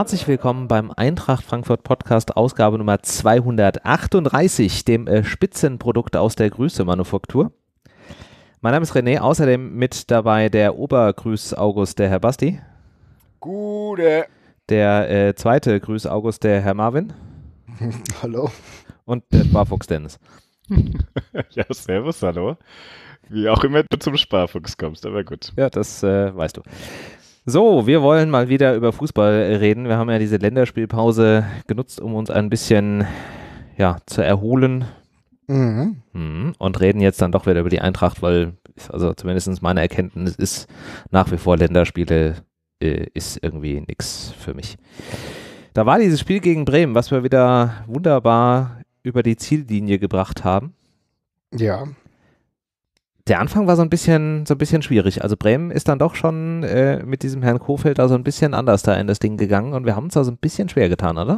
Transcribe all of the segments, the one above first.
herzlich willkommen beim Eintracht Frankfurt Podcast Ausgabe Nummer 238, dem äh, Spitzenprodukt aus der Grüße-Manufaktur. Mein Name ist René, außerdem mit dabei der Obergrüß-August, der Herr Basti. Gute. Der äh, zweite Grüß-August, der Herr Marvin. hallo. Und der Sparfuchs Dennis. ja, servus, hallo. Wie auch immer du zum Sparfuchs kommst, aber gut. Ja, das äh, weißt du. So, wir wollen mal wieder über Fußball reden. Wir haben ja diese Länderspielpause genutzt, um uns ein bisschen ja, zu erholen. Mhm. mhm. Und reden jetzt dann doch wieder über die Eintracht, weil, also zumindest meine Erkenntnis ist, nach wie vor Länderspiele äh, ist irgendwie nichts für mich. Da war dieses Spiel gegen Bremen, was wir wieder wunderbar über die Ziellinie gebracht haben. Ja der Anfang war so ein bisschen, so ein bisschen schwierig. Also Bremen ist dann doch schon äh, mit diesem Herrn Kofeld da so ein bisschen anders da in das Ding gegangen und wir haben uns da so ein bisschen schwer getan, oder?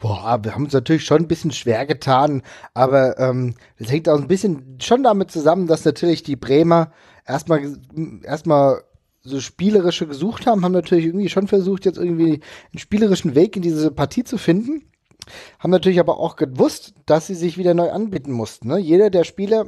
Boah, ah, wir haben uns natürlich schon ein bisschen schwer getan, aber ähm, das hängt auch ein bisschen schon damit zusammen, dass natürlich die Bremer erstmal erstmal so spielerische gesucht haben, haben natürlich irgendwie schon versucht, jetzt irgendwie einen spielerischen Weg in diese Partie zu finden. Haben natürlich aber auch gewusst, dass sie sich wieder neu anbieten mussten. Ne? Jeder der Spieler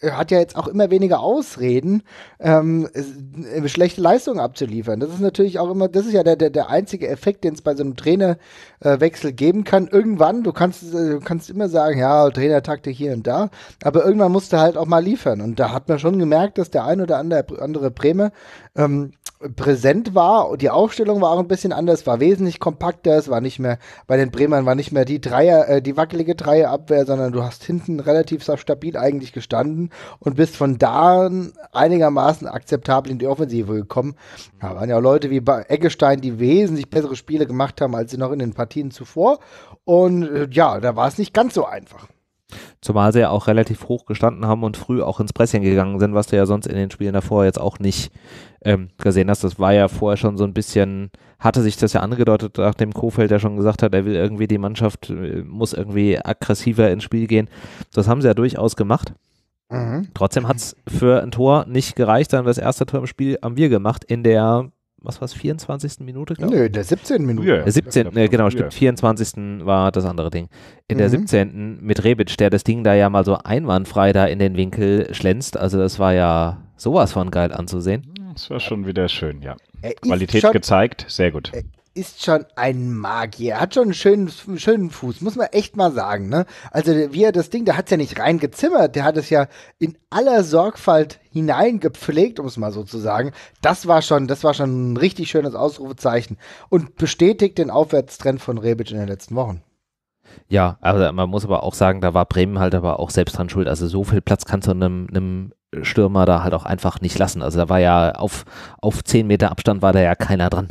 äh, hat ja jetzt auch immer weniger Ausreden, ähm, äh, schlechte Leistungen abzuliefern. Das ist natürlich auch immer, das ist ja der, der, der einzige Effekt, den es bei so einem Trainer äh, Wechsel geben kann. Irgendwann, du kannst, äh, du kannst immer sagen, ja, Trainertaktik hier und da, aber irgendwann musst du halt auch mal liefern. Und da hat man schon gemerkt, dass der ein oder andere, andere Bremer ähm, präsent war. Die Aufstellung war auch ein bisschen anders, war wesentlich kompakter. Es war nicht mehr, bei den Bremern war nicht mehr die Dreier, äh, die wackelige Dreierabwehr, sondern du hast hinten relativ stabil eigentlich gestanden und bist von da einigermaßen akzeptabel in die Offensive gekommen. Da waren ja auch Leute wie Eggestein, die wesentlich bessere Spiele gemacht haben, als sie noch in den Partien zuvor. Und äh, ja, da war es nicht ganz so einfach. Zumal sie ja auch relativ hoch gestanden haben und früh auch ins Pressing gegangen sind, was du ja sonst in den Spielen davor jetzt auch nicht ähm, gesehen hast. Das war ja vorher schon so ein bisschen, hatte sich das ja angedeutet, nachdem Kofeld ja schon gesagt hat, er will irgendwie die Mannschaft, äh, muss irgendwie aggressiver ins Spiel gehen. Das haben sie ja durchaus gemacht. Mhm. Trotzdem hat es für ein Tor nicht gereicht. sondern das erste Tor im Spiel haben wir gemacht in der was war es, 24. Minute, glaube ich? Nö, der 17. Minute. Ja, der 17. Ne, äh, genau, stimmt. 24. war das andere Ding. In mhm. der 17. mit Rebic, der das Ding da ja mal so einwandfrei da in den Winkel schlänzt. Also das war ja sowas von geil anzusehen. Das war schon wieder schön, ja. Äh, Qualität schon, gezeigt, sehr gut. Äh, ist schon ein Magier. Hat schon einen schönen, schönen Fuß, muss man echt mal sagen. Ne? Also wie er das Ding, der hat es ja nicht reingezimmert, der hat es ja in aller Sorgfalt hineingepflegt, um es mal so zu sagen. Das war schon, das war schon ein richtig schönes Ausrufezeichen und bestätigt den Aufwärtstrend von Rebic in den letzten Wochen. Ja, aber also, man muss aber auch sagen, da war Bremen halt aber auch selbst dran schuld. Also so viel Platz kannst du einem, einem Stürmer da halt auch einfach nicht lassen. Also da war ja auf, auf 10 Meter Abstand war da ja keiner dran.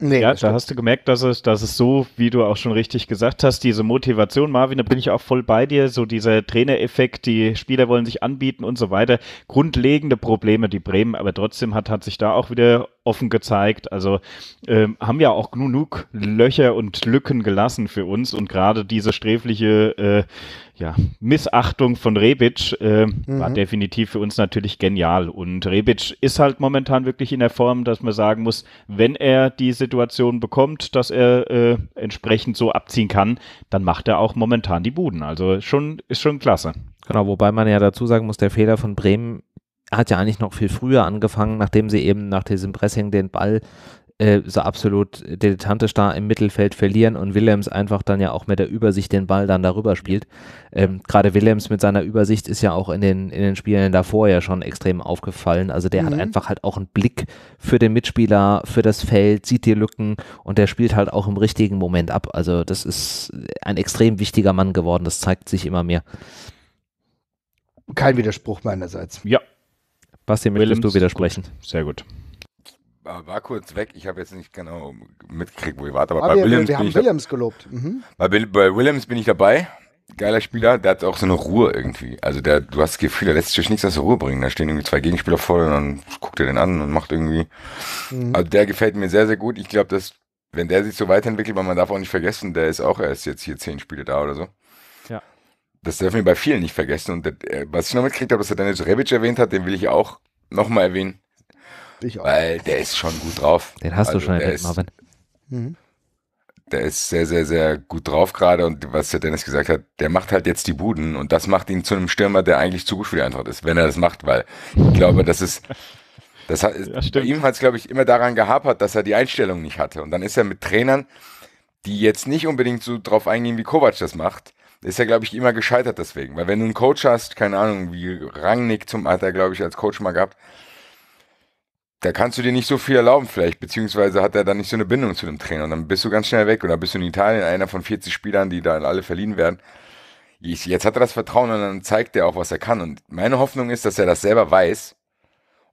Nee, ja, da hast du gemerkt, dass es, dass es so, wie du auch schon richtig gesagt hast, diese Motivation, Marvin, da bin ich auch voll bei dir, so dieser Trainereffekt, die Spieler wollen sich anbieten und so weiter. Grundlegende Probleme, die Bremen aber trotzdem hat, hat sich da auch wieder offen gezeigt. Also ähm, haben ja auch genug Löcher und Lücken gelassen für uns und gerade diese sträfliche äh, ja, Missachtung von Rebic äh, mhm. war definitiv für uns natürlich genial. Und Rebic ist halt momentan wirklich in der Form, dass man sagen muss, wenn er die Situation bekommt, dass er äh, entsprechend so abziehen kann, dann macht er auch momentan die Buden. Also schon, ist schon klasse. Genau, wobei man ja dazu sagen muss, der Fehler von Bremen hat ja eigentlich noch viel früher angefangen, nachdem sie eben nach diesem Pressing den Ball äh, so absolut dilettantisch da im Mittelfeld verlieren und Willems einfach dann ja auch mit der Übersicht den Ball dann darüber spielt. Ähm, Gerade Willems mit seiner Übersicht ist ja auch in den, in den Spielen davor ja schon extrem aufgefallen. Also der mhm. hat einfach halt auch einen Blick für den Mitspieler, für das Feld, sieht die Lücken und der spielt halt auch im richtigen Moment ab. Also das ist ein extrem wichtiger Mann geworden. Das zeigt sich immer mehr. Kein Widerspruch meinerseits. Ja. Basti, möchtest Willems, du widersprechen? Gut. Sehr gut war kurz weg. Ich habe jetzt nicht genau mitgekriegt, wo ihr wart, aber, aber ah, bei wir, Williams. Wir haben Williams gelobt. Mhm. Bei, bei, Williams bin ich dabei. Geiler Spieler, der hat auch so eine Ruhe irgendwie. Also der, du hast das Gefühl, der lässt sich nichts aus der Ruhe bringen. Da stehen irgendwie zwei Gegenspieler vor und dann guckt er den an und macht irgendwie. Mhm. Also der gefällt mir sehr, sehr gut. Ich glaube, dass, wenn der sich so weiterentwickelt, weil man darf auch nicht vergessen, der ist auch erst jetzt hier zehn Spiele da oder so. Ja. Das dürfen wir bei vielen nicht vergessen. Und das, was ich noch mitkriegt habe, dass er Dennis Rebic erwähnt hat, den will ich auch nochmal erwähnen ich auch. Weil der ist schon gut drauf. Den hast also du schon erwähnt, Marvin. Mhm. Der ist sehr, sehr, sehr gut drauf gerade und was der Dennis gesagt hat, der macht halt jetzt die Buden und das macht ihn zu einem Stürmer, der eigentlich zu gut für die Antwort ist, wenn er das macht, weil ich glaube, das ist, das hat, ja, bei ihm hat es, glaube ich, immer daran gehapert, dass er die Einstellung nicht hatte und dann ist er mit Trainern, die jetzt nicht unbedingt so drauf eingehen, wie Kovac das macht, ist er, glaube ich, immer gescheitert deswegen. Weil wenn du einen Coach hast, keine Ahnung, wie Rangnick zum Alter, glaube ich, als Coach mal gehabt, da kannst du dir nicht so viel erlauben vielleicht, beziehungsweise hat er dann nicht so eine Bindung zu dem Trainer und dann bist du ganz schnell weg und dann bist du in Italien einer von 40 Spielern, die dann alle verliehen werden. Jetzt hat er das Vertrauen und dann zeigt er auch, was er kann und meine Hoffnung ist, dass er das selber weiß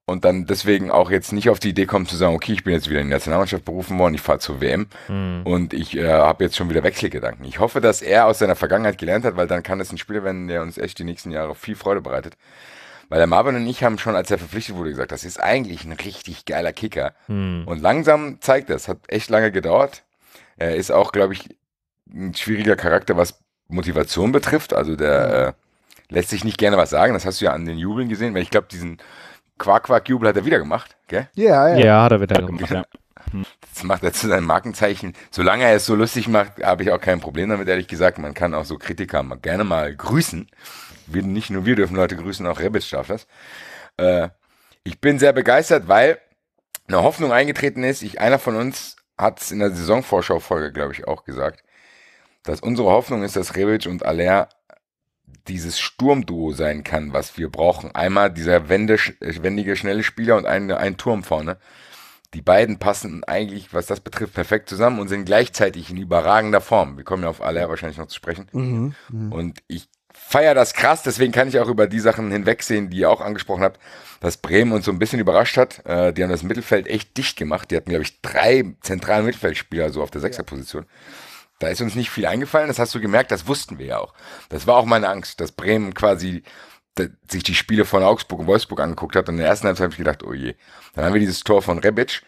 und dann deswegen auch jetzt nicht auf die Idee kommt zu sagen, okay, ich bin jetzt wieder in die Nationalmannschaft berufen worden, ich fahre zur WM mhm. und ich äh, habe jetzt schon wieder Wechselgedanken. Ich hoffe, dass er aus seiner Vergangenheit gelernt hat, weil dann kann es ein Spieler werden, der uns echt die nächsten Jahre viel Freude bereitet. Weil der Marvin und ich haben schon, als er verpflichtet wurde, gesagt, das ist eigentlich ein richtig geiler Kicker. Hm. Und langsam zeigt das, hat echt lange gedauert. Er ist auch, glaube ich, ein schwieriger Charakter, was Motivation betrifft. Also der hm. äh, lässt sich nicht gerne was sagen. Das hast du ja an den Jubeln gesehen, weil ich glaube, diesen Quark-Quark-Jubel hat er wieder gemacht, gell? Ja, ja. Ja, hat er wieder gemacht, ja. Hm. Das macht er zu seinem Markenzeichen. Solange er es so lustig macht, habe ich auch kein Problem damit, ehrlich gesagt. Man kann auch so Kritiker mal gerne mal grüßen wir, nicht nur wir dürfen Leute grüßen, auch Rebitz darf das. Äh, ich bin sehr begeistert, weil eine Hoffnung eingetreten ist. Ich, einer von uns hat es in der Saisonvorschau-Folge, glaube ich, auch gesagt, dass unsere Hoffnung ist, dass Rebic und Aller dieses Sturmduo sein kann, was wir brauchen. Einmal dieser äh, wendige, schnelle Spieler und ein, ein Turm vorne. Die beiden passen eigentlich, was das betrifft, perfekt zusammen und sind gleichzeitig in überragender Form. Wir kommen ja auf Aller wahrscheinlich noch zu sprechen. Mhm, mhm. und ich feiere das krass, deswegen kann ich auch über die Sachen hinwegsehen, die ihr auch angesprochen habt, dass Bremen uns so ein bisschen überrascht hat. Äh, die haben das Mittelfeld echt dicht gemacht. Die hatten, glaube ich, drei zentrale Mittelfeldspieler so auf der Sechserposition. Da ist uns nicht viel eingefallen, das hast du gemerkt, das wussten wir ja auch. Das war auch meine Angst, dass Bremen quasi sich die Spiele von Augsburg und Wolfsburg angeguckt hat. Und in der ersten Halbzeit habe ich gedacht, oh je. Dann haben wir dieses Tor von Rebic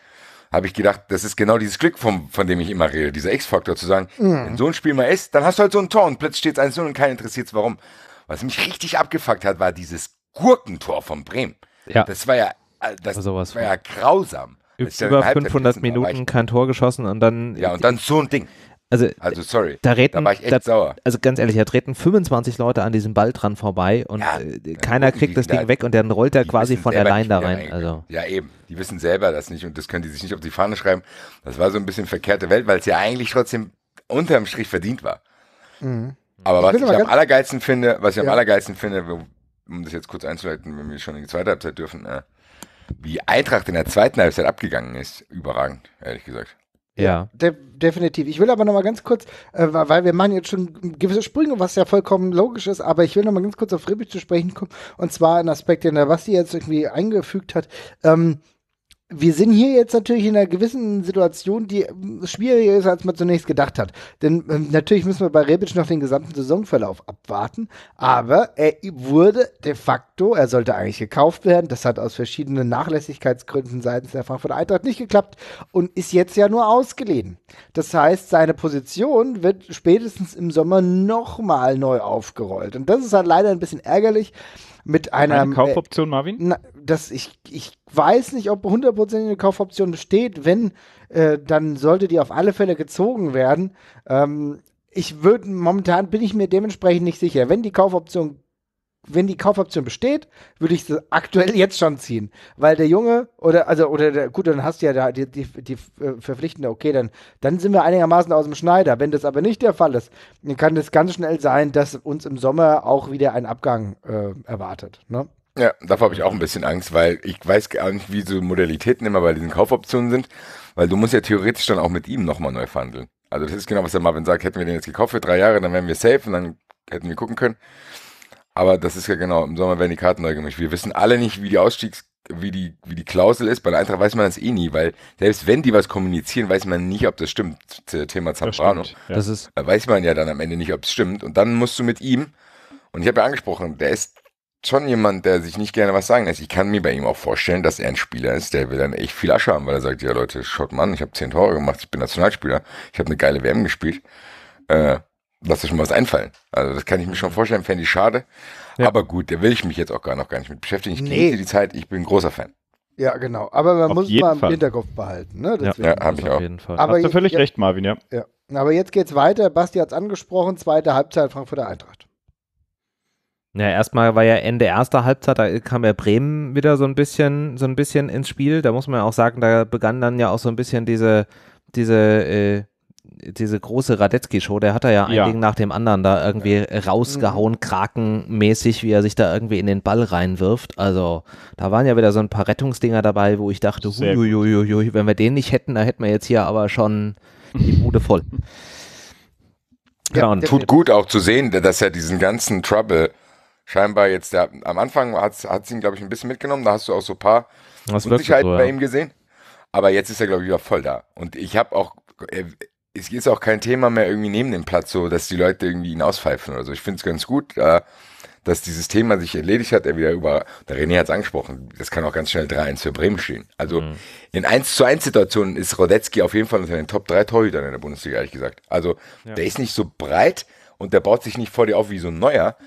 habe ich gedacht, das ist genau dieses Glück, vom, von dem ich immer rede, dieser X-Faktor, zu sagen, mhm. wenn so ein Spiel mal ist, dann hast du halt so ein Tor und plötzlich steht es 1-0 und keiner interessiert es, warum. Was mich richtig abgefuckt hat, war dieses Gurkentor von Bremen. Ja. Das war ja, äh, das also war ja grausam. Über 500 Minuten kein Tor geschossen und dann. Ja, und dann so ein Ding. Also, also sorry, da, reden, da war ich echt da, sauer. Also ganz ehrlich, da treten 25 Leute an diesem Ball dran vorbei und ja, äh, keiner kriegt das Ding da, weg und dann rollt er quasi von allein da rein. Also. Ja eben, die wissen selber das nicht und das können die sich nicht auf die Fahne schreiben. Das war so ein bisschen verkehrte Welt, weil es ja eigentlich trotzdem unterm Strich verdient war. Mhm. Aber ich was ich am allergeilsten finde, was ich ja. am allergeilsten finde, um das jetzt kurz einzuleiten, wenn wir schon in die zweite Halbzeit dürfen, äh, wie Eintracht in der zweiten Halbzeit abgegangen ist, überragend, ehrlich gesagt. Ja. De definitiv. Ich will aber noch mal ganz kurz, äh, weil wir machen jetzt schon gewisse Sprünge, was ja vollkommen logisch ist, aber ich will noch mal ganz kurz auf Rebic zu sprechen kommen und zwar ein Aspekt, den der Basti jetzt irgendwie eingefügt hat. Ähm, wir sind hier jetzt natürlich in einer gewissen Situation, die ähm, schwieriger ist, als man zunächst gedacht hat. Denn ähm, natürlich müssen wir bei Rebic noch den gesamten Saisonverlauf abwarten. Aber er wurde de facto, er sollte eigentlich gekauft werden. Das hat aus verschiedenen Nachlässigkeitsgründen seitens der Frankfurter Eintracht nicht geklappt und ist jetzt ja nur ausgeliehen. Das heißt, seine Position wird spätestens im Sommer nochmal neu aufgerollt. Und das ist halt leider ein bisschen ärgerlich mit einer Eine äh, Kaufoption, Marvin? Na, das, ich, ich weiß nicht, ob 100% eine Kaufoption besteht. Wenn, äh, dann sollte die auf alle Fälle gezogen werden. Ähm, ich würde momentan bin ich mir dementsprechend nicht sicher. Wenn die Kaufoption wenn die Kaufoption besteht, würde ich sie aktuell jetzt schon ziehen. Weil der Junge, oder, also, oder der, gut, dann hast du ja da die, die, die äh, verpflichtende, okay, dann, dann sind wir einigermaßen aus dem Schneider. Wenn das aber nicht der Fall ist, dann kann es ganz schnell sein, dass uns im Sommer auch wieder ein Abgang äh, erwartet. Ne? Ja, davor habe ich auch ein bisschen Angst, weil ich weiß gar nicht, wie so Modalitäten immer bei diesen Kaufoptionen sind, weil du musst ja theoretisch dann auch mit ihm nochmal neu verhandeln. Also das ist genau, was der Marvin sagt, hätten wir den jetzt gekauft für drei Jahre, dann wären wir safe und dann hätten wir gucken können. Aber das ist ja genau, im Sommer werden die Karten neu gemischt. Wir wissen alle nicht, wie die Ausstiegs wie die, wie die Klausel ist. Bei der Eintracht weiß man das eh nie, weil selbst wenn die was kommunizieren, weiß man nicht, ob das stimmt. Äh, Thema Zambrano. Das, stimmt, ja. ist weiß man ja dann am Ende nicht, ob es stimmt. Und dann musst du mit ihm, und ich habe ja angesprochen, der ist schon jemand, der sich nicht gerne was sagen lässt. Ich kann mir bei ihm auch vorstellen, dass er ein Spieler ist, der will dann echt viel Asche haben, weil er sagt, ja Leute, schaut mal ich habe zehn Tore gemacht, ich bin Nationalspieler, ich habe eine geile WM gespielt. Äh, lass dir schon mal was einfallen. Also das kann ich mir schon mhm. vorstellen, fände ich schade. Ja. Aber gut, da will ich mich jetzt auch gar noch gar nicht mit beschäftigen. Ich nee. die Zeit, ich bin ein großer Fan. Ja, genau. Aber man auf muss es mal im Fall. Hinterkopf behalten. Ne? Deswegen. Ja, ja habe ich auch. Auf jeden Fall. Aber Hast du völlig ja, recht, Marvin, ja. ja. Aber jetzt geht's weiter. Basti hat es angesprochen, zweite Halbzeit Frankfurter Eintracht. Ja, erstmal war ja Ende erster Halbzeit, da kam ja Bremen wieder so ein bisschen, so ein bisschen ins Spiel. Da muss man ja auch sagen, da begann dann ja auch so ein bisschen diese, diese äh, diese große Radetzky-Show, der hat er ja ein ja. Ding nach dem anderen da irgendwie ja. Mhm. rausgehauen, krakenmäßig, wie er sich da irgendwie in den Ball reinwirft. Also da waren ja wieder so ein paar Rettungsdinger dabei, wo ich dachte, huiuiuiui, wenn wir den nicht hätten, da hätten wir jetzt hier aber schon die Bude voll. Ja, tut gut auch zu sehen, dass er diesen ganzen Trouble scheinbar jetzt, der, am Anfang hat es ihn, glaube ich, ein bisschen mitgenommen, da hast du auch so ein paar Unsicherheiten so, bei ihm gesehen. Aber jetzt ist er, glaube ich, wieder voll da. Und ich habe auch, äh, es ist auch kein Thema mehr irgendwie neben dem Platz so, dass die Leute irgendwie ihn auspfeifen oder so. Ich finde es ganz gut, äh, dass dieses Thema sich erledigt hat. Er wieder über, der René hat es angesprochen, das kann auch ganz schnell 3-1 für Bremen stehen. Also mhm. in 1 zu 1 Situationen ist Rodetzky auf jeden Fall unter den Top 3 Torhütern in der Bundesliga, ehrlich gesagt. Also ja. der ist nicht so breit und der baut sich nicht vor dir auf wie so ein neuer,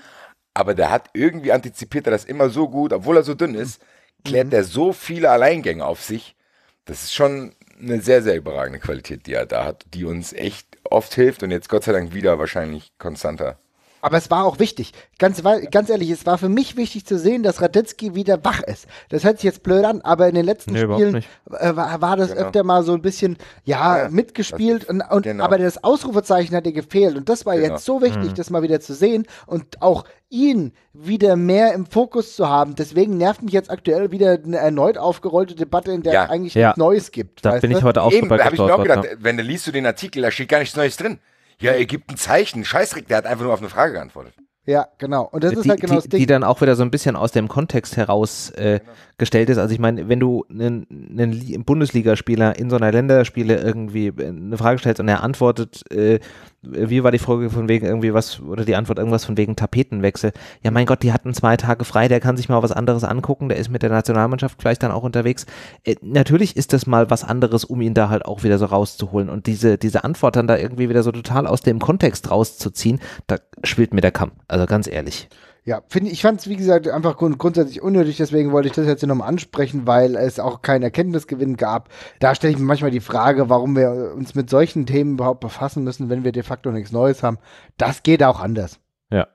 aber der hat irgendwie antizipiert er das immer so gut, obwohl er so dünn ist, klärt mhm. er so viele Alleingänge auf sich. Das ist schon eine sehr, sehr überragende Qualität, die er da hat, die uns echt oft hilft und jetzt Gott sei Dank wieder wahrscheinlich konstanter. Aber es war auch wichtig. Ganz, ganz ehrlich, es war für mich wichtig zu sehen, dass Radetzky wieder wach ist. Das hört sich jetzt blöd an, aber in den letzten nee, Spielen äh, war, war, das genau. öfter mal so ein bisschen, ja, ja mitgespielt. Das, und, und genau. Aber das Ausrufezeichen hat dir gefehlt. Und das war genau. jetzt so wichtig, mhm. das mal wieder zu sehen und auch ihn wieder mehr im Fokus zu haben. Deswegen nervt mich jetzt aktuell wieder eine erneut aufgerollte Debatte, in der ja. eigentlich ja. nichts Neues gibt. Da bin ne? ich heute auch Eben, da habe ich mir auch gedacht, ne? wenn du liest du den Artikel, da steht gar nichts Neues drin. Ja, er gibt ein Zeichen. Scheißrick, der hat einfach nur auf eine Frage geantwortet. Ja, genau. Und das die, ist halt genau die, das Ding. Die dann auch wieder so ein bisschen aus dem Kontext heraus äh, genau gestellt ist. Also ich meine, wenn du einen, einen Bundesligaspieler in so einer Länderspiele irgendwie äh, eine Frage stellst und er antwortet, äh, wie war die Frage von wegen irgendwie was, oder die Antwort irgendwas von wegen Tapetenwechsel. Ja, mein Gott, die hatten zwei Tage frei, der kann sich mal was anderes angucken, der ist mit der Nationalmannschaft vielleicht dann auch unterwegs. Äh, natürlich ist das mal was anderes, um ihn da halt auch wieder so rauszuholen und diese, diese Antwort dann da irgendwie wieder so total aus dem Kontext rauszuziehen, da spielt mir der Kamm. Also ganz ehrlich. Ja, finde ich fand es, wie gesagt, einfach grund grundsätzlich unnötig, deswegen wollte ich das jetzt hier nochmal ansprechen, weil es auch keinen Erkenntnisgewinn gab. Da stelle ich mir manchmal die Frage, warum wir uns mit solchen Themen überhaupt befassen müssen, wenn wir de facto nichts Neues haben. Das geht auch anders. Ja.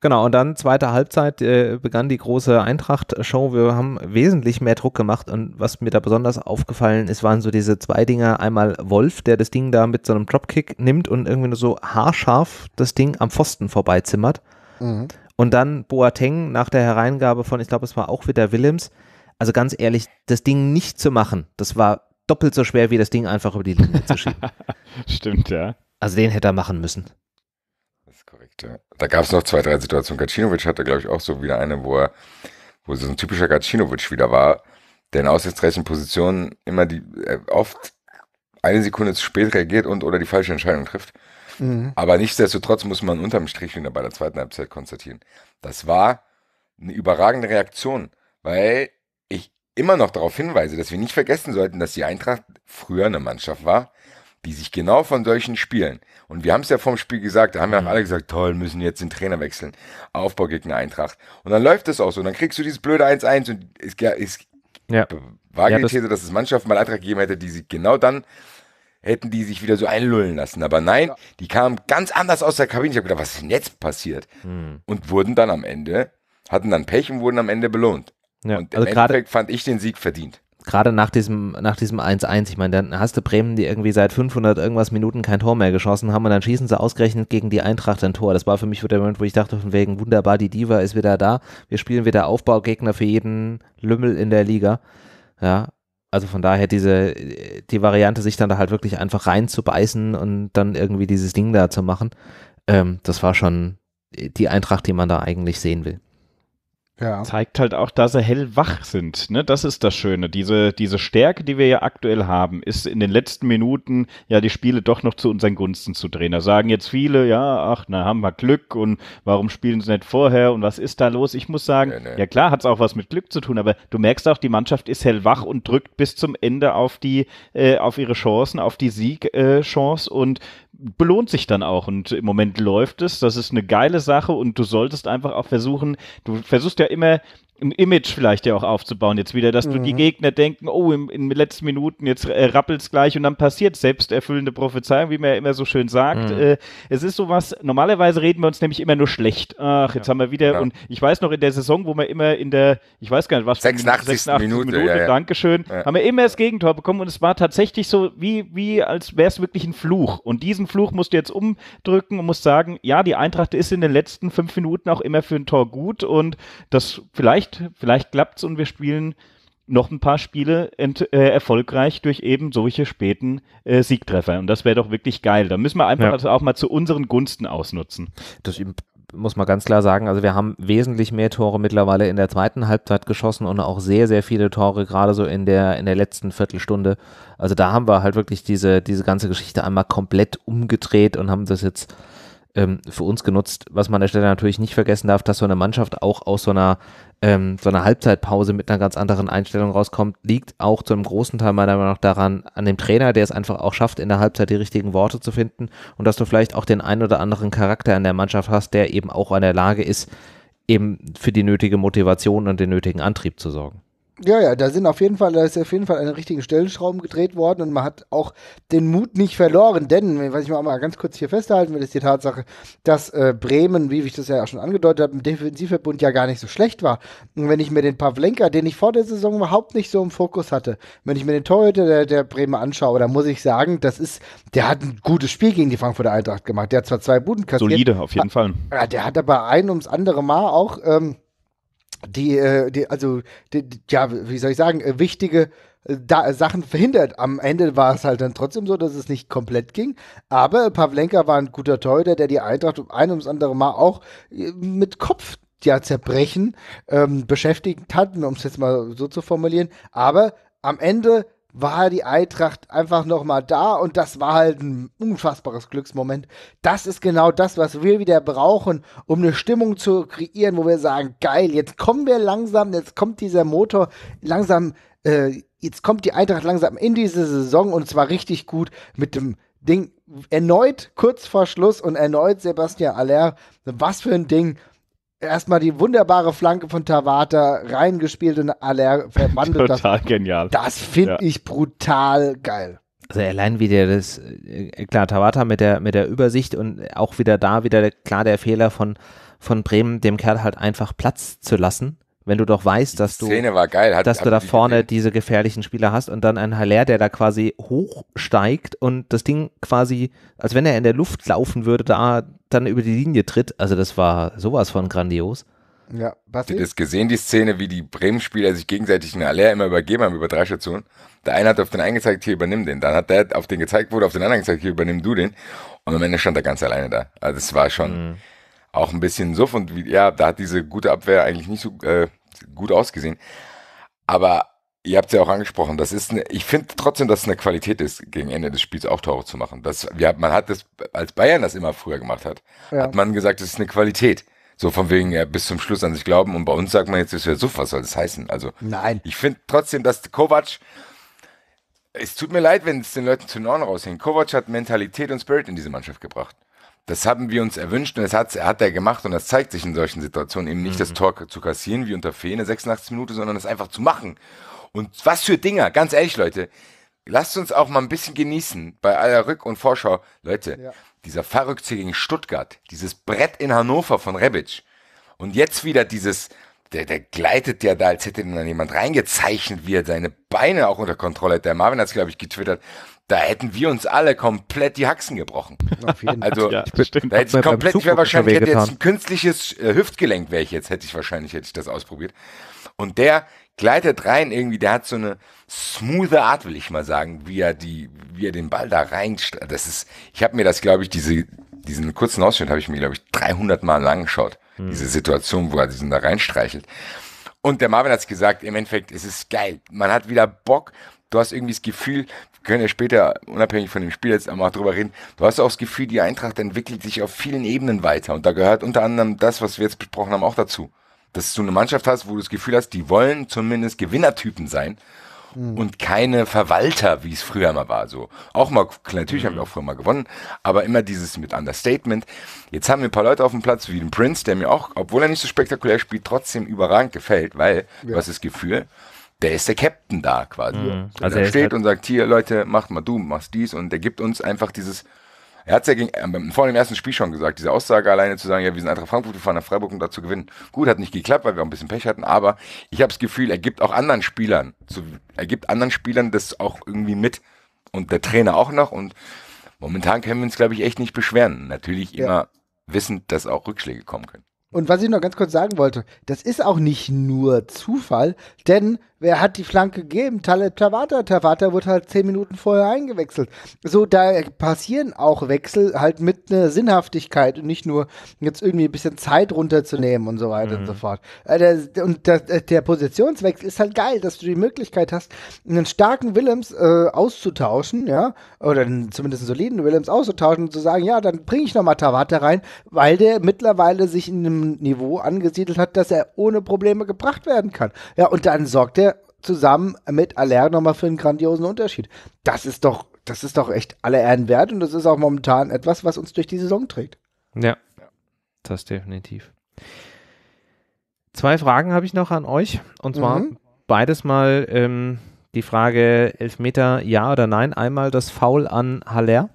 Genau, und dann zweite Halbzeit äh, begann die große Eintracht-Show. Wir haben wesentlich mehr Druck gemacht und was mir da besonders aufgefallen ist, waren so diese zwei Dinger. Einmal Wolf, der das Ding da mit so einem Dropkick nimmt und irgendwie nur so haarscharf das Ding am Pfosten vorbeizimmert. Mhm. Und dann Boateng nach der Hereingabe von, ich glaube, es war auch wieder Willems. Also ganz ehrlich, das Ding nicht zu machen, das war doppelt so schwer, wie das Ding einfach über die Linie zu schieben. Stimmt, ja. Also den hätte er machen müssen. Das ist korrekt, ja. Da gab es noch zwei, drei Situationen. Gacinovic hatte, glaube ich, auch so wieder eine, wo er, wo so ein typischer Gacinovic wieder war, der in aussichtsreichen Positionen immer die, äh, oft eine Sekunde zu spät reagiert und oder die falsche Entscheidung trifft. Mhm. Aber nichtsdestotrotz muss man unterm Strich wieder bei der zweiten Halbzeit konstatieren. Das war eine überragende Reaktion, weil ich immer noch darauf hinweise, dass wir nicht vergessen sollten, dass die Eintracht früher eine Mannschaft war, die sich genau von solchen Spielen, und wir haben es ja vorm Spiel gesagt, da haben mhm. ja auch mhm. alle gesagt, toll, müssen jetzt den Trainer wechseln, Aufbaugegner Eintracht. Und dann läuft es auch so, und dann kriegst du dieses blöde 1-1 und es, es ja. war ja, das, dass es Mannschaften mal Eintracht gegeben hätte, die sich genau dann hätten die sich wieder so einlullen lassen. Aber nein, ja. die kamen ganz anders aus der Kabine. Ich habe gedacht, was ist denn jetzt passiert? Hm. Und wurden dann am Ende, hatten dann Pech und wurden am Ende belohnt. Ja. Und im also Endeffekt fand ich den Sieg verdient. Gerade nach diesem 1-1, nach diesem ich meine, dann hast du Bremen, die irgendwie seit 500 irgendwas Minuten kein Tor mehr geschossen haben und dann schießen sie ausgerechnet gegen die Eintracht ein Tor. Das war für mich der Moment, wo ich dachte, von wegen wunderbar, die Diva ist wieder da. Wir spielen wieder Aufbaugegner für jeden Lümmel in der Liga. Ja, also von daher diese, die Variante, sich dann da halt wirklich einfach rein zu beißen und dann irgendwie dieses Ding da zu machen, ähm, das war schon die Eintracht, die man da eigentlich sehen will ja. zeigt halt auch, dass sie hellwach sind. Ne? Das ist das Schöne. Diese, diese Stärke, die wir ja aktuell haben, ist in den letzten Minuten ja die Spiele doch noch zu unseren Gunsten zu drehen. Da sagen jetzt viele, ja, ach, na, haben wir Glück und warum spielen sie nicht vorher und was ist da los? Ich muss sagen, nee, nee. ja klar, hat es auch was mit Glück zu tun, aber du merkst auch, die Mannschaft ist hellwach und drückt bis zum Ende auf die, äh, auf ihre Chancen, auf die Siegchance äh, und belohnt sich dann auch und im Moment läuft es. Das ist eine geile Sache und du solltest einfach auch versuchen, du versuchst ja immer ein Image vielleicht ja auch aufzubauen jetzt wieder, dass mhm. du die mhm. Gegner denken, oh, in, in den letzten Minuten jetzt äh, es gleich und dann passiert selbsterfüllende Prophezeiung, wie man ja immer so schön sagt. Mhm. Äh, es ist sowas, normalerweise reden wir uns nämlich immer nur schlecht. Ach, jetzt ja. haben wir wieder, ja. und ich weiß noch in der Saison, wo wir immer in der, ich weiß gar nicht, was, 86. 86 Minute, Minute ja, Dankeschön, haben wir immer das Gegentor bekommen und es war tatsächlich so, wie, wie als wäre es wirklich ein Fluch. Und diesen Fluch musst du jetzt umdrücken und musst sagen, ja, die Eintracht ist in den letzten fünf Minuten auch immer für ein Tor gut und das vielleicht vielleicht, vielleicht es und wir spielen noch ein paar Spiele ent, äh, erfolgreich durch eben solche späten äh, Siegtreffer. Und das wäre doch wirklich geil. Da müssen wir einfach ja. also auch mal zu unseren Gunsten ausnutzen. Das muss man ganz klar sagen. Also wir haben wesentlich mehr Tore mittlerweile in der zweiten Halbzeit geschossen und auch sehr, sehr viele Tore gerade so in der, in der letzten Viertelstunde. Also da haben wir halt wirklich diese, diese ganze Geschichte einmal komplett umgedreht und haben das jetzt ähm, für uns genutzt. Was man an der Stelle natürlich nicht vergessen darf, dass so eine Mannschaft auch aus so einer, ähm, so einer Halbzeitpause mit einer ganz anderen Einstellung rauskommt, liegt auch zu einem großen Teil meiner Meinung nach daran, an dem Trainer, der es einfach auch schafft, in der Halbzeit die richtigen Worte zu finden und dass du vielleicht auch den ein oder anderen Charakter in der Mannschaft hast, der eben auch in der Lage ist, eben für die nötige Motivation und den nötigen Antrieb zu sorgen. Ja, ja, da sind auf jeden Fall, da ist auf jeden Fall eine richtige richtigen Stellenschrauben gedreht worden und man hat auch den Mut nicht verloren, denn, was ich mal ganz kurz hier festhalten will, ist die Tatsache, dass äh, Bremen, wie ich das ja auch schon angedeutet habe, im Defensivverbund ja gar nicht so schlecht war. Und wenn ich mir den Pavlenka, den ich vor der Saison überhaupt nicht so im Fokus hatte, wenn ich mir den Torhüter der, der Bremer anschaue, dann muss ich sagen, das ist, der hat ein gutes Spiel gegen die Frankfurter Eintracht gemacht. Der hat zwar zwei Buden kassiert. Solide, auf jeden ah, Fall. Ah, der hat aber ein ums andere Mal auch, ähm, die, äh, die also, die, die, ja, wie soll ich sagen, äh, wichtige äh, da, äh, Sachen verhindert. Am Ende war es halt dann trotzdem so, dass es nicht komplett ging. Aber Pavlenka war ein guter Torhüter, der die Eintracht um ein ums andere Mal auch mit Kopf ja zerbrechen ähm, beschäftigt hat, um es jetzt mal so zu formulieren. Aber am Ende war die Eintracht einfach nochmal da und das war halt ein unfassbares Glücksmoment. Das ist genau das, was wir wieder brauchen, um eine Stimmung zu kreieren, wo wir sagen, geil, jetzt kommen wir langsam, jetzt kommt dieser Motor langsam, äh, jetzt kommt die Eintracht langsam in diese Saison und zwar richtig gut mit dem Ding. Erneut kurz vor Schluss und erneut Sebastian Aller. Was für ein Ding erstmal die wunderbare Flanke von Tawata reingespielt und Aller verwandelt. Total das. genial. Das finde ja. ich brutal geil. Also allein wie der das, äh, klar, Tawata mit der, mit der Übersicht und auch wieder da, wieder klar der Fehler von, von Bremen, dem Kerl halt einfach Platz zu lassen wenn du doch weißt, dass du, hat, dass hat du da vorne gesehen? diese gefährlichen Spieler hast und dann ein Haller, der da quasi hochsteigt und das Ding quasi, als wenn er in der Luft laufen würde, da dann über die Linie tritt. Also das war sowas von grandios. Ja, Hast du das gesehen, die Szene, wie die Bremen-Spieler sich gegenseitig einen Haller immer übergeben haben über drei Stationen? Der eine hat auf den einen gezeigt, hier übernimm den. Dann hat der auf den gezeigt, wurde auf den anderen gezeigt, hier übernimm du den. Und am Ende stand er ganz alleine da. Also es war schon... Mhm auch ein bisschen Suff und wie, ja, da hat diese gute Abwehr eigentlich nicht so äh, gut ausgesehen. Aber ihr habt es ja auch angesprochen, das ist eine, ich finde trotzdem, dass es eine Qualität ist, gegen Ende des Spiels auch Tore zu machen. Das, ja, man hat das, als Bayern das immer früher gemacht hat, ja. hat man gesagt, das ist eine Qualität. So von wegen ja, bis zum Schluss an sich glauben. Und bei uns sagt man jetzt, das wäre Suff, was soll das heißen? Also Nein. ich finde trotzdem, dass Kovac, es tut mir leid, wenn es den Leuten zu Norn raushängt. Kovac hat Mentalität und Spirit in diese Mannschaft gebracht. Das haben wir uns erwünscht und das hat, hat er gemacht und das zeigt sich in solchen Situationen eben nicht, mhm. das Tor zu kassieren wie unter Fee in der 86 Minute, sondern das einfach zu machen. Und was für Dinger, ganz ehrlich Leute, lasst uns auch mal ein bisschen genießen bei aller Rück- und Vorschau. Leute, ja. dieser Fahrrückzieher gegen Stuttgart, dieses Brett in Hannover von Rebic und jetzt wieder dieses, der, der gleitet ja da, als hätte ihn dann jemand reingezeichnet, wie er seine Beine auch unter Kontrolle hat. Der Marvin hat es, glaube ich, getwittert da hätten wir uns alle komplett die Haxen gebrochen. Also ja, da hätte ich komplett, ich wäre wahrscheinlich hätte jetzt ein künstliches äh, Hüftgelenk wäre ich jetzt, hätte ich wahrscheinlich, hätte ich das ausprobiert. Und der gleitet rein irgendwie, der hat so eine smoothe Art, will ich mal sagen, wie er die, wie er den Ball da rein, das ist, ich habe mir das, glaube ich, diese, diesen kurzen Ausschnitt habe ich mir, glaube ich, 300 Mal angeschaut, hm. diese Situation, wo er diesen da reinstreichelt. Und der Marvin hat es gesagt, im Endeffekt es ist es geil. Man hat wieder Bock du hast irgendwie das Gefühl, wir können ja später, unabhängig von dem Spiel jetzt einmal drüber reden, du hast auch das Gefühl, die Eintracht entwickelt sich auf vielen Ebenen weiter. Und da gehört unter anderem das, was wir jetzt besprochen haben, auch dazu. Dass du eine Mannschaft hast, wo du das Gefühl hast, die wollen zumindest Gewinnertypen sein mhm. und keine Verwalter, wie es früher mal war. So auch mal natürlich mhm. haben hm. wir auch früher mal gewonnen, aber immer dieses mit Understatement. Jetzt haben wir ein paar Leute auf dem Platz wie den Prince, der mir auch, obwohl er nicht so spektakulär spielt, trotzdem überragend gefällt, weil ja. du hast das Gefühl, der ist der Captain da quasi. Mhm. Also er steht halt und sagt, hier Leute, macht mal du, machst dies und er gibt uns einfach dieses, er hat es ja gegen, vor dem ersten Spiel schon gesagt, diese Aussage alleine zu sagen, ja, wir sind einfach Frankfurt, wir fahren nach Freiburg, um da zu gewinnen. Gut, hat nicht geklappt, weil wir auch ein bisschen Pech hatten, aber ich habe das Gefühl, er gibt auch anderen Spielern, zu, er gibt anderen Spielern das auch irgendwie mit und der Trainer auch noch und momentan können wir uns, glaube ich, echt nicht beschweren. Natürlich immer ja. wissend, dass auch Rückschläge kommen können. Und was ich noch ganz kurz sagen wollte, das ist auch nicht nur Zufall, denn Wer hat die Flanke gegeben? Taleb Tawata. Tawata wurde halt zehn Minuten vorher eingewechselt. So, da passieren auch Wechsel halt mit einer Sinnhaftigkeit und nicht nur jetzt irgendwie ein bisschen Zeit runterzunehmen und so weiter mhm. und so fort. Äh, und der Positionswechsel ist halt geil, dass du die Möglichkeit hast, einen starken Willems äh, auszutauschen, ja, oder zumindest einen soliden Willems auszutauschen und zu sagen, ja, dann bringe ich nochmal Tawata rein, weil der mittlerweile sich in einem Niveau angesiedelt hat, dass er ohne Probleme gebracht werden kann. Ja, und dann sorgt der zusammen mit Aller nochmal für einen grandiosen Unterschied. Das ist doch, das ist doch echt aller Ehren wert und das ist auch momentan etwas, was uns durch die Saison trägt. Ja, das definitiv. Zwei Fragen habe ich noch an euch und zwar mhm. beides mal ähm, die Frage Elfmeter ja oder nein. Einmal das Foul an Haller.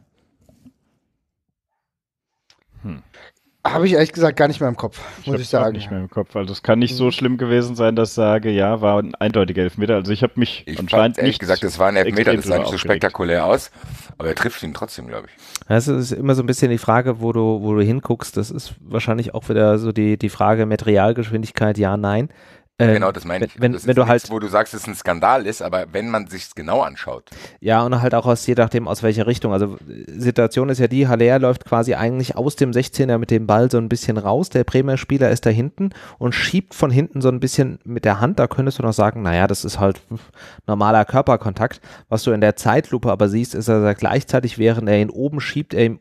Habe ich ehrlich gesagt gar nicht mehr im Kopf, muss ich, ich sagen. Auch nicht mehr im Kopf. Also es kann nicht so mhm. schlimm gewesen sein, dass ich sage, ja, war ein eindeutiger Elfmeter. Also ich habe mich ich anscheinend ehrlich gesagt, es war ein Elfmeter, das sah nicht so spektakulär aus, aber er trifft ihn trotzdem, glaube ich. Das ist immer so ein bisschen die Frage, wo du, wo du hinguckst. Das ist wahrscheinlich auch wieder so die, die Frage Materialgeschwindigkeit, ja, nein. Äh, genau, das meine ich. Wenn, das wenn du halt nichts, wo du sagst, es ist ein Skandal ist, aber wenn man sich genau anschaut. Ja, und halt auch aus, je nachdem, aus welcher Richtung. Also Situation ist ja die, Haller läuft quasi eigentlich aus dem 16er mit dem Ball so ein bisschen raus. Der Premierspieler ist da hinten und schiebt von hinten so ein bisschen mit der Hand. Da könntest du noch sagen, naja, das ist halt normaler Körperkontakt. Was du in der Zeitlupe aber siehst, ist, dass er gleichzeitig, während er ihn oben schiebt, er ihm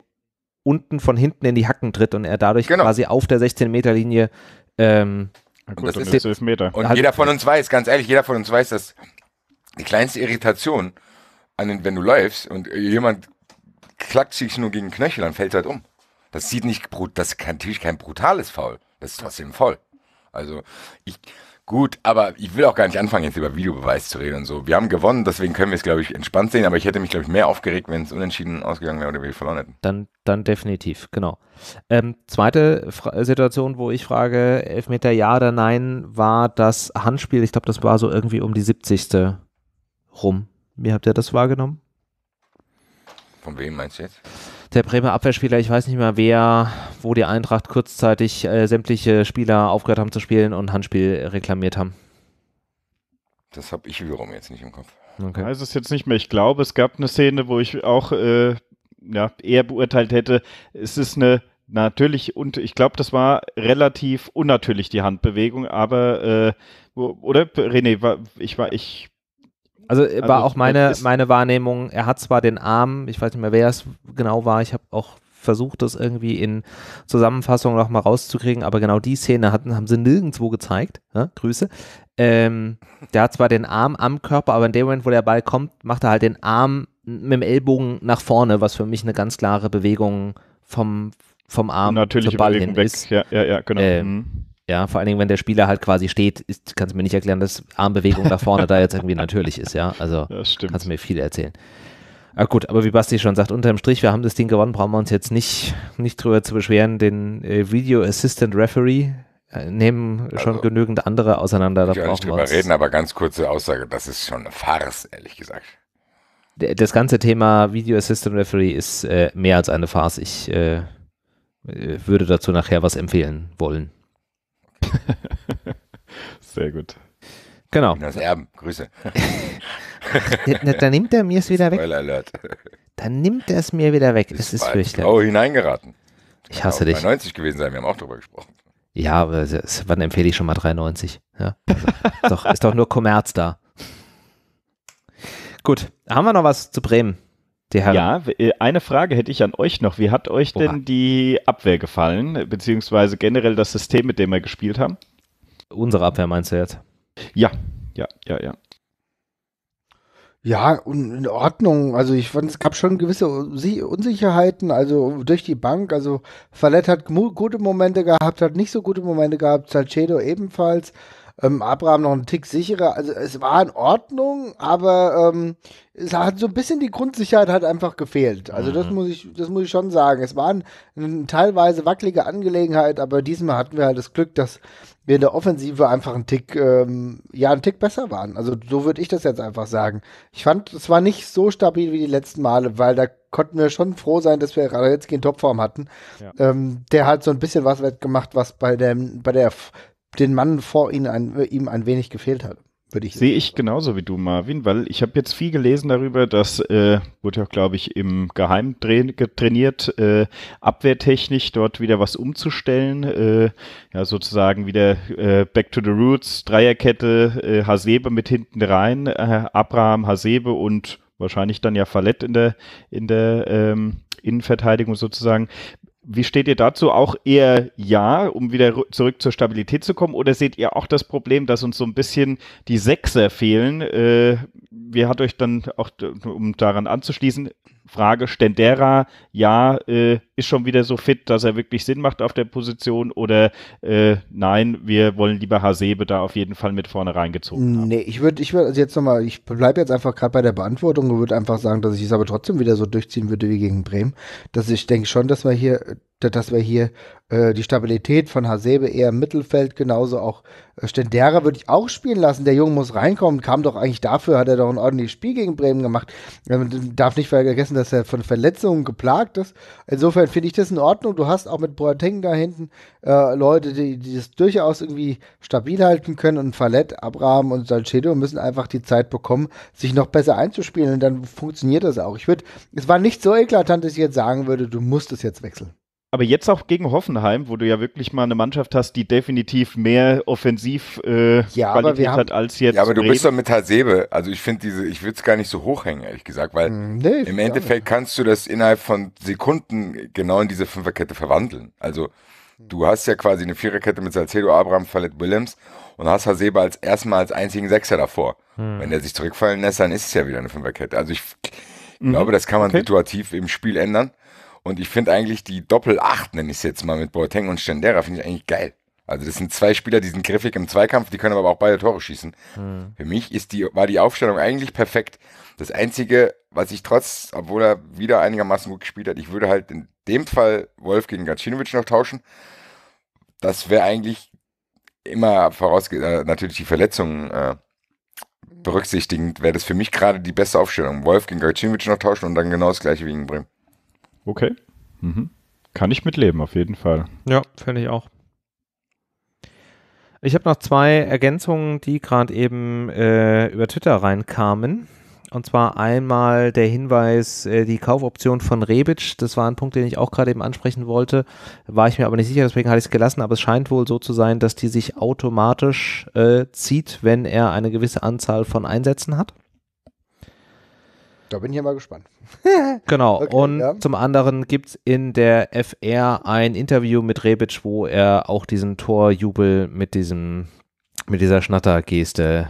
unten von hinten in die Hacken tritt und er dadurch genau. quasi auf der 16-Meter-Linie ähm, Gut, und das ist, ist Elfmeter. Und halt. jeder von uns weiß, ganz ehrlich, jeder von uns weiß, dass die kleinste Irritation, an wenn du läufst und jemand klackt sich nur gegen den Knöchel, dann fällt halt um. Das sieht nicht, das ist natürlich kein brutales Foul. Das ist trotzdem voll. Also ich, Gut, aber ich will auch gar nicht anfangen, jetzt über Videobeweis zu reden und so. Wir haben gewonnen, deswegen können wir es, glaube ich, entspannt sehen, aber ich hätte mich, glaube ich, mehr aufgeregt, wenn es unentschieden ausgegangen wäre oder wir verloren hätten. Dann, dann definitiv, genau. Ähm, zweite Fra Situation, wo ich frage, Elfmeter ja oder nein, war das Handspiel, ich glaube, das war so irgendwie um die 70. rum. Wie habt ihr das wahrgenommen? Von wem meinst du jetzt? der Bremer Abwehrspieler, ich weiß nicht mehr wer, wo die Eintracht kurzzeitig äh, sämtliche Spieler aufgehört haben zu spielen und Handspiel reklamiert haben. Das habe ich wiederum jetzt nicht im Kopf. Okay. Ich weiß es jetzt nicht mehr. Ich glaube, es gab eine Szene, wo ich auch äh, ja, eher beurteilt hätte, es ist eine natürlich und ich glaube, das war relativ unnatürlich die Handbewegung, aber äh, oder René, war, ich war ich also, äh, also war auch meine, meine Wahrnehmung, er hat zwar den Arm, ich weiß nicht mehr, wer es genau war, ich habe auch versucht, das irgendwie in Zusammenfassung nochmal rauszukriegen, aber genau die Szene hatten, haben sie nirgendwo gezeigt. Ja, ne? Grüße. Ähm, der hat zwar den Arm am Körper, aber in dem Moment, wo der Ball kommt, macht er halt den Arm mit dem Ellbogen nach vorne, was für mich eine ganz klare Bewegung vom, vom Arm Natürlich zum Ball Bewegung hin weg. ist. Ja, ja, ja, genau. Ähm, mhm. Ja, vor allen Dingen, wenn der Spieler halt quasi steht, kannst du mir nicht erklären, dass Armbewegung da vorne da jetzt irgendwie natürlich ist, ja. Also kannst du mir viel erzählen. Ah gut, aber wie Basti schon sagt, unterm Strich, wir haben das Ding gewonnen, brauchen wir uns jetzt nicht, nicht drüber zu beschweren. Den äh, Video Assistant Referee äh, nehmen schon also, genügend andere auseinander. Da ich nicht drüber reden, aber ganz kurze Aussage, das ist schon eine Farce, ehrlich gesagt. Das ganze Thema Video Assistant Referee ist äh, mehr als eine Farce. Ich äh, äh, würde dazu nachher was empfehlen wollen. Sehr gut. Genau. Das Erben, Grüße. dann nimmt er mir es wieder weg. Spoiler Alert. Dann nimmt er es mir wieder weg. Es ist fürchterlich. Oh, hineingeraten. Ich hasse genau, dich. 90 gewesen sein, wir haben auch drüber gesprochen. Ja, aber das, wann empfehle ich schon mal 93? Ja, also, ist, doch, ist doch nur Kommerz da. Gut, haben wir noch was zu Bremen? ja, äh, eine Frage hätte ich an euch noch. Wie hat euch Oha. denn die Abwehr gefallen, beziehungsweise generell das System, mit dem wir gespielt haben? Unsere Abwehr meinst du jetzt? Ja, ja, ja, ja. Ja, in Ordnung. Also ich fand, es gab schon gewisse Unsicherheiten, also durch die Bank. Also Fallett hat gute Momente gehabt, hat nicht so gute Momente gehabt, Salcedo ebenfalls. Ähm, Abraham noch einen Tick sicherer. Also es war in Ordnung, aber ähm, es hat so ein bisschen die Grundsicherheit hat einfach gefehlt. Also mhm. das muss ich, das muss ich schon sagen. Es war ein, eine teilweise wackelige Angelegenheit, aber diesmal hatten wir halt das Glück, dass wir in der Offensive einfach einen Tick, ähm, ja, einen Tick besser waren. Also so würde ich das jetzt einfach sagen. Ich fand, es war nicht so stabil wie die letzten Male, weil da konnten wir schon froh sein, dass wir Radetzky in Topform hatten. Ja. Ähm, der hat so ein bisschen was wettgemacht, was bei der, bei der den Mann vor ihm ein, ihm ein wenig gefehlt hat. Würde ich Sehe ich genauso wie du, Marvin, weil ich habe jetzt viel gelesen darüber, dass, äh, wurde ja, glaube ich, im Geheim trainiert, äh, abwehrtechnisch dort wieder was umzustellen, äh, ja, sozusagen wieder äh, Back to the Roots, Dreierkette, äh, Hasebe mit hinten rein, äh, Abraham, Hasebe und wahrscheinlich dann ja Fallett in der, in der ähm, Innenverteidigung sozusagen. Wie steht ihr dazu? Auch eher ja, um wieder zurück zur Stabilität zu kommen? Oder seht ihr auch das Problem, dass uns so ein bisschen die Sechser fehlen? Äh, wie hat euch dann auch, um daran anzuschließen, Frage, Stendera, ja, äh, ist schon wieder so fit, dass er wirklich Sinn macht auf der Position oder äh, nein, wir wollen lieber Hasebe da auf jeden Fall mit vorne reingezogen haben? Nee, ich würde ich würd also jetzt nochmal, ich bleibe jetzt einfach gerade bei der Beantwortung und würde einfach sagen, dass ich es aber trotzdem wieder so durchziehen würde wie gegen Bremen, dass ich denke schon, dass wir hier dass wir hier äh, die Stabilität von Hasebe eher im Mittelfeld, genauso auch äh, Stendera würde ich auch spielen lassen. Der Junge muss reinkommen, kam doch eigentlich dafür, hat er doch ein ordentliches Spiel gegen Bremen gemacht. Man ähm, darf nicht vergessen, dass er von Verletzungen geplagt ist. Insofern finde ich das in Ordnung. Du hast auch mit Boateng da hinten äh, Leute, die, die das durchaus irgendwie stabil halten können und Fallett, Abraham und Salcedo müssen einfach die Zeit bekommen, sich noch besser einzuspielen und dann funktioniert das auch. Ich würde, es war nicht so eklatant, dass ich jetzt sagen würde, du musst es jetzt wechseln. Aber jetzt auch gegen Hoffenheim, wo du ja wirklich mal eine Mannschaft hast, die definitiv mehr offensiv äh, ja, Qualität haben, hat als jetzt. Ja, aber du Bremen. bist doch mit Hasebe. Also ich finde diese, ich würde es gar nicht so hochhängen, ehrlich gesagt, weil hm, nee, im Endeffekt kannst du das innerhalb von Sekunden genau in diese Fünferkette verwandeln. Also du hast ja quasi eine Viererkette mit Salcedo, Abraham, Fallett, Willems und hast Hasebe als erstmal als einzigen Sechser davor. Hm. Wenn der sich zurückfallen lässt, dann ist es ja wieder eine Fünferkette. Also ich, ich mhm. glaube, das kann man okay. situativ im Spiel ändern. Und ich finde eigentlich die Doppel-8, nenne ich es jetzt mal, mit Boateng und Stendera, finde ich eigentlich geil. Also das sind zwei Spieler, die sind griffig im Zweikampf, die können aber auch beide Tore schießen. Mhm. Für mich ist die, war die Aufstellung eigentlich perfekt. Das Einzige, was ich trotz, obwohl er wieder einigermaßen gut gespielt hat, ich würde halt in dem Fall Wolf gegen Gacinovic noch tauschen. Das wäre eigentlich immer vorausge äh, natürlich die Verletzungen äh, berücksichtigend, wäre das für mich gerade die beste Aufstellung. Wolf gegen Gacinovic noch tauschen und dann genau das gleiche wie gegen Bremen. Okay. Mhm. Kann ich mitleben, auf jeden Fall. Ja, finde ich auch. Ich habe noch zwei Ergänzungen, die gerade eben äh, über Twitter reinkamen. Und zwar einmal der Hinweis, äh, die Kaufoption von Rebic, das war ein Punkt, den ich auch gerade eben ansprechen wollte, war ich mir aber nicht sicher, deswegen hatte ich es gelassen, aber es scheint wohl so zu sein, dass die sich automatisch äh, zieht, wenn er eine gewisse Anzahl von Einsätzen hat. Da bin ich mal gespannt. genau. Okay, und ja. zum anderen gibt es in der FR ein Interview mit Rebic, wo er auch diesen Torjubel mit diesem, mit dieser Schnattergeste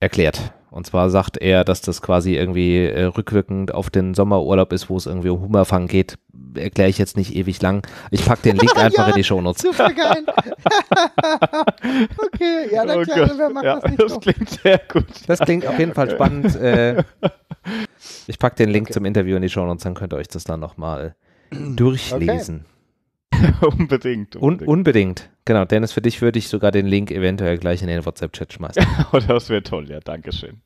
erklärt. Und zwar sagt er, dass das quasi irgendwie äh, rückwirkend auf den Sommerurlaub ist, wo es irgendwie um Hummerfang geht. Erkläre ich jetzt nicht ewig lang. Ich packe den Link einfach ja, in die Shownotes. Super geil. okay, ja, dann oh klar, wer macht ja, das nicht Das doch. klingt sehr gut. Das klingt auf jeden Fall spannend. Äh, ich packe den Link okay. zum Interview in die Shownotes, dann könnt ihr euch das dann nochmal durchlesen. Okay unbedingt. Unbedingt. Un unbedingt. Genau, Dennis, für dich würde ich sogar den Link eventuell gleich in den WhatsApp-Chat schmeißen. Oh, das wäre toll, ja, Dankeschön.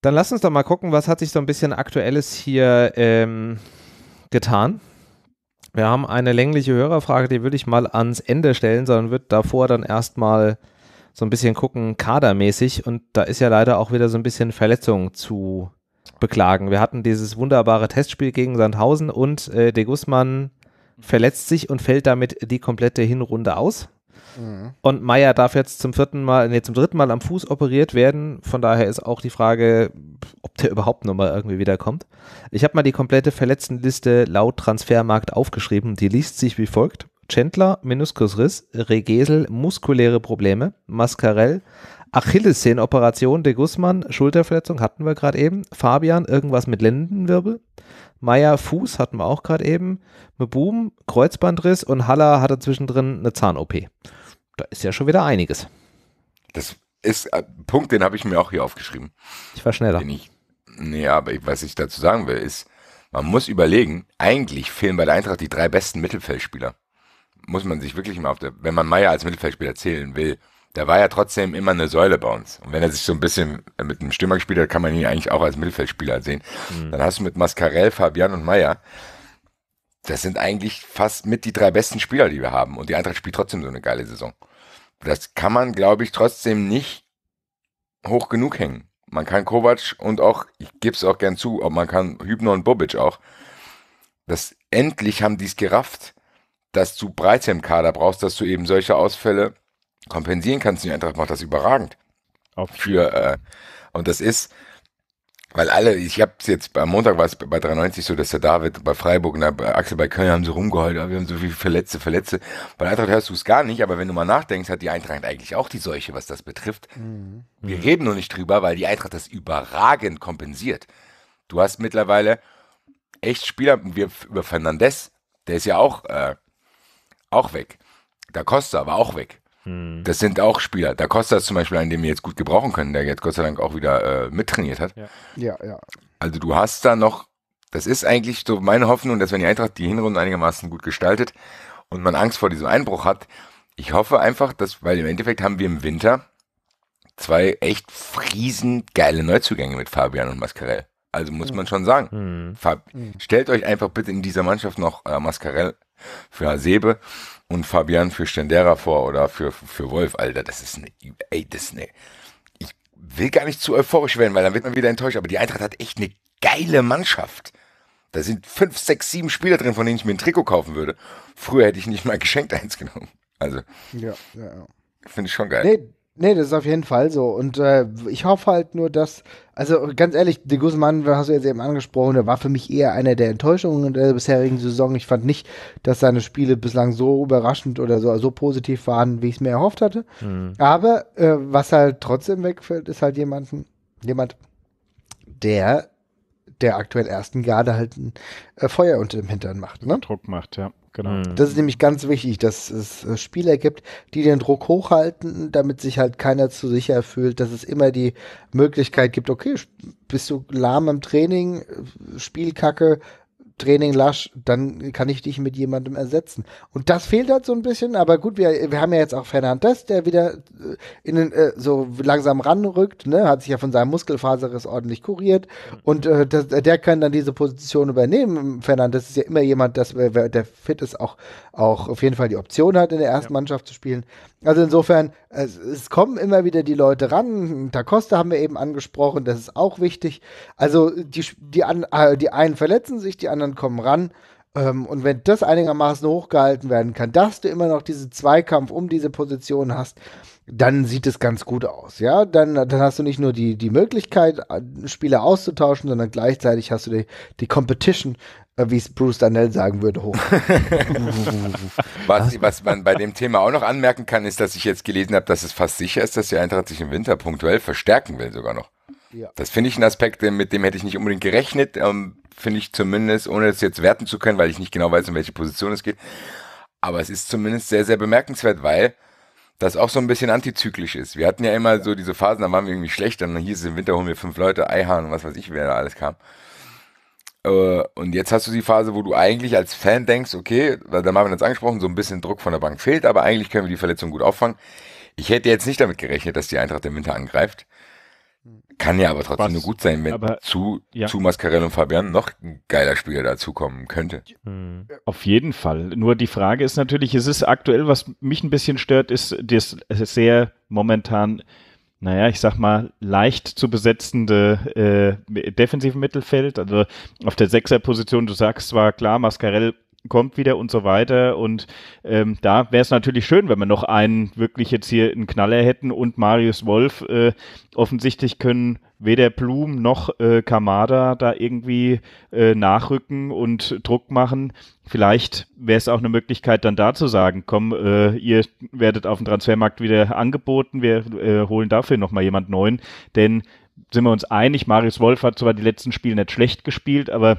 Dann lass uns doch mal gucken, was hat sich so ein bisschen Aktuelles hier ähm, getan. Wir haben eine längliche Hörerfrage, die würde ich mal ans Ende stellen, sondern wird davor dann erstmal so ein bisschen gucken, kadermäßig. Und da ist ja leider auch wieder so ein bisschen Verletzung zu beklagen. Wir hatten dieses wunderbare Testspiel gegen Sandhausen und äh, De Guzman verletzt sich und fällt damit die komplette Hinrunde aus. Mhm. Und Meier darf jetzt zum vierten Mal, nee, zum dritten Mal am Fuß operiert werden. Von daher ist auch die Frage, ob der überhaupt nochmal irgendwie wiederkommt. Ich habe mal die komplette Verletztenliste laut Transfermarkt aufgeschrieben. Die liest sich wie folgt. Chandler, Meniskusriss, Regesel, muskuläre Probleme, Mascarell, Achillessehenoperation de Guzman, Schulterverletzung hatten wir gerade eben, Fabian, irgendwas mit Lendenwirbel, Meier Fuß hatten wir auch gerade eben, mit Boom, Kreuzbandriss und Haller hatte zwischendrin eine Zahn-OP. Da ist ja schon wieder einiges. Das ist ein äh, Punkt, den habe ich mir auch hier aufgeschrieben. Ich war schneller. Den ich, nee, aber ich, was ich dazu sagen will, ist, man muss überlegen, eigentlich fehlen bei der Eintracht die drei besten Mittelfeldspieler. Muss man sich wirklich mal auf der, wenn man Meier als Mittelfeldspieler zählen will, der war ja trotzdem immer eine Säule bei uns. Und wenn er sich so ein bisschen mit einem Stürmer gespielt hat, kann man ihn eigentlich auch als Mittelfeldspieler sehen. Mhm. Dann hast du mit Mascarell, Fabian und Meyer. Das sind eigentlich fast mit die drei besten Spieler, die wir haben. Und die Eintracht spielt trotzdem so eine geile Saison. Das kann man, glaube ich, trotzdem nicht hoch genug hängen. Man kann Kovac und auch, ich gebe es auch gern zu, ob man kann Hübner und Bobic auch. Das endlich haben die es gerafft, dass du Breite im Kader brauchst, dass du eben solche Ausfälle kompensieren kannst. Und die Eintracht macht das überragend. Okay. Für, äh, und das ist, weil alle, ich habe es jetzt, am Montag war es bei 93 so, dass der David bei Freiburg und der Axel bei Köln haben so rumgeheult, ah, wir haben so viele Verletzte, Verletzte. Bei Eintracht hörst du es gar nicht, aber wenn du mal nachdenkst, hat die Eintracht eigentlich auch die Seuche, was das betrifft. Mhm. Wir reden nur nicht drüber, weil die Eintracht das überragend kompensiert. Du hast mittlerweile echt Spieler, wir über Fernandes, der ist ja auch, äh, auch weg. Da Costa war auch weg. Hm. Das sind auch Spieler. Da Costa ist zum Beispiel einen, den wir jetzt gut gebrauchen können, der jetzt Gott sei Dank auch wieder äh, mittrainiert hat. Ja. ja, ja. Also du hast da noch, das ist eigentlich so meine Hoffnung, dass wenn die Eintracht die Hinrunde einigermaßen gut gestaltet und man Angst vor diesem Einbruch hat, ich hoffe einfach, dass, weil im Endeffekt haben wir im Winter zwei echt friesen geile Neuzugänge mit Fabian und Mascarell. Also muss man schon sagen. Hm. Stellt euch einfach bitte in dieser Mannschaft noch äh, Mascarell für Hasebe und Fabian für Stendera vor oder für, für Wolf, Alter, das ist eine, ey, das ist eine, ich will gar nicht zu euphorisch werden, weil dann wird man wieder enttäuscht, aber die Eintracht hat echt eine geile Mannschaft. Da sind fünf, sechs, sieben Spieler drin, von denen ich mir ein Trikot kaufen würde. Früher hätte ich nicht mal geschenkt eins genommen. Also, ja, ja, ja. finde ich schon geil. Nee, Nee, das ist auf jeden Fall so. Und äh, ich hoffe halt nur, dass, also ganz ehrlich, De Guzman, hast du jetzt eben angesprochen, der war für mich eher einer der Enttäuschungen der bisherigen Saison. Ich fand nicht, dass seine Spiele bislang so überraschend oder so, so positiv waren, wie ich es mir erhofft hatte. Mhm. Aber äh, was halt trotzdem wegfällt, ist halt jemanden, jemand, der der aktuell ersten Garde halt ein äh, Feuer unter dem Hintern macht. Ne? Druck macht, ja. Genau. Hm. Das ist nämlich ganz wichtig, dass es äh, Spieler gibt, die den Druck hochhalten, damit sich halt keiner zu sicher fühlt, dass es immer die Möglichkeit gibt, okay, bist du lahm im Training, äh, Spielkacke, Training lasch, dann kann ich dich mit jemandem ersetzen. Und das fehlt halt so ein bisschen, aber gut, wir, wir haben ja jetzt auch Fernandes, der wieder äh, in den, äh, so langsam ranrückt, ne? hat sich ja von seinem Muskelfaserriss ordentlich kuriert und äh, das, der kann dann diese Position übernehmen. Fernandes ist ja immer jemand, dass, äh, der fit ist, auch, auch auf jeden Fall die Option hat, in der ersten ja. Mannschaft zu spielen. Also insofern, es, es, kommen immer wieder die Leute ran. Da Costa haben wir eben angesprochen, das ist auch wichtig. Also die, die, an, äh, die einen verletzen sich, die anderen kommen ran. Ähm, und wenn das einigermaßen hochgehalten werden kann, dass du immer noch diesen Zweikampf um diese Position hast, dann sieht es ganz gut aus. Ja, dann, dann hast du nicht nur die, die Möglichkeit, äh, Spieler auszutauschen, sondern gleichzeitig hast du die, die Competition äh, wie es Bruce Danell sagen würde, hoch. was, was man bei dem Thema auch noch anmerken kann, ist, dass ich jetzt gelesen habe, dass es fast sicher ist, dass die Eintracht sich im Winter punktuell verstärken will, sogar noch. Ja. Das finde ich ein Aspekt, mit dem hätte ich nicht unbedingt gerechnet. Ähm, finde ich zumindest, ohne es jetzt werten zu können, weil ich nicht genau weiß, in welche Position es geht. Aber es ist zumindest sehr, sehr bemerkenswert, weil das auch so ein bisschen antizyklisch ist. Wir hatten ja immer so diese Phasen, da waren wir irgendwie schlecht, dann hieß es im Winter holen wir fünf Leute, Eihahn und was weiß ich, wer da alles kam. Äh, und jetzt hast du die Phase, wo du eigentlich als Fan denkst, okay, weil da haben wir jetzt angesprochen, so ein bisschen Druck von der Bank fehlt, aber eigentlich können wir die Verletzung gut auffangen. Ich hätte jetzt nicht damit gerechnet, dass die Eintracht im Winter angreift. Kann ja aber trotzdem Was, nur gut sein, wenn aber, zu, ja. zu Mascarell und Fabian noch ein geiler Spieler dazukommen könnte. Hm, auf jeden Fall. Nur die Frage ist natürlich, es ist aktuell, was mich ein bisschen stört, ist das sehr momentan naja, ich sag mal, leicht zu besetzende äh, defensiven Mittelfeld. Also auf der Sechserposition, du sagst zwar klar, Mascarell kommt wieder und so weiter. Und ähm, da wäre es natürlich schön, wenn wir noch einen wirklich jetzt hier einen Knaller hätten und Marius Wolf. Äh, offensichtlich können weder Blum noch äh, Kamada da irgendwie äh, nachrücken und Druck machen. Vielleicht wäre es auch eine Möglichkeit, dann da zu sagen, komm, äh, ihr werdet auf dem Transfermarkt wieder angeboten, wir äh, holen dafür nochmal jemand Neuen. Denn sind wir uns einig, Marius Wolf hat zwar die letzten Spiele nicht schlecht gespielt, aber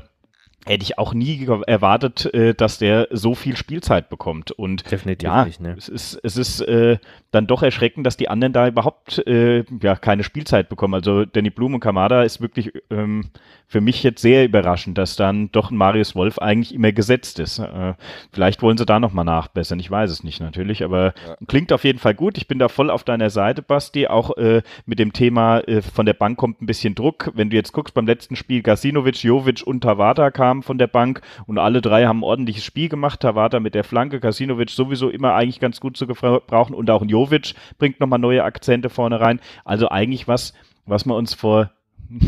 hätte ich auch nie erwartet, äh, dass der so viel Spielzeit bekommt. Und Definitiv ja, nicht, ne? es ist, es ist äh, dann doch erschreckend, dass die anderen da überhaupt äh, ja, keine Spielzeit bekommen. Also Danny Blum und Kamada ist wirklich ähm, für mich jetzt sehr überraschend, dass dann doch ein Marius Wolf eigentlich immer gesetzt ist. Äh, vielleicht wollen sie da nochmal nachbessern, ich weiß es nicht natürlich, aber ja. klingt auf jeden Fall gut. Ich bin da voll auf deiner Seite, Basti, auch äh, mit dem Thema äh, von der Bank kommt ein bisschen Druck. Wenn du jetzt guckst, beim letzten Spiel Gasinovic, Jovic und Tawada kamen kamen von der Bank und alle drei haben ein ordentliches Spiel gemacht. Tawada mit der Flanke, Kasinovic sowieso immer eigentlich ganz gut zu gebrauchen und auch Jovic bringt nochmal neue Akzente vorne rein. Also eigentlich was, was man uns vor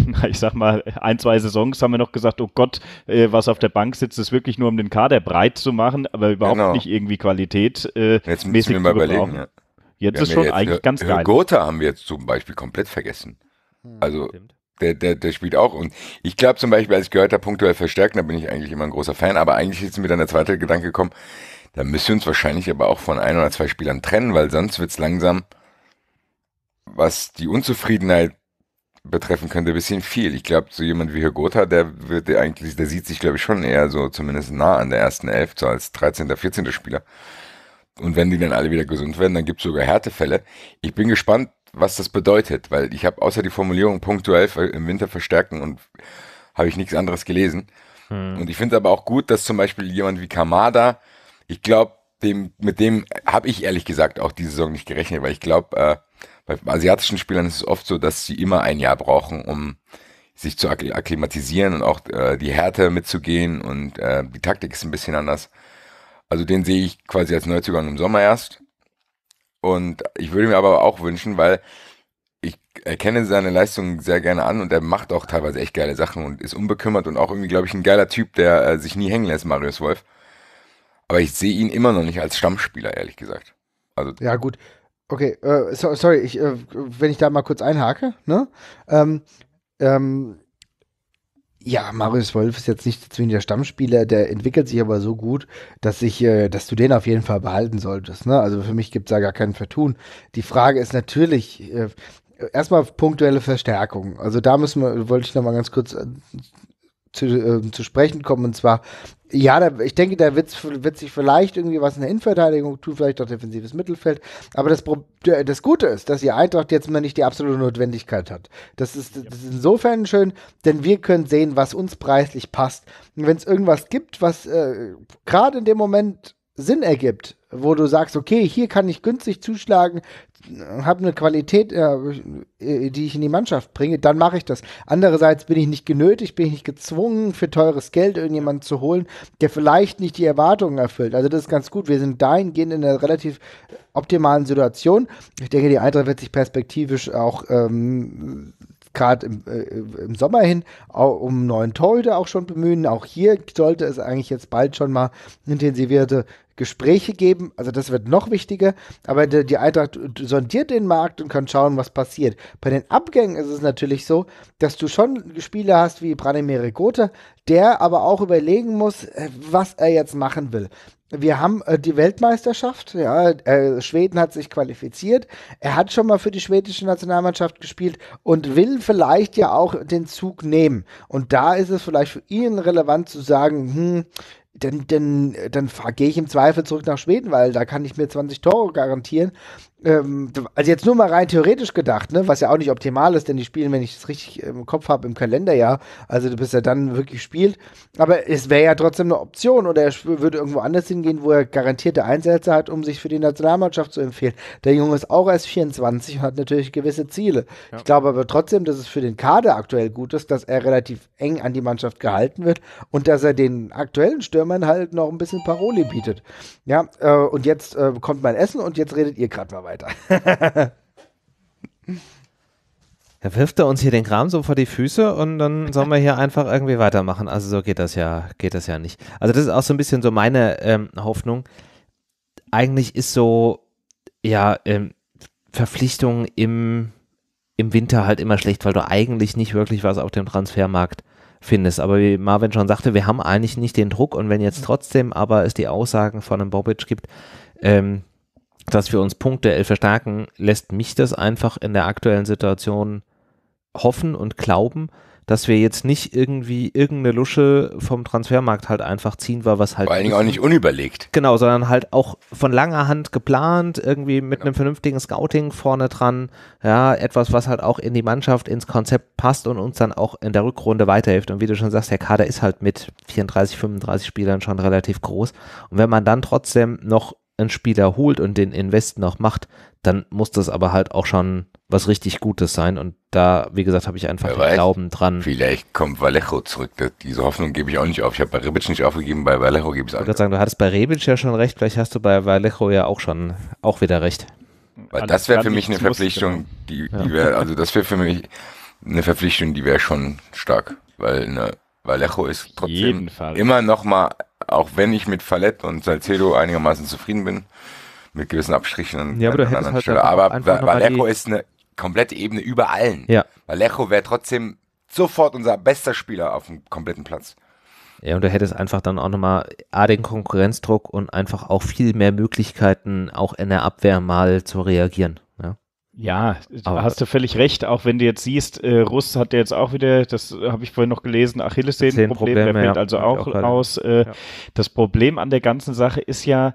ich sag mal, ein, zwei Saisons haben wir noch gesagt, oh Gott, äh, was auf der Bank sitzt, ist wirklich nur, um den Kader breit zu machen, aber überhaupt genau. nicht irgendwie Qualität. Äh, jetzt müssen wir mal überlegen. Ja. Jetzt wir ist schon jetzt, eigentlich ganz geil. Gotha haben wir jetzt zum Beispiel komplett vergessen. Hm, also, Stimmt der, der, der spielt auch. Und ich glaube zum Beispiel, als ich gehört habe, punktuell verstärken, da bin ich eigentlich immer ein großer Fan. Aber eigentlich ist mir dann der zweite Gedanke gekommen, da müssen wir uns wahrscheinlich aber auch von ein oder zwei Spielern trennen, weil sonst wird es langsam, was die Unzufriedenheit betreffen könnte, ein bisschen viel. Ich glaube, so jemand wie Hirgota, der wird der eigentlich, der sieht sich, glaube ich, schon eher so zumindest nah an der ersten Elf, so als 13., 14. Spieler. Und wenn die dann alle wieder gesund werden, dann gibt es sogar Härtefälle. Ich bin gespannt, was das bedeutet, weil ich habe außer die Formulierung punktuell im Winter verstärken und habe ich nichts anderes gelesen. Hm. Und ich finde aber auch gut, dass zum Beispiel jemand wie Kamada, ich glaube, dem, mit dem habe ich ehrlich gesagt auch diese Saison nicht gerechnet, weil ich glaube, äh, bei asiatischen Spielern ist es oft so, dass sie immer ein Jahr brauchen, um sich zu akklimatisieren und auch äh, die Härte mitzugehen und äh, die Taktik ist ein bisschen anders. Also den sehe ich quasi als Neuzugang im Sommer erst. Und ich würde mir aber auch wünschen, weil ich erkenne seine Leistungen sehr gerne an und er macht auch teilweise echt geile Sachen und ist unbekümmert und auch irgendwie, glaube ich, ein geiler Typ, der äh, sich nie hängen lässt, Marius Wolf. Aber ich sehe ihn immer noch nicht als Stammspieler, ehrlich gesagt. Also ja, gut. Okay, äh, so, sorry, ich, äh, wenn ich da mal kurz einhake, ne? Ähm, ähm, ja, Marius Wolf ist jetzt nicht zwingend der Stammspieler, der entwickelt sich aber so gut, dass ich, äh, dass du den auf jeden Fall behalten solltest. Ne? Also für mich gibt es da gar keinen Vertun. Die Frage ist natürlich, äh, erstmal punktuelle Verstärkung. Also da müssen wir, wollte ich nochmal ganz kurz äh, zu, äh, zu sprechen kommen, und zwar ja, da, ich denke, da wird, wird, sich vielleicht irgendwie was in der Innenverteidigung tun, vielleicht auch defensives Mittelfeld. Aber das, das Gute ist, dass die Eintracht jetzt mal nicht die absolute Notwendigkeit hat. Das ist, das ist insofern schön, denn wir können sehen, was uns preislich passt. Und wenn es irgendwas gibt, was äh, gerade in dem Moment Sinn ergibt, wo du sagst, okay, hier kann ich günstig zuschlagen, habe eine Qualität, äh, äh, die ich in die Mannschaft bringe, dann mache ich das. Andererseits bin ich nicht genötigt, bin ich nicht gezwungen, für teures Geld irgendjemanden zu holen, der vielleicht nicht die Erwartungen erfüllt. Also das ist ganz gut. Wir sind dahingehend in einer relativ optimalen Situation. Ich denke, die Eintracht wird sich perspektivisch auch ähm, gerade im, äh, im, Sommer hin um neuen Torhüter auch schon bemühen. Auch hier sollte es eigentlich jetzt bald schon mal intensivierte Gespräche geben. Also das wird noch wichtiger. Aber die Eintracht sondiert den Markt und kann schauen, was passiert. Bei den Abgängen ist es natürlich so, dass du schon Spieler hast wie Branimir Gotha, der aber auch überlegen muss, äh, was er jetzt machen will wir haben äh, die Weltmeisterschaft. Ja, äh, Schweden hat sich qualifiziert. Er hat schon mal für die schwedische Nationalmannschaft gespielt und will vielleicht ja auch den Zug nehmen. Und da ist es vielleicht für ihn relevant zu sagen, hm, dann, dann, dann gehe ich im Zweifel zurück nach Schweden, weil da kann ich mir 20 Tore garantieren. Ähm, also jetzt nur mal rein theoretisch gedacht, ne, was ja auch nicht optimal ist, denn die spielen, wenn ich es richtig im Kopf habe, im Kalenderjahr, also bis er dann wirklich spielt. Aber es wäre ja trotzdem eine Option oder er würde irgendwo anders hingehen, wo er garantierte Einsätze hat, um sich für die Nationalmannschaft zu empfehlen. Der Junge ist auch erst 24 und hat natürlich gewisse Ziele. Ja. Ich glaube aber trotzdem, dass es für den Kader aktuell gut ist, dass er relativ eng an die Mannschaft gehalten wird und dass er den aktuellen Stürmern halt noch ein bisschen Paroli bietet. Ja, äh, und jetzt äh, kommt mein Essen und jetzt redet ihr gerade mal weiter weiter. Ja, wirft er uns hier den Kram so vor die Füße und dann sollen wir hier einfach irgendwie weitermachen. Also so geht das ja, geht das ja nicht. Also das ist auch so ein bisschen so meine ähm, Hoffnung. Eigentlich ist so, ja, ähm, Verpflichtung im, im Winter halt immer schlecht, weil du eigentlich nicht wirklich was auf dem Transfermarkt findest. Aber wie Marvin schon sagte, wir haben eigentlich nicht den Druck und wenn jetzt trotzdem aber es die Aussagen von einem Bobic gibt, ähm, dass wir uns punktuell verstärken, lässt mich das einfach in der aktuellen Situation hoffen und glauben, dass wir jetzt nicht irgendwie irgendeine Lusche vom Transfermarkt halt einfach ziehen, weil was halt. Vor allen Dingen auch nicht unüberlegt. Genau, sondern halt auch von langer Hand geplant, irgendwie mit genau. einem vernünftigen Scouting vorne dran. Ja, etwas, was halt auch in die Mannschaft, ins Konzept passt und uns dann auch in der Rückrunde weiterhilft. Und wie du schon sagst, der Kader ist halt mit 34, 35 Spielern schon relativ groß. Und wenn man dann trotzdem noch ein Spieler holt und den Invest noch macht, dann muss das aber halt auch schon was richtig Gutes sein. Und da, wie gesagt, habe ich einfach Wer den weiß, Glauben dran. Vielleicht kommt Vallejo zurück. Diese Hoffnung gebe ich auch nicht auf. Ich habe bei Rebic nicht aufgegeben, bei Vallejo gebe ich es an. Ich würde sagen, du hattest bei Rebic ja schon recht, vielleicht hast du bei Vallejo ja auch schon auch wieder recht. Weil das wäre also für mich eine Verpflichtung, die, die wäre, also das wäre für mich eine Verpflichtung, die wäre schon stark. Weil eine Vallejo ist trotzdem immer noch mal auch wenn ich mit Fallett und Salcedo einigermaßen zufrieden bin, mit gewissen Abstrichen an einer anderen halt Stelle. Aber Vallejo ist eine komplette Ebene über allen. Ja. Vallejo wäre trotzdem sofort unser bester Spieler auf dem kompletten Platz. Ja, und du hättest einfach dann auch nochmal A, den Konkurrenzdruck und einfach auch viel mehr Möglichkeiten, auch in der Abwehr mal zu reagieren. Ja, Aber hast du völlig recht. Auch wenn du jetzt siehst, äh, Russ hat ja jetzt auch wieder, das habe ich vorhin noch gelesen, Achillessehnenproblem, der fällt ja. also auch, auch aus. Äh, ja. Das Problem an der ganzen Sache ist ja,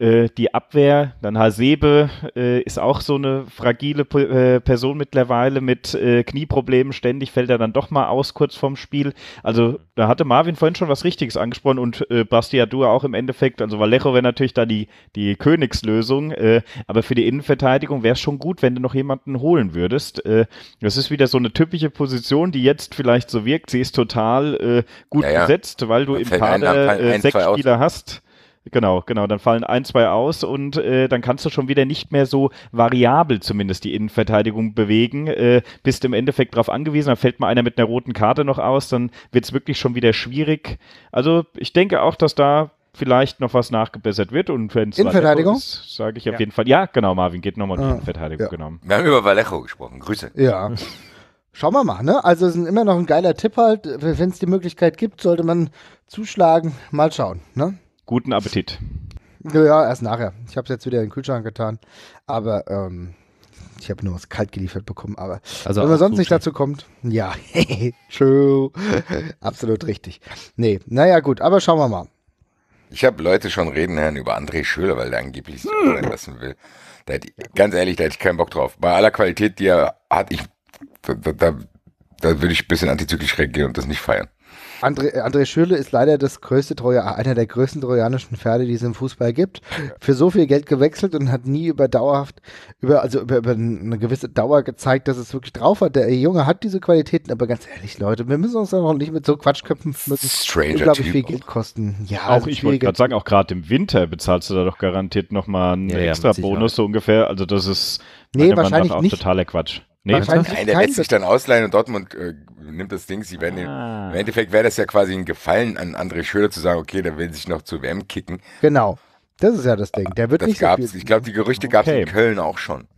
äh, die Abwehr, dann Hasebe äh, ist auch so eine fragile P äh, Person mittlerweile mit äh, Knieproblemen. Ständig fällt er dann doch mal aus kurz vorm Spiel. Also da hatte Marvin vorhin schon was Richtiges angesprochen und äh, Bastiadua auch im Endeffekt. Also Vallejo wäre natürlich da die, die Königslösung. Äh, aber für die Innenverteidigung wäre es schon gut, wenn du noch jemanden holen würdest. Äh, das ist wieder so eine typische Position, die jetzt vielleicht so wirkt. Sie ist total gut ja, ja. besetzt, weil du da im Kader ein, ein, sechs Spieler hast Genau, genau. Dann fallen ein, zwei aus und äh, dann kannst du schon wieder nicht mehr so variabel zumindest die Innenverteidigung bewegen. Äh, bist im Endeffekt darauf angewiesen. Dann fällt mal einer mit einer roten Karte noch aus, dann wird es wirklich schon wieder schwierig. Also ich denke auch, dass da vielleicht noch was nachgebessert wird und wenn Innenverteidigung sage ich ja. auf jeden Fall. Ja, genau, Marvin geht nochmal ah, in die ah, Innenverteidigung ja. genommen. Wir haben über Vallejo gesprochen. Grüße. Ja. Schauen wir mal, ne? Also es ist immer noch ein geiler Tipp halt. Wenn es die Möglichkeit gibt, sollte man zuschlagen. Mal schauen, ne? Guten Appetit. Naja, erst nachher. Ich habe es jetzt wieder in den Kühlschrank getan. Aber ähm, ich habe nur was kalt geliefert bekommen. Aber also wenn man sonst nicht dazu kommt, ja, true. Absolut richtig. Nee, naja, gut, aber schauen wir mal. Ich habe Leute schon reden hören über André Schöler, weil der angeblich sich hm. lassen will. Ich, ganz ehrlich, da hätte ich keinen Bock drauf. Bei aller Qualität, die er hat, ich, da, da, da würde ich ein bisschen antizyklisch reagieren und das nicht feiern. Äh, André, André Schürle ist leider das größte Troja, einer der größten trojanischen Pferde, die es im Fußball gibt. Für so viel Geld gewechselt und hat nie über dauerhaft, über, also über, über eine gewisse Dauer gezeigt, dass es wirklich drauf hat. Der Junge hat diese Qualitäten, aber ganz ehrlich, Leute, wir müssen uns da noch nicht mit so Quatschköpfen müssen. Stranger glaube ich, viel Geld kosten. Ja, auch also ich wollte gerade sagen, auch gerade im Winter bezahlst du da doch garantiert nochmal einen ja, extra Bonus, so ungefähr. Also das ist nee, wahrscheinlich auch nicht. totaler Quatsch. Nee, Nein, der lässt sich dann ausleihen und Dortmund äh, nimmt das Ding. Sie werden ah. den, Im Endeffekt wäre das ja quasi ein Gefallen an André Schöder zu sagen, okay, der will sich noch zu WM kicken. Genau. Das ist ja das Ding. Der wird das nicht gab's, so viel Ich glaube, die Gerüchte gab es in Köln auch schon.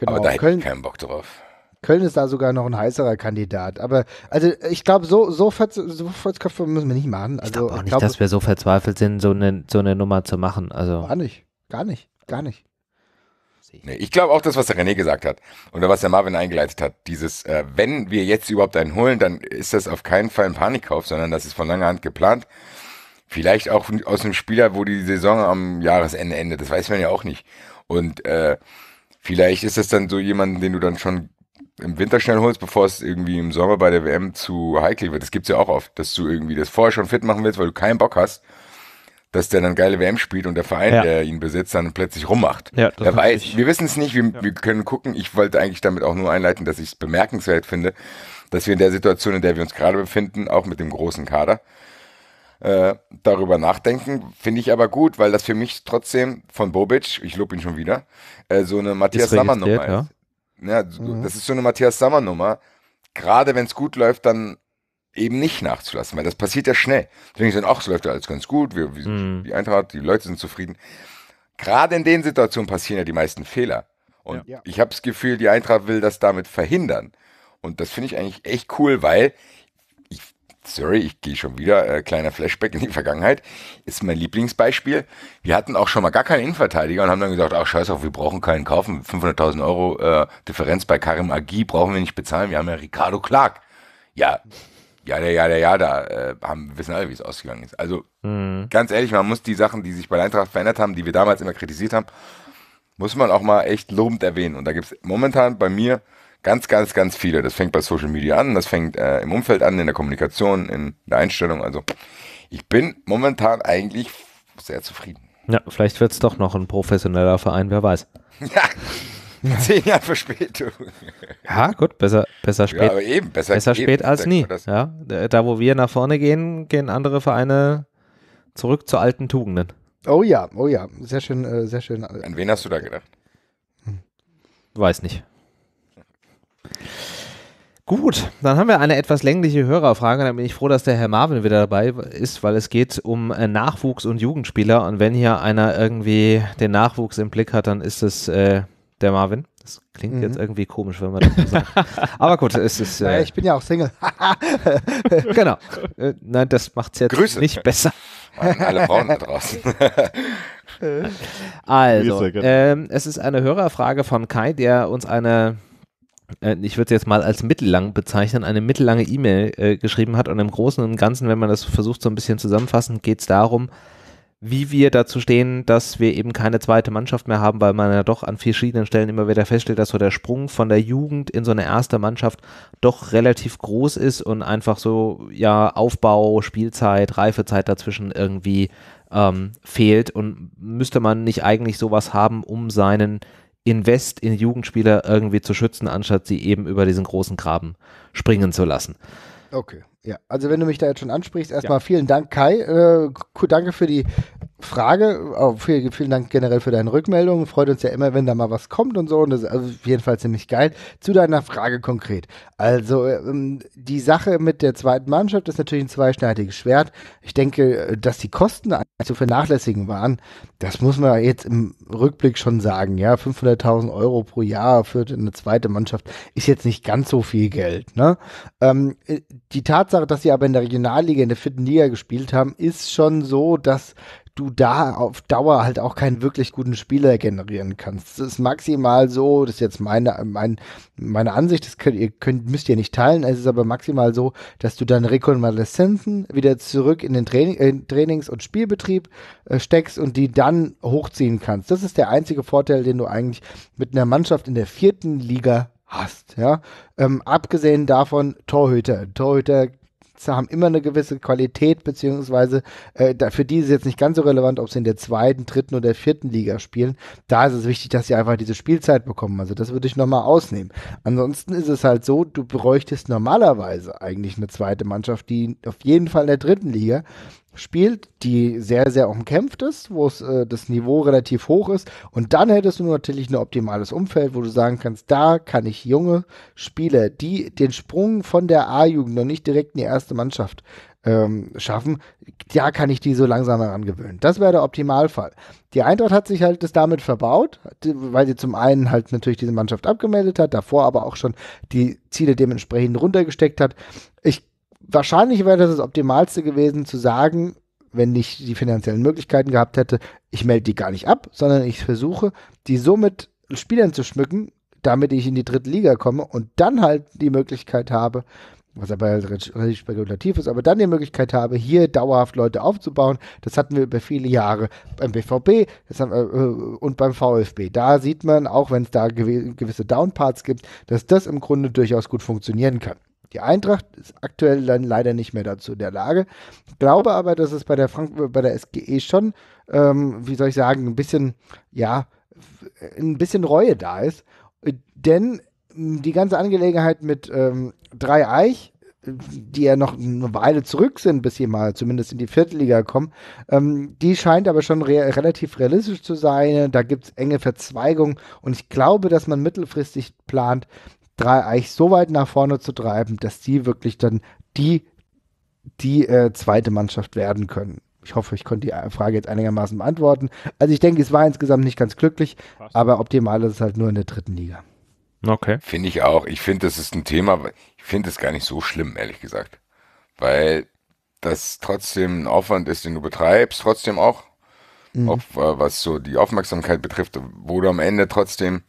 Genau. Aber da hätte ich keinen Bock drauf. Köln ist da sogar noch ein heißerer Kandidat. Aber also ich glaube, so, so, so Verzköpfe müssen wir nicht machen. Also, ich glaube auch nicht, glaub, dass wir so verzweifelt sind, so eine, so eine Nummer zu machen. Also. Gar nicht. Gar nicht. Gar nicht sehe ich. Nee, ich glaube auch das, was der René gesagt hat oder was der Marvin eingeleitet hat, dieses, äh, wenn wir jetzt überhaupt einen holen, dann ist das auf keinen Fall ein Panikkauf, sondern das ist von langer Hand geplant. Vielleicht auch aus einem Spieler, wo die Saison am Jahresende endet, das weiß man ja auch nicht. Und äh, vielleicht ist das dann so jemand, den du dann schon im Winter schnell holst, bevor es irgendwie im Sommer bei der WM zu heikel wird. Das gibt's ja auch oft, dass du irgendwie das vorher schon fit machen willst, weil du keinen Bock hast dass der dann geile WM spielt und der Verein, ja. der ihn besitzt, dann plötzlich rummacht. Ja, das weiß, ich. wir wissen es nicht, wir, ja. wir können gucken. Ich wollte eigentlich damit auch nur einleiten, dass ich es bemerkenswert finde, dass wir in der Situation, in der wir uns gerade befinden, auch mit dem großen Kader, äh, darüber nachdenken. Finde ich aber gut, weil das für mich trotzdem von Bobic, ich lobe ihn schon wieder, äh, so eine Matthias Sammer-Nummer ist. Ja. ja mhm. Das ist so eine Matthias Sammer-Nummer. Gerade wenn es gut läuft, dann eben nicht nachzulassen, weil das passiert ja schnell. Deswegen sind auch, es läuft ja alles ganz gut, wir, wir mhm. die Eintracht, die Leute sind zufrieden. Gerade in den Situationen passieren ja die meisten Fehler. Und ja. ich habe das Gefühl, die Eintracht will das damit verhindern. Und das finde ich eigentlich echt cool, weil ich, sorry, ich gehe schon wieder, äh, kleiner Flashback in die Vergangenheit, ist mein Lieblingsbeispiel. Wir hatten auch schon mal gar keinen Innenverteidiger und haben dann gesagt, ach scheiß auf, wir brauchen keinen kaufen. 500.000 Euro äh, Differenz bei Karim Agi brauchen wir nicht bezahlen, wir haben ja Ricardo Clark. Ja, ja, ja, ja, ja, da äh, haben, wissen alle, wie es ausgegangen ist. Also mhm. ganz ehrlich, man muss die Sachen, die sich bei Eintracht verändert haben, die wir damals immer kritisiert haben, muss man auch mal echt lobend erwähnen. Und da gibt es momentan bei mir ganz, ganz, ganz viele. Das fängt bei Social Media an, das fängt äh, im Umfeld an, in der Kommunikation, in der Einstellung. Also ich bin momentan eigentlich sehr zufrieden. Ja, vielleicht wird es doch noch ein professioneller Verein, wer weiß. Ja, Zehn Jahre Verspätung. Ja, gut, besser, besser spät. Ja, aber eben, besser, besser eben, spät als nie. Ja, da, wo wir nach vorne gehen, gehen andere Vereine zurück zu alten Tugenden. Oh ja, oh ja, sehr schön, äh, sehr schön. An wen hast du da gedacht? Weiß nicht. Gut, dann haben wir eine etwas längliche Hörerfrage. Da bin ich froh, dass der Herr Marvin wieder dabei ist, weil es geht um äh, Nachwuchs- und Jugendspieler. Und wenn hier einer irgendwie den Nachwuchs im Blick hat, dann ist es äh, der Marvin. Das klingt mhm. jetzt irgendwie komisch, wenn man das so sagt. Aber gut, es ist. Äh, ich bin ja auch Single. genau. Äh, nein, das macht es jetzt Grüße. nicht besser. An alle Frauen da draußen. also, genau. ähm, es ist eine Hörerfrage von Kai, der uns eine äh, ich würde es jetzt mal als mittellang bezeichnen, eine mittellange E-Mail äh, geschrieben hat. Und im Großen und Ganzen, wenn man das versucht, so ein bisschen zusammenfassen, geht es darum, wie wir dazu stehen, dass wir eben keine zweite Mannschaft mehr haben, weil man ja doch an verschiedenen Stellen immer wieder feststellt, dass so der Sprung von der Jugend in so eine erste Mannschaft doch relativ groß ist und einfach so ja Aufbau, Spielzeit, Reifezeit dazwischen irgendwie ähm, fehlt und müsste man nicht eigentlich sowas haben, um seinen Invest in Jugendspieler irgendwie zu schützen, anstatt sie eben über diesen großen Graben springen zu lassen. Okay. Ja, also wenn du mich da jetzt schon ansprichst, erstmal ja. vielen Dank, Kai. Äh, danke für die Frage. Oh, vielen, vielen Dank generell für deine Rückmeldung. Freut uns ja immer, wenn da mal was kommt und so. Und das ist also auf jeden Fall ziemlich geil. Zu deiner Frage konkret. Also, ähm, die Sache mit der zweiten Mannschaft ist natürlich ein zweischneidiges Schwert. Ich denke, dass die Kosten zu vernachlässigen waren, das muss man jetzt im Rückblick schon sagen. Ja, 500.000 Euro pro Jahr für eine zweite Mannschaft ist jetzt nicht ganz so viel Geld. Ne? Ähm, äh, die Tatsache, dass sie aber in der Regionalliga, in der vierten Liga gespielt haben, ist schon so, dass du da auf Dauer halt auch keinen wirklich guten Spieler generieren kannst. Das ist maximal so, das ist jetzt meine, mein, meine Ansicht, das könnt, ihr könnt, müsst ihr nicht teilen, es ist aber maximal so, dass du dann Rekonvaleszenzen wieder zurück in den Training, äh, Trainings- und Spielbetrieb äh, steckst und die dann hochziehen kannst. Das ist der einzige Vorteil, den du eigentlich mit einer Mannschaft in der vierten Liga hast. Ja? Ähm, abgesehen davon Torhüter. Torhüter Plätze haben immer eine gewisse Qualität, beziehungsweise äh, da, für die ist es jetzt nicht ganz so relevant, ob sie in der zweiten, dritten oder vierten Liga spielen. Da ist es wichtig, dass sie einfach diese Spielzeit bekommen. Also das würde ich nochmal ausnehmen. Ansonsten ist es halt so, du bräuchtest normalerweise eigentlich eine zweite Mannschaft, die auf jeden Fall in der dritten Liga spielt, die sehr, sehr umkämpft ist, wo äh, das Niveau relativ hoch ist. Und dann hättest du natürlich ein optimales Umfeld, wo du sagen kannst, da kann ich junge Spieler, die den Sprung von der A-Jugend noch nicht direkt in die erste Mannschaft ähm, schaffen, da kann ich die so langsam herangewöhnen. Das wäre der Optimalfall. Die Eintracht hat sich halt das damit verbaut, weil sie zum einen halt natürlich diese Mannschaft abgemeldet hat, davor aber auch schon die Ziele dementsprechend runtergesteckt hat wahrscheinlich wäre das das Optimalste gewesen, zu sagen, wenn ich die finanziellen Möglichkeiten gehabt hätte, ich melde die gar nicht ab, sondern ich versuche, die so mit Spielern zu schmücken, damit ich in die dritte Liga komme und dann halt die Möglichkeit habe, was aber relativ spekulativ ist, aber dann die Möglichkeit habe, hier dauerhaft Leute aufzubauen. Das hatten wir über viele Jahre beim BVB haben, äh, und beim VfB. Da sieht man, auch wenn es da gewisse Downparts gibt, dass das im Grunde durchaus gut funktionieren kann. Die Eintracht ist aktuell dann leider nicht mehr dazu in der Lage. Ich glaube aber, dass es bei der, Frank bei der SGE schon, ähm, wie soll ich sagen, ein bisschen, ja, ein bisschen Reue da ist. Denn die ganze Angelegenheit mit ähm, Dreieich, die ja noch eine Weile zurück sind, bis sie mal zumindest in die Viertelliga kommen, ähm, die scheint aber schon re relativ realistisch zu sein. Da gibt es enge Verzweigungen und ich glaube, dass man mittelfristig plant, eigentlich so weit nach vorne zu treiben, dass die wirklich dann die, die äh, zweite Mannschaft werden können. Ich hoffe, ich konnte die Frage jetzt einigermaßen beantworten. Also ich denke, es war insgesamt nicht ganz glücklich, Fast. aber optimal ist es halt nur in der dritten Liga. Okay. Finde ich auch. Ich finde, das ist ein Thema, ich finde es gar nicht so schlimm, ehrlich gesagt. Weil das trotzdem ein Aufwand ist, den du betreibst, trotzdem auch. Mhm. Auch was so die Aufmerksamkeit betrifft, wo du am Ende trotzdem,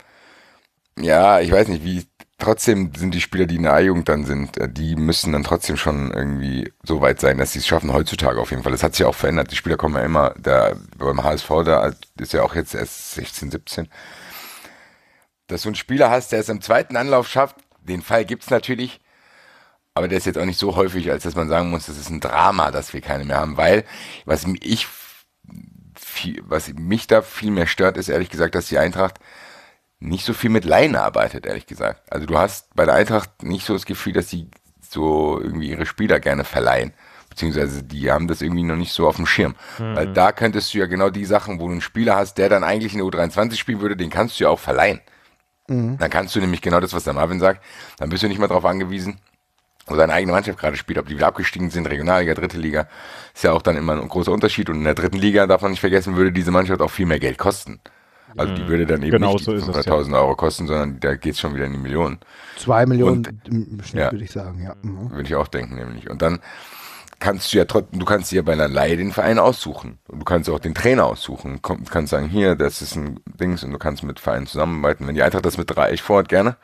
ja, ich weiß nicht, wie trotzdem sind die Spieler, die in der A-Jugend dann sind, äh, die müssen dann trotzdem schon irgendwie so weit sein, dass sie es schaffen, heutzutage auf jeden Fall. Das hat sich auch verändert. Die Spieler kommen ja immer, da beim HSV, da ist ja auch jetzt erst 16, 17. Dass du einen Spieler hast, der es im zweiten Anlauf schafft, den Fall gibt es natürlich, aber der ist jetzt auch nicht so häufig, als dass man sagen muss, das ist ein Drama, dass wir keine mehr haben, weil was mich, was mich da viel mehr stört, ist ehrlich gesagt, dass die Eintracht nicht so viel mit Laien arbeitet, ehrlich gesagt. Also du hast bei der Eintracht nicht so das Gefühl, dass sie so irgendwie ihre Spieler gerne verleihen. Beziehungsweise die haben das irgendwie noch nicht so auf dem Schirm. Mhm. Weil da könntest du ja genau die Sachen, wo du einen Spieler hast, der dann eigentlich in der U23 spielen würde, den kannst du ja auch verleihen. Mhm. Dann kannst du nämlich genau das, was der Marvin sagt, dann bist du nicht mehr darauf angewiesen, wo deine eigene Mannschaft gerade spielt, ob die wieder abgestiegen sind, Regionalliga, dritte Liga, ist ja auch dann immer ein großer Unterschied. Und in der dritten Liga, darf man nicht vergessen, würde diese Mannschaft auch viel mehr Geld kosten. Also die würde mhm. dann eben genau nicht so 500.000 ja. Euro kosten, sondern da geht es schon wieder in die Millionen. Zwei Millionen und, im Schnitt ja, würde ich sagen, ja. Mhm. Würde ich auch denken nämlich. Und dann kannst du ja trotzdem, du kannst dir bei einer Laie den Verein aussuchen. Und du kannst auch den Trainer aussuchen. Du kannst sagen, hier, das ist ein Dings und du kannst mit Vereinen zusammenarbeiten. Wenn die Eintracht das mit drei, ich vorhat, gerne.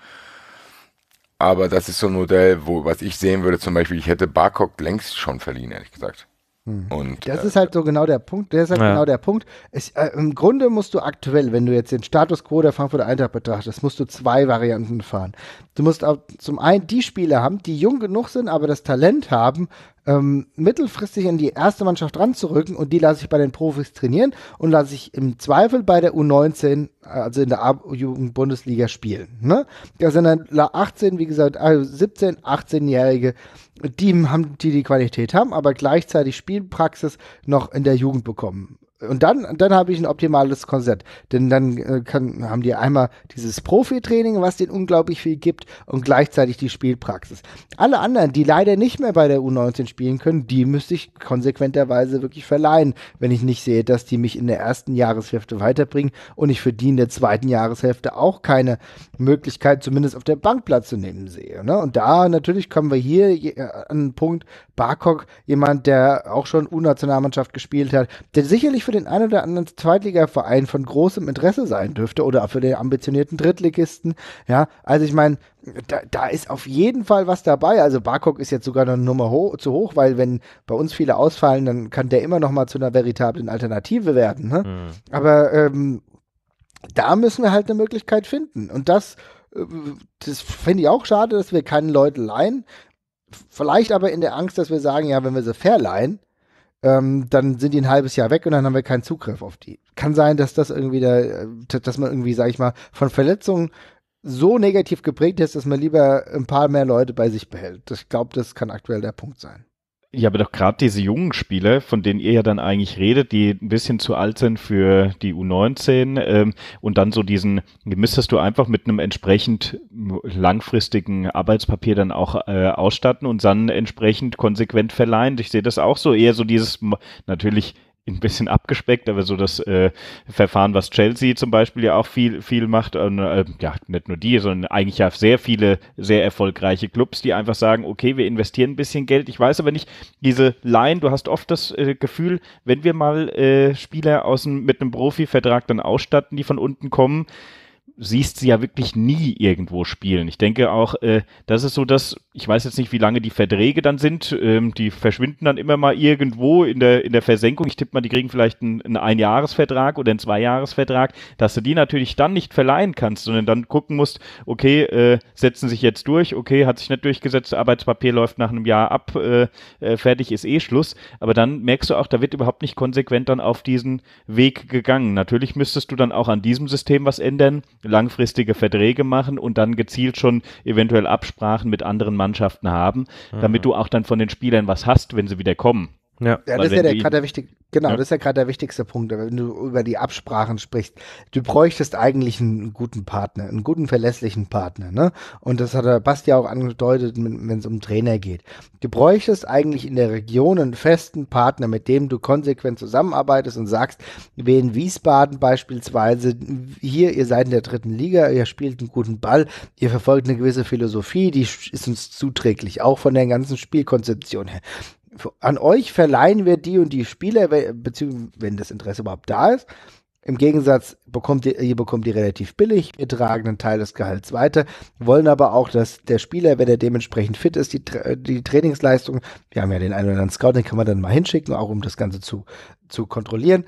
Aber das ist so ein Modell, wo, was ich sehen würde, zum Beispiel, ich hätte Barcock längst schon verliehen, ehrlich gesagt. Hm. Und, das äh, ist halt so genau der Punkt. Der ist halt ja. genau der Punkt. Es, äh, Im Grunde musst du aktuell, wenn du jetzt den Status quo der Frankfurter Eintracht betrachtest, musst du zwei Varianten fahren. Du musst auch zum einen die Spieler haben, die jung genug sind, aber das Talent haben, ähm, mittelfristig in die erste Mannschaft ranzurücken und die lasse ich bei den Profis trainieren und lasse ich im Zweifel bei der U19, also in der Jugendbundesliga spielen. Ne? Da sind dann 18, wie gesagt, 17, also 18-Jährige, die haben, die die Qualität haben, aber gleichzeitig Spielpraxis noch in der Jugend bekommen und dann, dann habe ich ein optimales Konzept. Denn dann äh, kann, haben die einmal dieses Profitraining, was denen unglaublich viel gibt, und gleichzeitig die Spielpraxis. Alle anderen, die leider nicht mehr bei der U19 spielen können, die müsste ich konsequenterweise wirklich verleihen, wenn ich nicht sehe, dass die mich in der ersten Jahreshälfte weiterbringen und ich für die in der zweiten Jahreshälfte auch keine Möglichkeit, zumindest auf der Bank Platz zu nehmen sehe. Ne? Und da natürlich kommen wir hier äh, an den Punkt, Barkok, jemand, der auch schon U-Nationalmannschaft gespielt hat, der sicherlich für den ein oder anderen Zweitligaverein von großem Interesse sein dürfte oder für den ambitionierten Drittligisten. Ja, also ich meine, da, da, ist auf jeden Fall was dabei. Also Barkok ist jetzt sogar noch eine Nummer ho zu hoch, weil wenn bei uns viele ausfallen, dann kann der immer noch mal zu einer veritablen Alternative werden. Ne? Mhm. Aber ähm, da müssen wir halt eine Möglichkeit finden. Und das, äh, das finde ich auch schade, dass wir keinen Leuten leihen. Vielleicht aber in der Angst, dass wir sagen, ja, wenn wir sie verleihen, ähm, dann sind die ein halbes Jahr weg und dann haben wir keinen Zugriff auf die. Kann sein, dass das irgendwie da, äh, dass man irgendwie, sag ich mal, von Verletzungen so negativ geprägt ist, dass man lieber ein paar mehr Leute bei sich behält. Ich glaube, das kann aktuell der Punkt sein. Ja, aber doch gerade diese jungen Spieler, von denen ihr ja dann eigentlich redet, die ein bisschen zu alt sind für die U19 ähm, und dann so diesen, müsstest du einfach mit einem entsprechend langfristigen Arbeitspapier dann auch äh, ausstatten und dann entsprechend konsequent verleihen. Ich sehe das auch so eher so dieses, natürlich ein bisschen abgespeckt, aber so das äh, Verfahren, was Chelsea zum Beispiel ja auch viel, viel macht, und, äh, äh, ja, nicht nur die, sondern eigentlich ja sehr viele sehr erfolgreiche Clubs, die einfach sagen, okay, wir investieren ein bisschen Geld. Ich weiß aber nicht, diese Line, du hast oft das äh, Gefühl, wenn wir mal äh, Spieler aus dem, mit einem Profivertrag dann ausstatten, die von unten kommen, siehst sie ja wirklich nie irgendwo spielen. Ich denke auch, äh, das ist so, dass ich weiß jetzt nicht, wie lange die Verträge dann sind. Ähm, die verschwinden dann immer mal irgendwo in der, in der Versenkung. Ich tippe mal, die kriegen vielleicht einen, einen Einjahresvertrag oder einen Zweijahresvertrag, dass du die natürlich dann nicht verleihen kannst, sondern dann gucken musst, okay, äh, setzen sich jetzt durch, okay, hat sich nicht durchgesetzt, Arbeitspapier läuft nach einem Jahr ab, äh, äh fertig ist eh Schluss. Aber dann merkst du auch, da wird überhaupt nicht konsequent dann auf diesen Weg gegangen. Natürlich müsstest du dann auch an diesem System was ändern langfristige Verträge machen und dann gezielt schon eventuell Absprachen mit anderen Mannschaften haben, mhm. damit du auch dann von den Spielern was hast, wenn sie wieder kommen. Ja, ja das ist ja gerade der wichtige, genau, ja. das ist ja gerade der wichtigste Punkt, wenn du über die Absprachen sprichst. Du bräuchtest eigentlich einen guten Partner, einen guten verlässlichen Partner, ne? Und das hat der Basti auch angedeutet, wenn es um Trainer geht. Du bräuchtest eigentlich in der Region einen festen Partner, mit dem du konsequent zusammenarbeitest und sagst, wie in Wiesbaden beispielsweise, hier, ihr seid in der dritten Liga, ihr spielt einen guten Ball, ihr verfolgt eine gewisse Philosophie, die ist uns zuträglich, auch von der ganzen Spielkonzeption her an euch verleihen wir die und die Spieler, beziehungsweise wenn das Interesse überhaupt da ist. Im Gegensatz bekommt ihr, ihr bekommt die relativ billig, wir tragen einen Teil des Gehalts weiter, wollen aber auch, dass der Spieler, wenn er dementsprechend fit ist, die, die Trainingsleistung, wir haben ja den einen oder anderen Scout, den kann man dann mal hinschicken, auch um das Ganze zu, zu kontrollieren,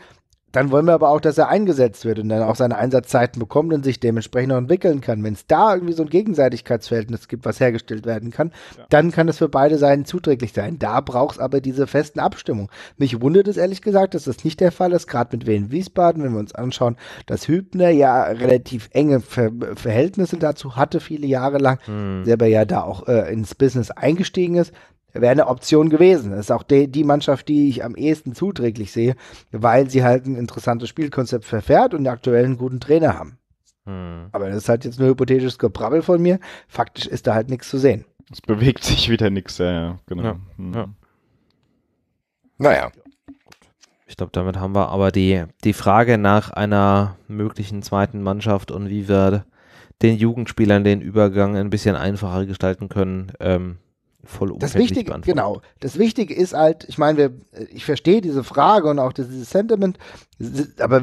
dann wollen wir aber auch, dass er eingesetzt wird und dann auch seine Einsatzzeiten bekommt und sich dementsprechend auch entwickeln kann. Wenn es da irgendwie so ein Gegenseitigkeitsverhältnis gibt, was hergestellt werden kann, ja. dann kann es für beide Seiten zuträglich sein. Da braucht es aber diese festen Abstimmungen. Mich wundert es ehrlich gesagt, dass das nicht der Fall ist, gerade mit Wien Wiesbaden, wenn wir uns anschauen, dass Hübner ja relativ enge Ver Verhältnisse dazu hatte, viele Jahre lang, mhm. selber ja da auch äh, ins Business eingestiegen ist wäre eine Option gewesen. Das ist auch de, die Mannschaft, die ich am ehesten zuträglich sehe, weil sie halt ein interessantes Spielkonzept verfährt und aktuell einen guten Trainer haben. Hm. Aber das ist halt jetzt nur hypothetisches Gebrabbel von mir. Faktisch ist da halt nichts zu sehen. Es bewegt sich wieder nichts, ja, ja, genau. Ja, hm. ja. Naja. Ich glaube, damit haben wir aber die, die Frage nach einer möglichen zweiten Mannschaft und wie wir den Jugendspielern den Übergang ein bisschen einfacher gestalten können. Ähm, voll das Wichtige, genau. Das Wichtige ist halt, ich meine, äh, ich verstehe diese Frage und auch dieses Sentiment, aber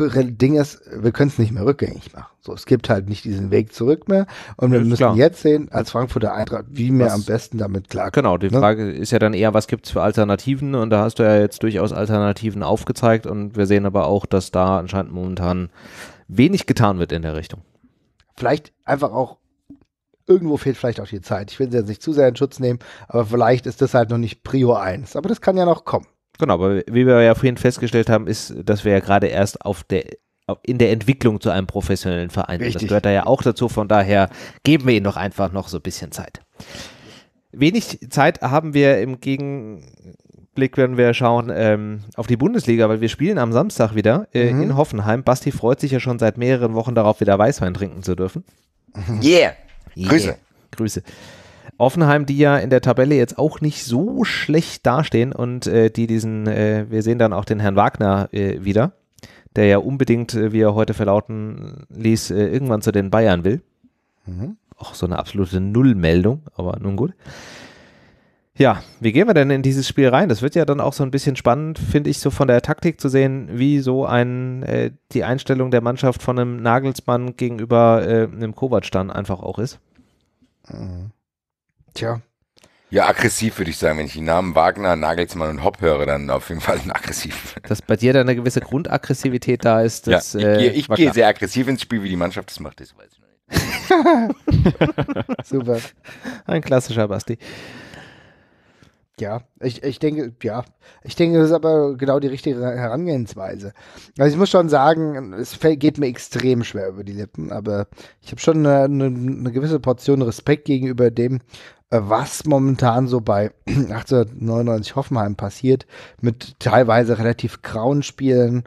Ding ist, wir können es nicht mehr rückgängig machen. So, es gibt halt nicht diesen Weg zurück mehr und wir ist müssen klar. jetzt sehen, als Frankfurter Eintracht, wie wir am besten damit klarkommen. Genau, die ne? Frage ist ja dann eher, was gibt es für Alternativen und da hast du ja jetzt durchaus Alternativen aufgezeigt und wir sehen aber auch, dass da anscheinend momentan wenig getan wird in der Richtung. Vielleicht einfach auch irgendwo fehlt vielleicht auch die Zeit. Ich will sie jetzt nicht zu sehr in Schutz nehmen, aber vielleicht ist das halt noch nicht Prio 1. Aber das kann ja noch kommen. Genau, aber wie wir ja vorhin festgestellt haben, ist, dass wir ja gerade erst auf der in der Entwicklung zu einem professionellen Verein. sind. Das gehört da ja auch dazu. Von daher geben wir ihnen doch einfach noch so ein bisschen Zeit. Wenig Zeit haben wir im Gegenblick, wenn wir schauen ähm, auf die Bundesliga, weil wir spielen am Samstag wieder äh, mhm. in Hoffenheim. Basti freut sich ja schon seit mehreren Wochen darauf, wieder Weißwein trinken zu dürfen. Yeah! Yeah. Grüße. Grüße. Offenheim, die ja in der Tabelle jetzt auch nicht so schlecht dastehen und äh, die diesen, äh, wir sehen dann auch den Herrn Wagner äh, wieder, der ja unbedingt, äh, wie er heute verlauten ließ, äh, irgendwann zu den Bayern will. Mhm. Auch so eine absolute Nullmeldung, aber nun gut. Ja, wie gehen wir denn in dieses Spiel rein? Das wird ja dann auch so ein bisschen spannend, finde ich, so von der Taktik zu sehen, wie so ein, äh, die Einstellung der Mannschaft von einem Nagelsmann gegenüber äh, einem Kovac dann einfach auch ist. Mhm. Tja. Ja, aggressiv würde ich sagen. Wenn ich die Namen Wagner, Nagelsmann und Hopp höre, dann auf jeden Fall aggressiv. Dass bei dir da eine gewisse Grundaggressivität da ist. Das, ja, ich, äh, ich gehe sehr aggressiv ins Spiel, wie die Mannschaft das macht, das weiß ich nicht. Super. Ein klassischer Basti. Ja, ich, ich denke, ja, ich denke, das ist aber genau die richtige Herangehensweise. Also ich muss schon sagen, es geht mir extrem schwer über die Lippen, aber ich habe schon eine, eine, gewisse Portion Respekt gegenüber dem, äh, was momentan so bei 1899 Hoffenheim passiert, mit teilweise relativ grauen Spielen,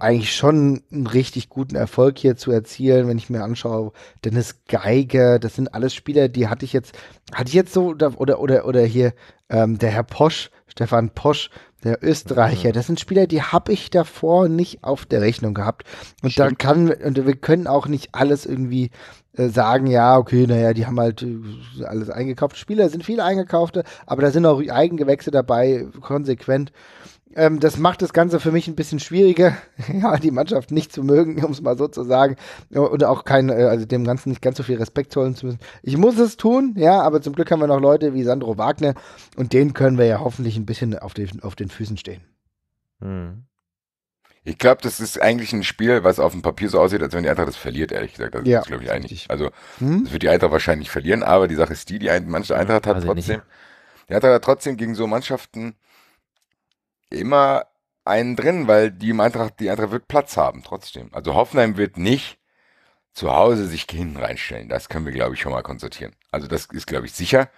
eigentlich schon einen richtig guten Erfolg hier zu erzielen, wenn ich mir anschaue, Dennis Geiger, das sind alles Spieler, die hatte ich jetzt, hatte ich jetzt so, oder, oder, oder hier, ähm, der Herr Posch, Stefan Posch, der Österreicher, das sind Spieler, die habe ich davor nicht auf der Rechnung gehabt. Und Stimmt. da kann, und wir können auch nicht alles irgendwie äh, sagen, ja, okay, naja, die haben halt äh, alles eingekauft. Spieler sind viele eingekaufte, aber da sind auch Eigengewächse dabei, konsequent. Ähm, das macht das Ganze für mich ein bisschen schwieriger, ja, die Mannschaft nicht zu mögen, um es mal so zu sagen. Und auch kein, äh, also dem Ganzen nicht ganz so viel Respekt zollen zu müssen. Ich muss es tun, ja, aber zum Glück haben wir noch Leute wie Sandro Wagner und denen können wir ja hoffentlich ein bisschen auf den, auf den Füßen stehen. Hm. Ich glaube, das ist eigentlich ein Spiel, was auf dem Papier so aussieht, als wenn die Eintracht das verliert, ehrlich gesagt. Das ja, ist, glaube ich, eigentlich. Also, hm? das wird die Eintracht wahrscheinlich verlieren, aber die Sache ist die, die ein, manche hm, Eintracht hat also trotzdem, nicht. die Eintracht hat trotzdem gegen so Mannschaften, immer einen drin, weil die im Eintracht, die Eintracht wird Platz haben trotzdem. Also Hoffenheim wird nicht zu Hause sich hinten reinstellen. Das können wir, glaube ich, schon mal konstatieren. Also das ist, glaube ich, sicher.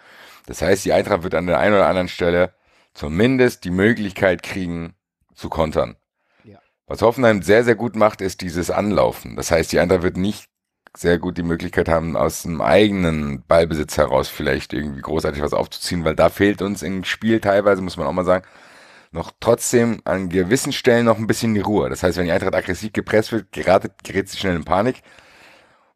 Das heißt, die Eintracht wird an der einen oder anderen Stelle zumindest die Möglichkeit kriegen, zu kontern. Ja. Was Hoffenheim sehr, sehr gut macht, ist dieses Anlaufen. Das heißt, die Eintracht wird nicht sehr gut die Möglichkeit haben, aus dem eigenen Ballbesitz heraus vielleicht irgendwie großartig was aufzuziehen, weil da fehlt uns im Spiel teilweise, muss man auch mal sagen, noch trotzdem an gewissen Stellen noch ein bisschen die Ruhe. Das heißt, wenn die Eintracht aggressiv gepresst wird, gerät, gerät sie schnell in Panik.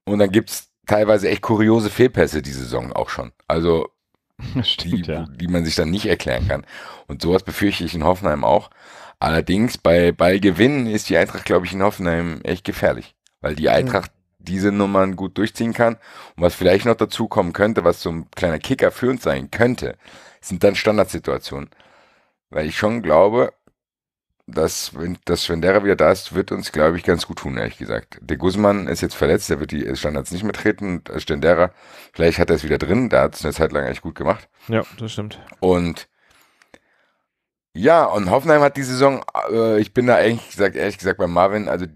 Und dann gibt es teilweise echt kuriose Fehlpässe diese Saison auch schon. Also, Stimmt, die, ja. die man sich dann nicht erklären kann. Und sowas befürchte ich in Hoffenheim auch. Allerdings bei, Ballgewinnen ist die Eintracht, glaube ich, in Hoffenheim echt gefährlich, weil die hm. Eintracht mhm. diese Nummern gut durchziehen kann. Und was vielleicht noch dazu kommen könnte, was so ein kleiner Kicker für uns sein könnte, sind dann Standardsituationen. Weil ich schon glaube, dass, wenn, dass wenn der wieder da ist, wird uns, glaube ich, ganz gut tun, ehrlich gesagt. Der Guzman ist jetzt verletzt, der wird die Standards nicht mehr treten. Stendera, vielleicht hat er es wieder drin, da hat es eine Zeit lang echt gut gemacht. Ja, das stimmt. Und ja, und Hoffenheim hat die Saison, äh, ich bin da eigentlich gesagt, ehrlich gesagt bei Marvin, also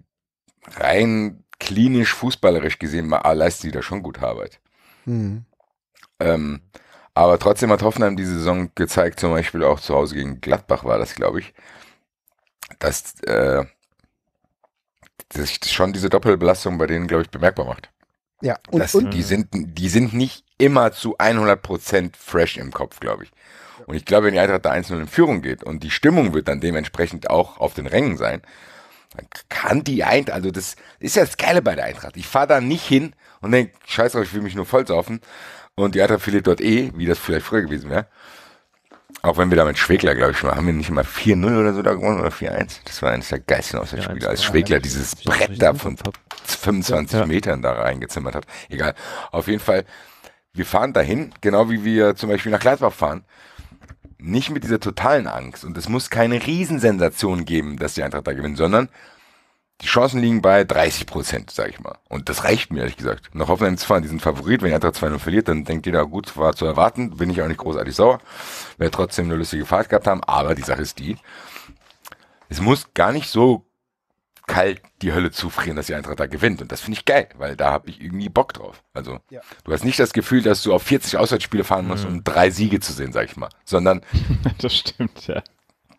rein klinisch fußballerisch gesehen, ah, leisten die da schon gut Arbeit. Mhm. Ähm, aber trotzdem hat Hoffenheim diese Saison gezeigt, zum Beispiel auch zu Hause gegen Gladbach war das, glaube ich, dass äh, sich schon diese Doppelbelastung bei denen, glaube ich, bemerkbar macht. Ja, und, das, und, die, sind, die sind nicht immer zu 100% fresh im Kopf, glaube ich. Und ich glaube, wenn die Eintracht da 1 in Führung geht und die Stimmung wird dann dementsprechend auch auf den Rängen sein, dann kann die Eintracht, also das ist ja das Geile bei der Eintracht. Ich fahre da nicht hin und denke, scheiß drauf, ich will mich nur vollsaufen, und die Hertha verliert dort eh, wie das vielleicht früher gewesen wäre. Auch wenn wir damit Schwegler, glaube ich, haben wir nicht mal 4-0 oder so da gewonnen oder 4-1. Das war eines der geilsten Auswärtsspiele, als Schwegler dieses Brett da von 25 ja. Metern da reingezimmert hat. Egal. Auf jeden Fall, wir fahren dahin, genau wie wir zum Beispiel nach Gladbach fahren. Nicht mit dieser totalen Angst. Und es muss keine Riesensensation geben, dass die Eintracht da gewinnt, sondern die Chancen liegen bei 30 Prozent, sag ich mal. Und das reicht mir, ehrlich gesagt. Nach Hoffenheim zu fahren, die sind Favorit. Wenn Eintracht 2-0 verliert, dann denkt jeder, gut, war zu erwarten. Bin ich auch nicht großartig sauer. Wäre trotzdem eine lustige Fahrt gehabt haben. Aber die Sache ist die, es muss gar nicht so kalt die Hölle zufrieren, dass die Eintracht da gewinnt. Und das finde ich geil, weil da habe ich irgendwie Bock drauf. Also ja. du hast nicht das Gefühl, dass du auf 40 Auswärtsspiele fahren musst, mhm. um drei Siege zu sehen, sag ich mal. Sondern das stimmt, ja.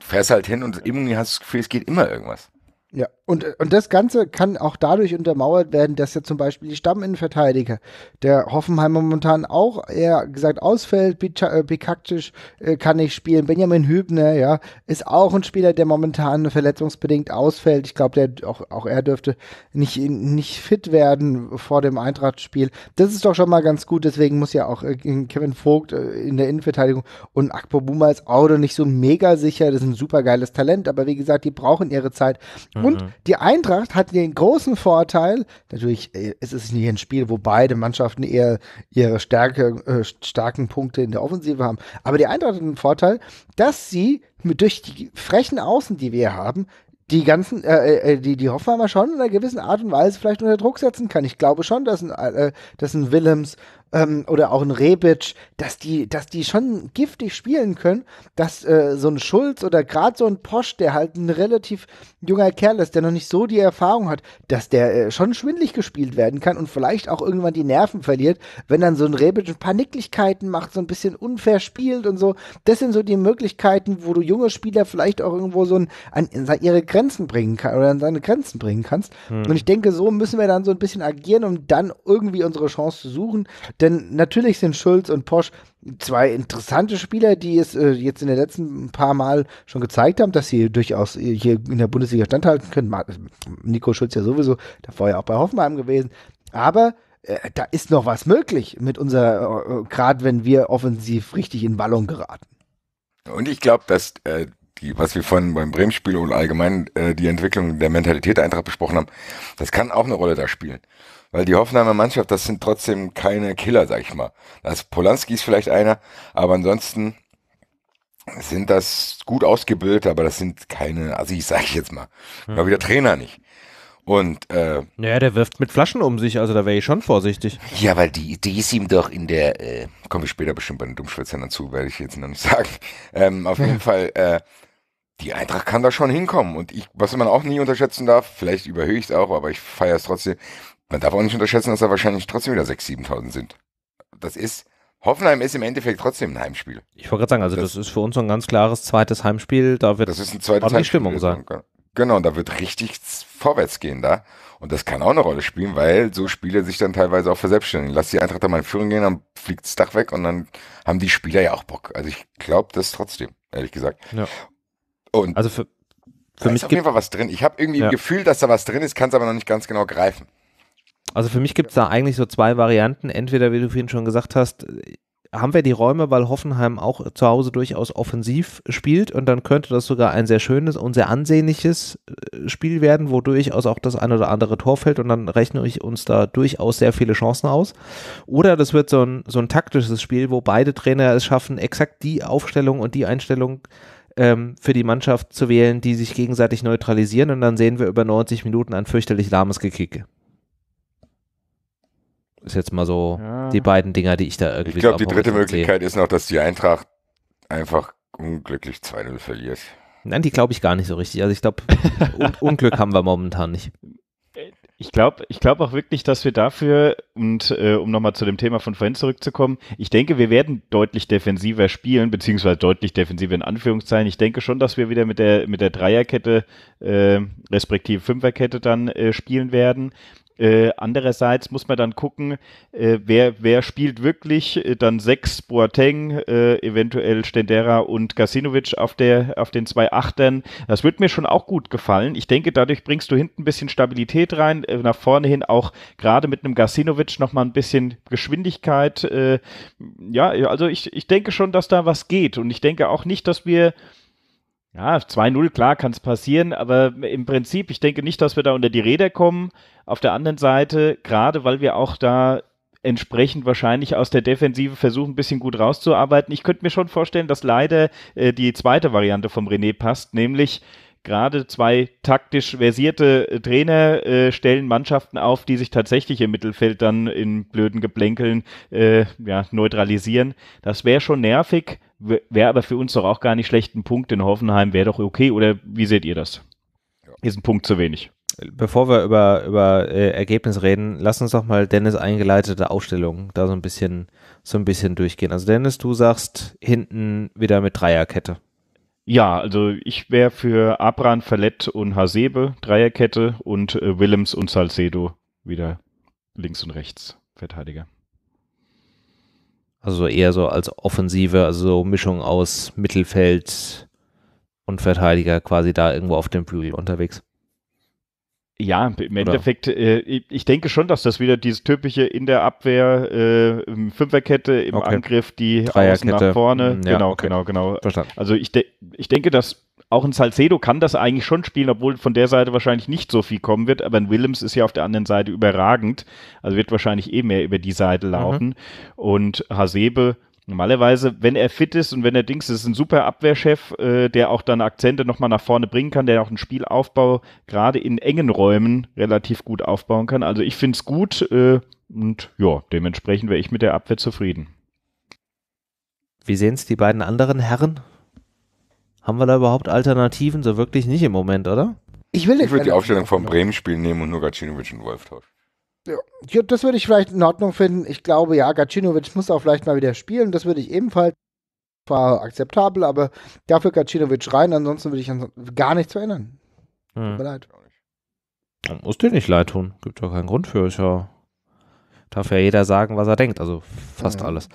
Fährst halt hin und irgendwie hast du das Gefühl, es geht immer irgendwas. Ja, und, und das Ganze kann auch dadurch untermauert werden, dass ja zum Beispiel die Stamminnenverteidiger, der Hoffenheim momentan auch eher gesagt ausfällt, äh, Bikaktisch äh, kann nicht spielen. Benjamin Hübner, ja, ist auch ein Spieler, der momentan verletzungsbedingt ausfällt. Ich glaube, der auch, auch er dürfte nicht, nicht fit werden vor dem Eintracht-Spiel. Das ist doch schon mal ganz gut, deswegen muss ja auch äh, Kevin Vogt äh, in der Innenverteidigung und Akpo Buma ist auch noch nicht so mega sicher. Das ist ein supergeiles Talent, aber wie gesagt, die brauchen ihre Zeit. Mhm. Und die Eintracht hat den großen Vorteil, natürlich, äh, es ist nicht ein Spiel, wo beide Mannschaften eher ihre Stärke, äh, starken Punkte in der Offensive haben, aber die Eintracht hat den Vorteil, dass sie mit, durch die frechen Außen, die wir haben, die ganzen, äh, äh die, die Hoffenheimer schon in einer gewissen Art und Weise vielleicht unter Druck setzen kann. Ich glaube schon, dass ein, äh, äh dass ein Willems ähm, oder auch ein Rebic, dass die, dass die schon giftig spielen können, dass äh, so ein Schulz oder gerade so ein Posch, der halt ein relativ junger Kerl ist, der noch nicht so die Erfahrung hat, dass der äh, schon schwindlig gespielt werden kann und vielleicht auch irgendwann die Nerven verliert, wenn dann so ein Rebic Nicklichkeiten macht, so ein bisschen unfair spielt und so. Das sind so die Möglichkeiten, wo du junge Spieler vielleicht auch irgendwo so ein, an, ihre Grenzen bringen kann oder an seine Grenzen bringen kannst. Hm. Und ich denke, so müssen wir dann so ein bisschen agieren, um dann irgendwie unsere Chance zu suchen. Denn natürlich sind Schulz und Posch zwei interessante Spieler, die es äh, jetzt in den letzten paar Mal schon gezeigt haben, dass sie durchaus hier in der Bundesliga standhalten können. Nico Schulz ja sowieso, davor ja auch bei Hoffenheim gewesen. Aber äh, da ist noch was möglich mit unserer, äh, äh gerade wenn wir offensiv richtig in Ballung geraten. Und ich glaube, dass äh, die, was wir vorhin beim Bremen-Spiel und allgemein äh, die Entwicklung der Mentalität der Eintracht besprochen haben, das kann auch eine Rolle da spielen. Weil die Hoffenheimer Mannschaft, das sind trotzdem keine Killer, sag ich mal. Das Polanski ist vielleicht einer, aber ansonsten sind das gut ausgebildet, aber das sind keine, also ich sage jetzt mal, mhm. mal wieder Trainer nicht. Und äh, naja, der wirft mit Flaschen um sich, also da wäre ich schon vorsichtig. Ja, weil die, die ist ihm doch in der, äh, kommen wir später bestimmt bei den Dummschwätzern dazu, werde ich jetzt noch nicht sagen. Ähm, auf jeden hm. Fall, äh, die Eintracht kann da schon hinkommen. Und ich, was man auch nie unterschätzen darf, vielleicht überhöhe ich es auch, aber ich feiere es trotzdem, man darf auch nicht unterschätzen, dass da wahrscheinlich trotzdem wieder 6.000, 7.000 sind. Das ist, Hoffenheim ist im Endeffekt trotzdem ein Heimspiel. Ich wollte gerade sagen, also das, das, ist für uns so ein ganz klares zweites Heimspiel. Da wird das ist ein zweites Heimspiel, Stimmung sein. Genau, und genau, da wird richtig vorwärts gehen da. Und das kann auch eine Rolle spielen, weil so Spiele sich dann teilweise auch verselbstständigen. Lass die Eintracht da mal in Führung gehen, dann fliegt das Dach weg und dann haben die Spieler ja auch Bock. Also ich glaube das trotzdem, ehrlich gesagt. Ja. Und also für, für da mich ist auf jeden Fall was drin. Ich habe irgendwie ja. ein Gefühl, dass da was drin ist, kann es aber noch nicht ganz genau greifen. Also für mich gibt es da eigentlich so zwei Varianten. Entweder, wie du vorhin schon gesagt hast, haben wir die Räume, weil Hoffenheim auch zu Hause durchaus offensiv spielt und dann könnte das sogar ein sehr schönes und sehr ansehnliches äh, Spiel werden, wo durchaus auch das ein oder andere Tor fällt und dann rechne ich uns da durchaus sehr viele Chancen aus. Oder das wird so ein, so ein taktisches Spiel, wo beide Trainer es schaffen, exakt die Aufstellung und die Einstellung ähm, für die Mannschaft zu wählen, die sich gegenseitig neutralisieren und dann sehen wir über 90 Minuten ein fürchterlich lahmes Gekicke. Ist jetzt mal so ja. die beiden Dinger, die ich da irgendwie. Ich glaube, die dritte Möglichkeit ist noch, dass die Eintracht einfach unglücklich 2-0 verliert. Nein, die glaube ich gar nicht so richtig. Also ich glaube, Un Unglück haben wir momentan nicht. Ich glaube ich glaub auch wirklich, dass wir dafür, und äh, um nochmal zu dem Thema von vorhin zurückzukommen, ich denke, wir werden deutlich defensiver spielen, beziehungsweise deutlich defensiver in Anführungszeichen. Ich denke schon, dass wir wieder mit der, mit der Dreierkette, äh, respektive Fünferkette dann äh, spielen werden. Äh, andererseits muss man dann gucken, äh, wer, wer spielt wirklich äh, dann sechs Boateng, äh, eventuell Stendera und Gasinovic auf, auf den zwei Achtern. Das wird mir schon auch gut gefallen. Ich denke, dadurch bringst du hinten ein bisschen Stabilität rein, äh, nach vorne hin auch gerade mit einem Gasinovic nochmal ein bisschen Geschwindigkeit. ja, also ich, ich denke schon, dass da was geht und ich denke auch nicht, dass wir ja, 2-0, klar, kann es passieren, aber im Prinzip, ich denke nicht, dass wir da unter die Räder kommen. Auf der anderen Seite, gerade weil wir auch da entsprechend wahrscheinlich aus der Defensive versuchen, ein bisschen gut rauszuarbeiten. Ich könnte mir schon vorstellen, dass leider äh, die zweite Variante vom René passt, nämlich gerade zwei taktisch versierte äh, Trainer äh, stellen Mannschaften auf, die sich tatsächlich im Mittelfeld dann in blöden Geplänkeln äh, ja, neutralisieren. Das wäre schon nervig, wäre aber für uns doch auch gar nicht schlecht. Ein Punkt in Hoffenheim wäre doch okay. Oder wie seht ihr das? Ist ein Punkt zu wenig. Bevor wir über, über äh, Ergebnis reden, lass uns doch mal Dennis eingeleitete Ausstellung da so ein bisschen, so ein bisschen durchgehen. Also Dennis, du sagst hinten wieder mit Dreierkette. Ja, also ich wäre für Abran, Verlet und Hasebe Dreierkette und äh, Willems und Salcedo wieder links und rechts Verteidiger. Also eher so als Offensive, also so Mischung aus Mittelfeld und Verteidiger quasi da irgendwo auf dem Flügel unterwegs. Ja, im Endeffekt, äh, ich denke schon, dass das wieder dieses typische in der Abwehr, äh, Fünferkette, im okay. Angriff, die Außen nach vorne. Mm, ja, genau, okay. genau, genau. Verstanden. Also ich, de ich denke, dass auch ein Salcedo kann das eigentlich schon spielen, obwohl von der Seite wahrscheinlich nicht so viel kommen wird. Aber ein Willems ist ja auf der anderen Seite überragend. Also wird wahrscheinlich eh mehr über die Seite mhm. laufen. Mhm. Und Hasebe Normalerweise, wenn er fit ist und wenn er Dings ist, ein super Abwehrchef, äh, der auch dann Akzente nochmal nach vorne bringen kann, der auch einen Spielaufbau gerade in engen Räumen relativ gut aufbauen kann. Also ich finde es gut äh, und ja, dementsprechend wäre ich mit der Abwehr zufrieden. Wie sehen es die beiden anderen Herren? Haben wir da überhaupt Alternativen? So wirklich nicht im Moment, oder? Ich, will ich würde die Aufstellung vom Bremen-Spiel nehmen und nur Gacinovic und Wolf tauschen. Ja, das würde ich vielleicht in Ordnung finden. Ich glaube, ja, Gacinovic muss auch vielleicht mal wieder spielen. Das würde ich ebenfalls. War akzeptabel, aber dafür Gacinovic rein. Ansonsten würde ich gar nichts verändern. Hm. Tut mir leid. Man muss dir nicht leid tun. Gibt ja keinen Grund für. Ich ja darf ja jeder sagen, was er denkt. Also fast ja. alles.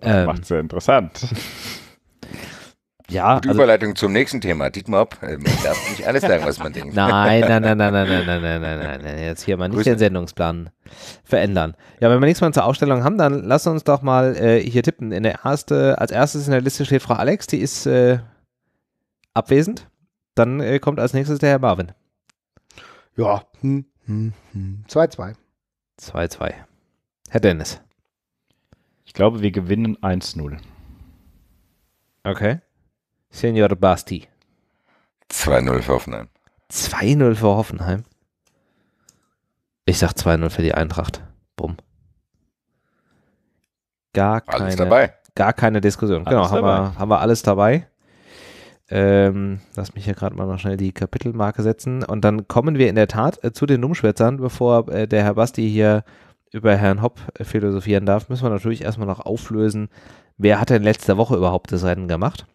Ähm, Macht sehr interessant. Ja. Gute also, Überleitung zum nächsten Thema. Dietmar, äh, man darf nicht alles sagen, was man denkt. Nein, nein, nein, nein, nein, nein, nein, nein, nein, nein. Jetzt hier mal nicht Grüße. den Sendungsplan verändern. Ja, wenn wir nichts mehr zur Ausstellung haben, dann lass uns doch mal äh, hier tippen. In der erste, als erstes in der Liste steht Frau Alex, die ist äh, abwesend. Dann äh, kommt als nächstes der Herr Marvin. Ja, 2-2. Hm, hm, hm. 2-2. Herr Dennis. Ich glaube, wir gewinnen 1-0. Okay. Senior Basti. 2-0 für Hoffenheim. 2-0 für Hoffenheim. Ich sag 2-0 für die Eintracht. Bumm. Gar keine, alles dabei. Gar keine Diskussion. Genau, alles genau, haben wir, haben wir, alles dabei. Ähm, lass mich hier gerade mal noch schnell die Kapitelmarke setzen. Und dann kommen wir in der Tat äh, zu den Dummschwätzern, bevor äh, der Herr Basti hier über Herrn Hopp äh, philosophieren darf, müssen wir natürlich erstmal noch auflösen, wer hat denn letzte Woche überhaupt das Rennen gemacht?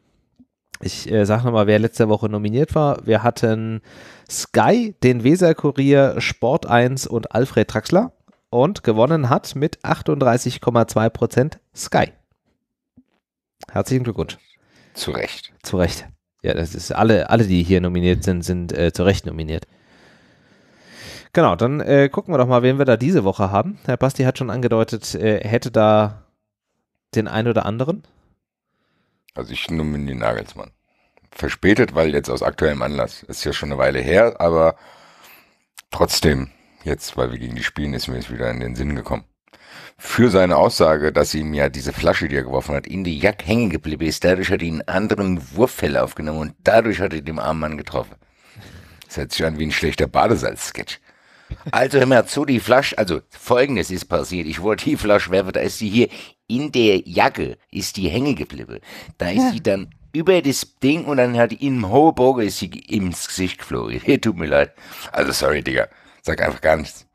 ich äh, sage nochmal, wer letzte Woche nominiert war. Wir hatten Sky, den Weser-Kurier, Sport 1 und Alfred Traxler. Und gewonnen hat mit 38,2 Sky. Herzlichen Glückwunsch. Zu Recht. Zu Recht. Ja, das ist alle, alle, die hier nominiert sind, sind äh, zu Recht nominiert. Genau, dann äh, gucken wir doch mal, wen wir da diese Woche haben. Herr Basti hat schon angedeutet, äh, hätte da den einen oder anderen. Also ich nominiere Nagelsmann. Verspätet, weil jetzt aus aktuellem Anlass. Ist ja schon eine Weile her, aber trotzdem, jetzt, weil wir gegen die spielen, ist mir es wieder in den Sinn gekommen. Für seine Aussage, dass ihm ja diese Flasche, die er geworfen hat, in die Jack hängen geblieben ist. Dadurch hat er einen anderen Wurffell aufgenommen und dadurch hat er den armen Mann getroffen. Das hört sich an wie ein schlechter Badesalz-Sketch. Also hör mal zu, die Flasche, also folgendes ist passiert. Ich wollte die Flasche werfen, da ist sie hier in der Jacke ist die hängen geblieben. Da ist ja. die dann über das Ding und dann hat im hohen Bogen ist sie ins Gesicht geflogen. Tut mir leid. Also sorry, Digga. Sag einfach gar nichts.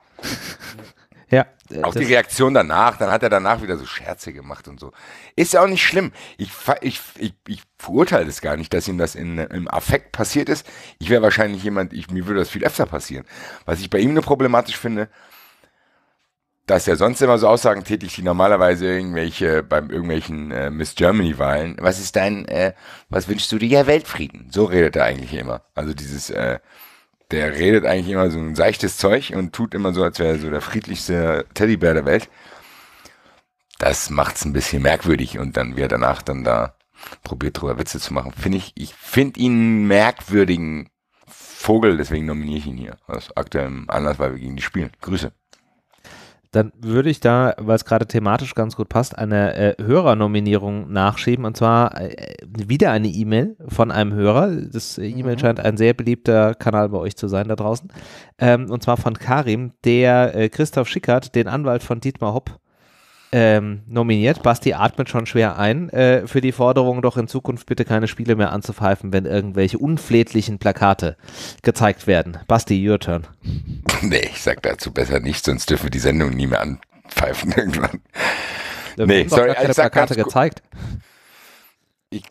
Ja. Auch die Reaktion danach, dann hat er danach wieder so Scherze gemacht und so. Ist ja auch nicht schlimm. Ich, ich, ich, ich verurteile es gar nicht, dass ihm das in, im Affekt passiert ist. Ich wäre wahrscheinlich jemand, ich, mir würde das viel öfter passieren. Was ich bei ihm nur problematisch finde, dass ja sonst immer so Aussagen tätigt, die normalerweise irgendwelche beim irgendwelchen äh, Miss Germany Wahlen. Was ist dein, äh, was wünschst du dir? Ja, Weltfrieden. So redet er eigentlich immer. Also dieses, äh, der redet eigentlich immer so ein seichtes Zeug und tut immer so, als wäre er so der friedlichste Teddybär der Welt. Das macht's ein bisschen merkwürdig und dann wie er danach dann da probiert drüber Witze zu machen, finde ich, ich finde ihn einen merkwürdigen Vogel, deswegen nominiere ich ihn hier aus aktuellem Anlass, weil wir gegen die spielen. Grüße dann würde ich da, weil es gerade thematisch ganz gut passt, eine äh, Hörernominierung nachschieben und zwar äh, wieder eine E-Mail von einem Hörer. Das äh, E-Mail mhm. scheint ein sehr beliebter Kanal bei euch zu sein da draußen. Ähm, und zwar von Karim, der äh, Christoph Schickert, den Anwalt von Dietmar Hopp, ähm, nominiert. Basti atmet schon schwer ein. Äh, für die Forderung doch in Zukunft bitte keine Spiele mehr anzupfeifen, wenn irgendwelche unflätlichen Plakate gezeigt werden. Basti, your turn. Nee, ich sag dazu besser nichts, sonst dürfen wir die Sendung nie mehr anpfeifen irgendwann. Da nee, sorry, keine ich sag Plakate gezeigt. Ich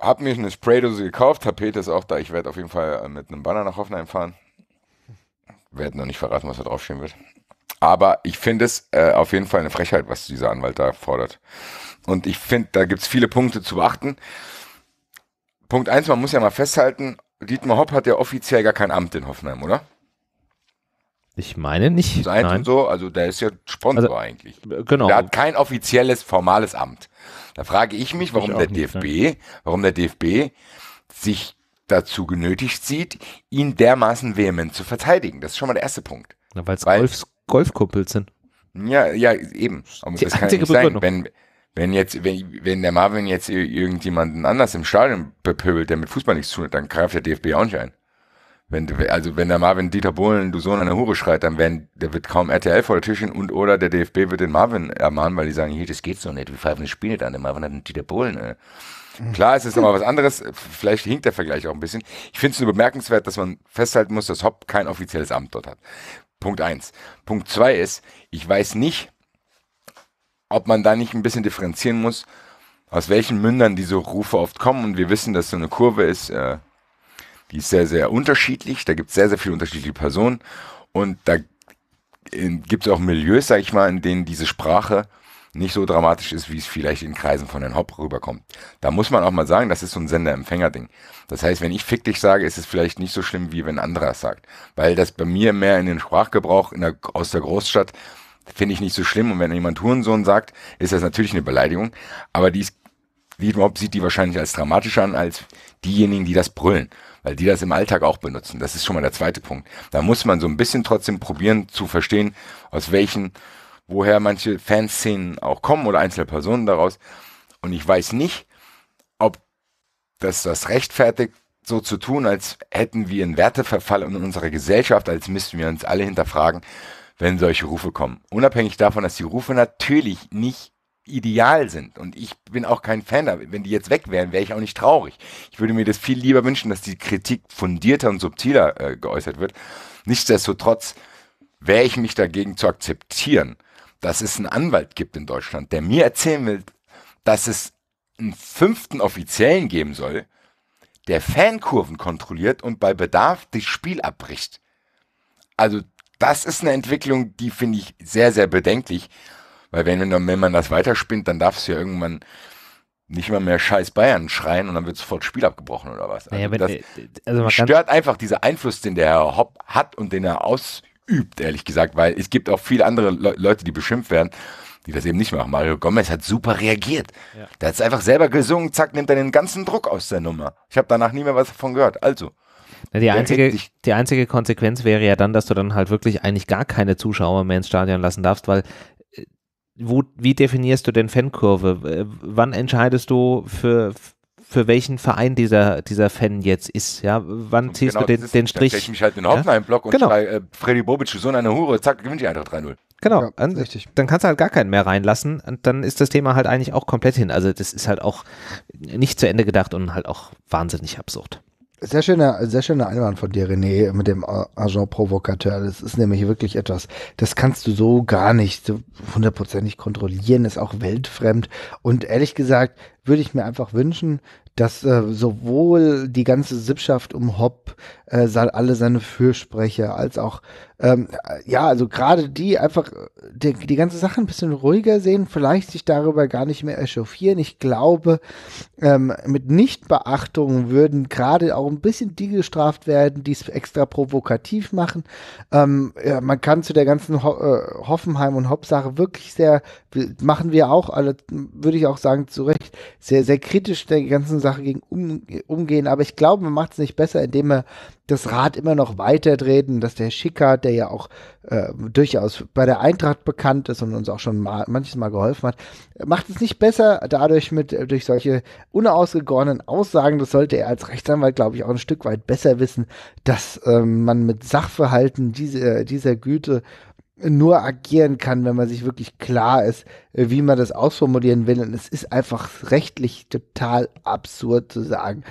habe mir eine Spraydose gekauft, Tapete ist auch da. Ich werde auf jeden Fall äh, mit einem Banner nach Hoffenheim fahren. Werden noch nicht verraten, was da draufstehen wird. Aber ich finde es äh, auf jeden Fall eine Frechheit, was dieser Anwalt da fordert. Und ich finde, da gibt es viele Punkte zu beachten. Punkt eins, man muss ja mal festhalten, Dietmar Hopp hat ja offiziell gar kein Amt in Hoffenheim, oder? Ich meine nicht. Sein Nein. und so, also der ist ja Sponsor also, eigentlich. Äh, genau. Der hat kein offizielles, formales Amt. Da frage ich mich, warum ich der DFB, nicht, warum der DFB sich dazu genötigt sieht, ihn dermaßen vehement zu verteidigen. Das ist schon mal der erste Punkt. Na, weil's weil es Golfs Golfkumpels sind. Ja, ja, eben. Aber die das kann nicht sein. Wenn, wenn jetzt, wenn, wenn der Marvin jetzt irgendjemanden anders im Stadion bepöbelt, der mit Fußball nichts zu tun hat, dann greift der DFB auch nicht ein. Wenn, also wenn der Marvin Dieter Bohlen, du Sohn einer Hure schreit, dann werden, der wird kaum RTL vor der Tischen und oder der DFB wird den Marvin ermahnen, weil die sagen, hier, das geht so nicht, wir pfeifen das Spiel nicht an, der Marvin hat einen Dieter Bohlen. Äh. Klar, es ist nochmal was anderes, vielleicht hinkt der Vergleich auch ein bisschen. Ich finde es nur bemerkenswert, dass man festhalten muss, dass Hopp kein offizielles Amt dort hat. Punkt 1. Punkt 2 ist, ich weiß nicht, ob man da nicht ein bisschen differenzieren muss, aus welchen Mündern diese Rufe oft kommen. Und wir wissen, dass so eine Kurve ist, äh, die ist sehr, sehr unterschiedlich. Da gibt es sehr, sehr viele unterschiedliche Personen. Und da gibt es auch Milieus, sage ich mal, in denen diese Sprache nicht so dramatisch ist, wie es vielleicht in Kreisen von den Hopp rüberkommt. Da muss man auch mal sagen, das ist so ein Sender-Empfänger-Ding. Das heißt, wenn ich fick dich sage, ist es vielleicht nicht so schlimm, wie wenn ein anderer es sagt. Weil das bei mir mehr in den Sprachgebrauch in der, aus der Großstadt finde ich nicht so schlimm. Und wenn jemand Hurensohn sagt, ist das natürlich eine Beleidigung. Aber die ist Liedmob sieht die wahrscheinlich als dramatischer an als diejenigen, die das brüllen, weil die das im Alltag auch benutzen. Das ist schon mal der zweite Punkt. Da muss man so ein bisschen trotzdem probieren zu verstehen, aus welchen woher manche Fanszenen auch kommen oder einzelne Personen daraus. Und ich weiß nicht, ob das das rechtfertigt, so zu tun, als hätten wir einen Werteverfall in unserer Gesellschaft, als müssten wir uns alle hinterfragen, wenn solche Rufe kommen. Unabhängig davon, dass die Rufe natürlich nicht ideal sind. Und ich bin auch kein Fan. Wenn die jetzt weg wären, wäre ich auch nicht traurig. Ich würde mir das viel lieber wünschen, dass die Kritik fundierter und subtiler äh, geäußert wird. Nichtsdestotrotz wäre ich mich dagegen zu akzeptieren dass es einen Anwalt gibt in Deutschland, der mir erzählen will, dass es einen fünften Offiziellen geben soll, der Fankurven kontrolliert und bei Bedarf das Spiel abbricht. Also das ist eine Entwicklung, die finde ich sehr, sehr bedenklich, weil wenn, wenn man das weiterspinnt, dann darf es ja irgendwann nicht mal mehr Scheiß Bayern schreien und dann wird sofort Spiel abgebrochen oder was. Also naja, das äh, also stört einfach dieser Einfluss, den der Herr Hopp hat und den er ausübt übt, ehrlich gesagt, weil es gibt auch viele andere Le Leute, die beschimpft werden, die das eben nicht machen. Mario Gomez hat super reagiert. Ja. Der hat es einfach selber gesungen, zack, nimmt er den ganzen Druck aus der Nummer. Ich habe danach nie mehr was davon gehört. Also. Na, die, einzige, die einzige Konsequenz wäre ja dann, dass du dann halt wirklich eigentlich gar keine Zuschauer mehr ins Stadion lassen darfst, weil äh, wo, wie definierst du denn Fankurve? Wann entscheidest du für, für welchen Verein dieser, dieser Fan jetzt ist. Ja, wann und genau, ziehst genau, du den, den Strich? Dann ich mich halt in den Hoffenheim-Block ja? und genau. äh, Freddy Bobic, so eine Hure, zack, gewinnt die Eintracht 3-0. Genau, ja, dann, richtig. Dann kannst du halt gar keinen mehr reinlassen und dann ist das Thema halt eigentlich auch komplett hin. Also das ist halt auch nicht zu Ende gedacht und halt auch wahnsinnig absurd. Sehr schöner, sehr schöner Einwand von dir, René, mit dem Agent Provocateur. Das ist nämlich wirklich etwas, das kannst du so gar nicht hundertprozentig kontrollieren, ist auch weltfremd. Und ehrlich gesagt, würde ich mir einfach wünschen, dass äh, sowohl die ganze Sippschaft um Hopp äh, alle seine Fürsprecher als auch ähm, äh, ja, also gerade die einfach äh, die, die ganze Sache ein bisschen ruhiger sehen, vielleicht sich darüber gar nicht mehr echauffieren. Ich glaube, ähm, mit Nichtbeachtung würden gerade auch ein bisschen die gestraft werden, die es extra provokativ machen. Ähm, ja, man kann zu der ganzen Ho äh, Hoffenheim und Hauptsache wirklich sehr, machen wir auch, alle, würde ich auch sagen, zu Recht, sehr, sehr kritisch der ganzen Sache gegen um, umgehen. Aber ich glaube, man macht es nicht besser, indem man das Rad immer noch weiter treten, dass der Schicker, der ja auch äh, durchaus bei der Eintracht bekannt ist und uns auch schon mal, manches Mal geholfen hat, macht es nicht besser dadurch mit äh, durch solche unausgegorenen Aussagen. Das sollte er als Rechtsanwalt, glaube ich, auch ein Stück weit besser wissen, dass ähm, man mit Sachverhalten diese, äh, dieser Güte nur agieren kann, wenn man sich wirklich klar ist, äh, wie man das ausformulieren will. Und es ist einfach rechtlich total absurd zu sagen,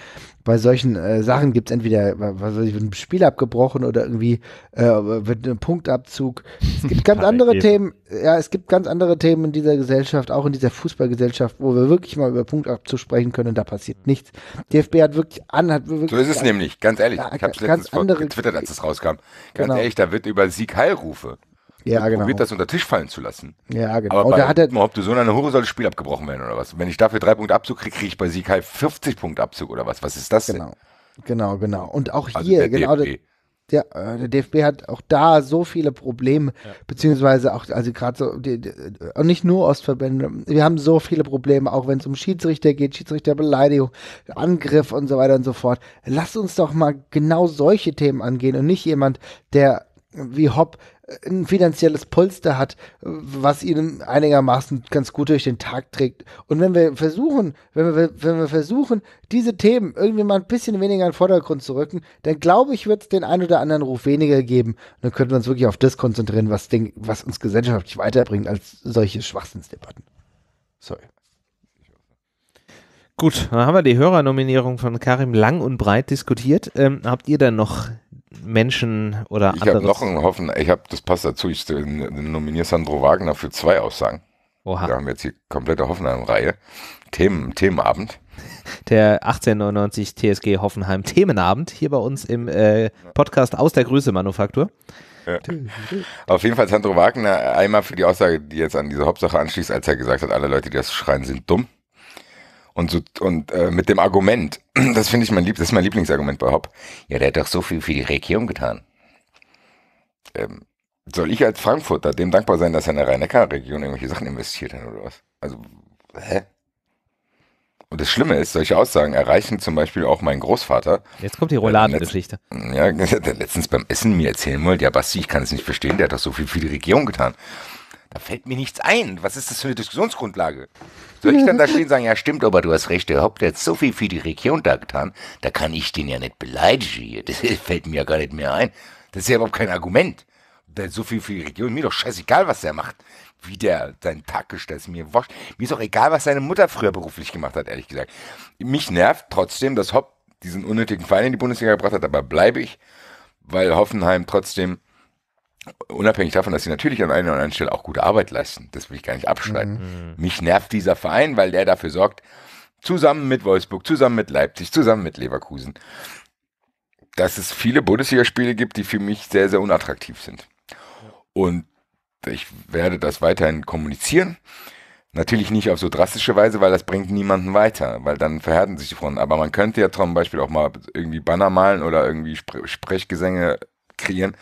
bei solchen äh, Sachen gibt es entweder, was weiß ich, wird ein Spiel abgebrochen oder irgendwie äh, wird ein Punktabzug. Es gibt ganz andere Themen, ja, es gibt ganz andere Themen in dieser Gesellschaft, auch in dieser Fußballgesellschaft, wo wir wirklich mal über Punktabzug sprechen können und da passiert nichts. DFB hat wirklich an, hat wirklich. So ist es ganz, nämlich, ganz ehrlich. Ja, ich habe es letztens andere, getwittert, als es rauskam. Ganz genau. ehrlich, da wird über Sieg Heilrufe ja, probiert, genau. Probiert das unter Tisch fallen zu lassen. Ja, genau. Aber bei, hat er, ob du so eine Hure soll das Spiel abgebrochen werden oder was? Wenn ich dafür drei Punkte Abzug kriege, kriege ich bei Sikai 50 Punkte Abzug oder was? Was ist das genau. denn? Genau, genau. Und auch also hier, genau. DFB. Der, der, äh, DFB hat auch da so viele Probleme, ja. beziehungsweise auch, also gerade so, die, die, äh, und nicht nur Ostverbände, wir haben so viele Probleme, auch wenn es um Schiedsrichter geht, Schiedsrichterbeleidigung, Angriff und so weiter und so fort. Lass uns doch mal genau solche Themen angehen und nicht jemand, der wie Hopp äh, ein finanzielles Polster hat, was ihnen einigermaßen ganz gut durch den Tag trägt. Und wenn wir versuchen, wenn wir, wenn wir versuchen, diese Themen irgendwie mal ein bisschen weniger in den Vordergrund zu rücken, dann glaube ich, wird es den einen oder anderen Ruf weniger geben. Und dann könnten wir uns wirklich auf das konzentrieren, was, Ding, was uns gesellschaftlich weiterbringt, als solche Schwachsinnsdebatten. Sorry. Gut, dann haben wir die Hörernominierung von Karim lang und breit diskutiert. Ähm, habt ihr dann noch Menschen oder ich anderes. Ich habe noch einen Hoffen, ich habe, das passt dazu, ich nominiere Sandro Wagner für zwei Aussagen. Oha. Da haben wir jetzt die komplette Hoffenheim-Reihe. Themen, Themenabend. Der 1899 TSG Hoffenheim Themenabend hier bei uns im äh, Podcast aus der Grüße-Manufaktur. Auf jeden Fall Sandro Wagner einmal für die Aussage, die jetzt an diese Hauptsache anschließt, als er gesagt hat, alle Leute, die das schreien, sind dumm. Und, so, und äh, mit dem Argument, das finde ich mein Lieb, das ist mein Lieblingsargument bei Hopp. Ja, der hat doch so viel für die Regierung getan. Ähm, soll ich als Frankfurter dem dankbar sein, dass er in der Rhein-Neckar-Region irgendwelche Sachen investiert hat oder was? Also, hä? Und das Schlimme ist, solche Aussagen erreichen zum Beispiel auch meinen Großvater. Jetzt kommt die Rouladen-Geschichte. Ja, der letztens beim Essen mir erzählen wollte, ja Basti, ich kann es nicht verstehen, der hat doch so viel für die Regierung getan. Da fällt mir nichts ein. Was ist das für eine Diskussionsgrundlage? Soll ich dann da stehen und sagen, ja stimmt, aber du hast recht, der Haupt hat so viel für die Region da getan, da kann ich den ja nicht beleidigen hier. Das fällt mir ja gar nicht mehr ein. Das ist ja überhaupt kein Argument. Der so viel für die Region, mir doch scheißegal, was der macht. Wie der sein Tag ist, das mir wurscht. Mir ist auch egal, was seine Mutter früher beruflich gemacht hat, ehrlich gesagt. Mich nervt trotzdem, dass Hopp diesen unnötigen Verein in die Bundesliga gebracht hat, aber bleibe ich, weil Hoffenheim trotzdem unabhängig davon, dass sie natürlich an einer oder anderen Stelle auch gute Arbeit leisten, das will ich gar nicht abschneiden. Mhm. Mich nervt dieser Verein, weil der dafür sorgt, zusammen mit Wolfsburg, zusammen mit Leipzig, zusammen mit Leverkusen, dass es viele Bundesligaspiele gibt, die für mich sehr, sehr unattraktiv sind. Und ich werde das weiterhin kommunizieren. Natürlich nicht auf so drastische Weise, weil das bringt niemanden weiter, weil dann verhärten sich die Fronten. Aber man könnte ja zum Beispiel auch mal irgendwie Banner malen oder irgendwie Sprechgesänge kreieren,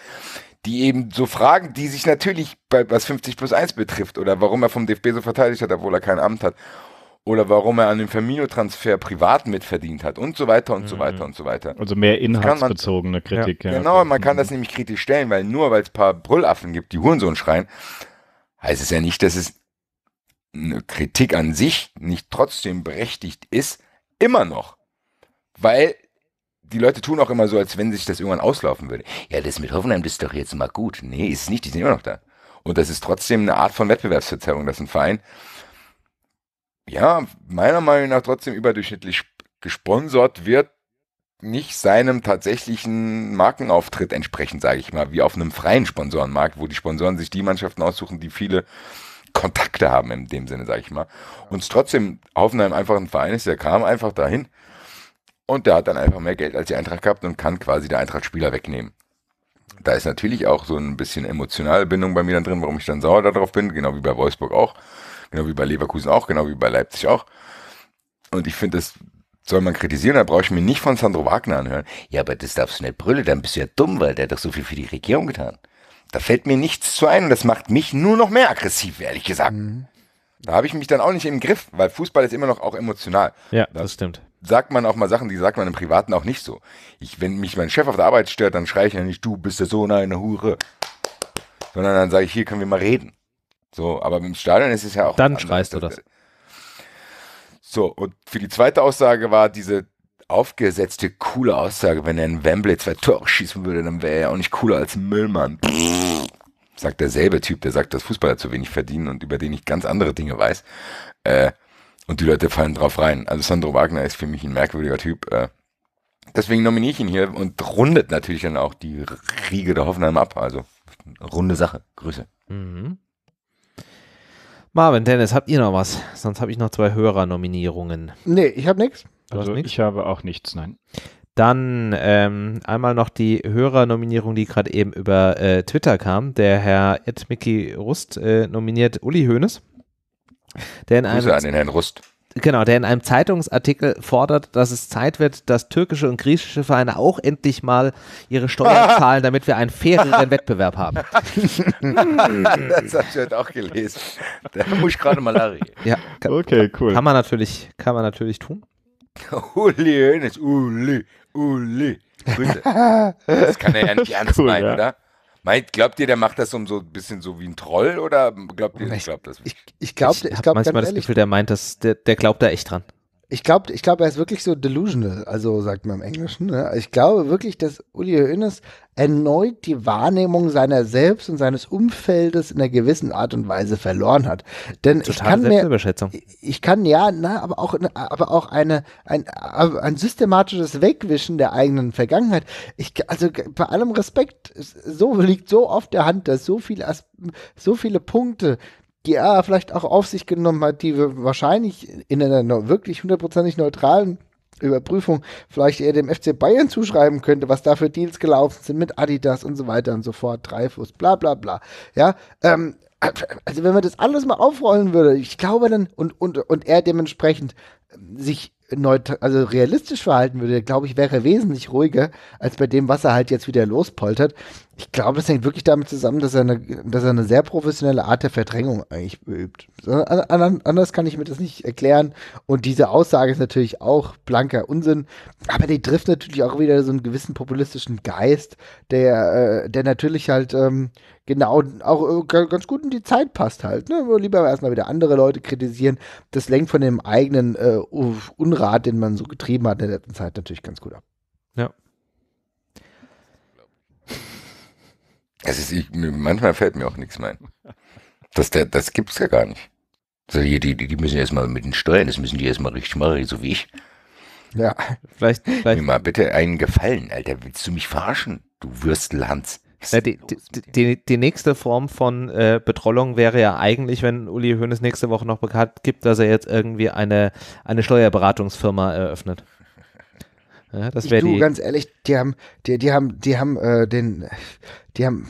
die eben so Fragen, die sich natürlich bei, was 50 plus 1 betrifft oder warum er vom DFB so verteidigt hat, obwohl er kein Amt hat oder warum er an dem Firmino-Transfer privat mitverdient hat und so weiter und mhm. so weiter und so weiter. Also mehr inhaltsbezogene man, Kritik. Ja. ja. Genau, man kann das nämlich kritisch stellen, weil nur weil es ein paar Brüllaffen gibt, die Hurensohn schreien, heißt es ja nicht, dass es eine Kritik an sich nicht trotzdem berechtigt ist, immer noch. Weil die Leute tun auch immer so, als wenn sich das irgendwann auslaufen würde. Ja, das mit Hoffenheim das ist doch jetzt mal gut. Nee, ist es nicht, die sind immer noch da. Und das ist trotzdem eine Art von Wettbewerbsverzerrung, dass ein Verein, ja, meiner Meinung nach trotzdem überdurchschnittlich gesponsert wird, nicht seinem tatsächlichen Markenauftritt entsprechend, sage ich mal, wie auf einem freien Sponsorenmarkt, wo die Sponsoren sich die Mannschaften aussuchen, die viele Kontakte haben in dem Sinne, sage ich mal. Und trotzdem Hoffenheim einfach ein Verein ist, der kam einfach dahin und der hat dann einfach mehr Geld als die Eintracht gehabt und kann quasi der Eintracht Spieler wegnehmen. Da ist natürlich auch so ein bisschen emotionale Bindung bei mir dann drin, warum ich dann sauer darauf bin, genau wie bei Wolfsburg auch, genau wie bei Leverkusen auch, genau wie bei Leipzig auch. Und ich finde, das soll man kritisieren, da brauche ich mir nicht von Sandro Wagner anhören. Ja, aber das darfst du nicht brüllen, dann bist du ja dumm, weil der hat doch so viel für die Regierung getan. Da fällt mir nichts zu ein und das macht mich nur noch mehr aggressiv, ehrlich gesagt. Mhm. Da habe ich mich dann auch nicht im Griff, weil Fußball ist immer noch auch emotional. Ja, das, das stimmt sagt man auch mal Sachen, die sagt man im Privaten auch nicht so. Ich, wenn mich mein Chef auf der Arbeit stört, dann schreie ich ja nicht, du bist der Sohn einer Hure. Sondern dann sage ich, hier können wir mal reden. So, aber im Stadion ist es ja auch. Dann schreist du das. So, und für die zweite Aussage war diese aufgesetzte, coole Aussage, wenn er in Wembley zwei Tore schießen würde, dann wäre er auch nicht cooler als Müllmann. sagt derselbe Typ, der sagt, dass Fußballer zu wenig verdienen und über den ich ganz andere Dinge weiß. Äh, und die Leute fallen drauf rein. Also Sandro Wagner ist für mich ein merkwürdiger Typ. Äh, deswegen nominiere ich ihn hier und rundet natürlich dann auch die Riege der Hoffenheim ab. Also runde Sache. Grüße. Mhm. Marvin, Dennis, habt ihr noch was? Sonst habe ich noch zwei Hörernominierungen. Nee, ich habe nichts. Also ich habe auch nichts, nein. Dann ähm, einmal noch die Hörernominierung, die gerade eben über äh, Twitter kam. Der Herr Edmiki Rust äh, nominiert Uli Hoeneß. Der in einem an den Herrn Rust. Genau, der in einem Zeitungsartikel fordert, dass es Zeit wird, dass türkische und griechische Vereine auch endlich mal ihre Steuern zahlen, damit wir einen faireren Wettbewerb haben. das habe ich heute auch gelesen. Da muss ich gerade Malaria. Ja, kann, okay, cool. Kann man natürlich, kann man natürlich tun. Uli Hoeneß, Uli, Uli. Grüße. Das kann er ja nicht ernst cool, meinen, ja. oder? Meint, glaubt ihr, der macht das um so ein bisschen so wie ein Troll oder glaubt ihr, ich, glaubt das? Ich, ich glaube, ich, ich glaub, manchmal das Gefühl, der meint, dass der, der glaubt da echt dran ich glaube, ich glaube, er ist wirklich so delusional, also sagt man im Englischen. Ne? Ich glaube wirklich, dass Uli Hoeneß erneut die Wahrnehmung seiner selbst und seines Umfeldes in einer gewissen Art und Weise verloren hat. Denn Total ich kann Mir, ich kann ja, na, aber auch, aber auch eine, ein, ein systematisches Wegwischen der eigenen Vergangenheit. Ich, also bei allem Respekt, so liegt so oft der Hand, dass so viele, so viele Punkte die er vielleicht auch auf sich genommen hat, die wir wahrscheinlich in einer wirklich hundertprozentig neutralen Überprüfung vielleicht eher dem FC Bayern zuschreiben könnte, was da für Deals gelaufen sind mit Adidas und so weiter und so fort, Dreifuß, bla bla bla. Ja, ähm, also wenn man das alles mal aufrollen würde, ich glaube dann, und, und, und er dementsprechend ähm, sich neutral, also realistisch verhalten würde, glaube ich, wäre wesentlich ruhiger als bei dem, was er halt jetzt wieder lospoltert. Ich glaube, das hängt wirklich damit zusammen, dass er eine, dass er eine sehr professionelle Art der Verdrängung eigentlich beübt. Anders kann ich mir das nicht erklären. Und diese Aussage ist natürlich auch blanker Unsinn. Aber die trifft natürlich auch wieder so einen gewissen populistischen Geist, der, äh, der natürlich halt ähm, genau auch äh, ganz gut in die Zeit passt halt. Ne? Lieber erstmal wieder andere Leute kritisieren. Das lenkt von dem eigenen äh, Unrat, den man so getrieben hat in der letzten Zeit, natürlich ganz gut ab. Ja, Es ist, ich, manchmal fällt mir auch nichts mehr ein. Das, der, das gibt's ja gar nicht. So die, die müssen erstmal mit den Steuern, das müssen die erstmal richtig machen, so wie ich. Ja, vielleicht, vielleicht. Mir mal bitte einen Gefallen, Alter. Willst du mich verarschen, du Würstelhans? Ja, die, die, die, nächste Form von äh, Betrollung wäre ja eigentlich, wenn Uli Hoeneß nächste Woche noch bekannt gibt, dass er jetzt irgendwie eine, eine Steuerberatungsfirma eröffnet. Ja, das wäre die. ganz ehrlich, die haben, die, die haben, die haben äh, den, die haben,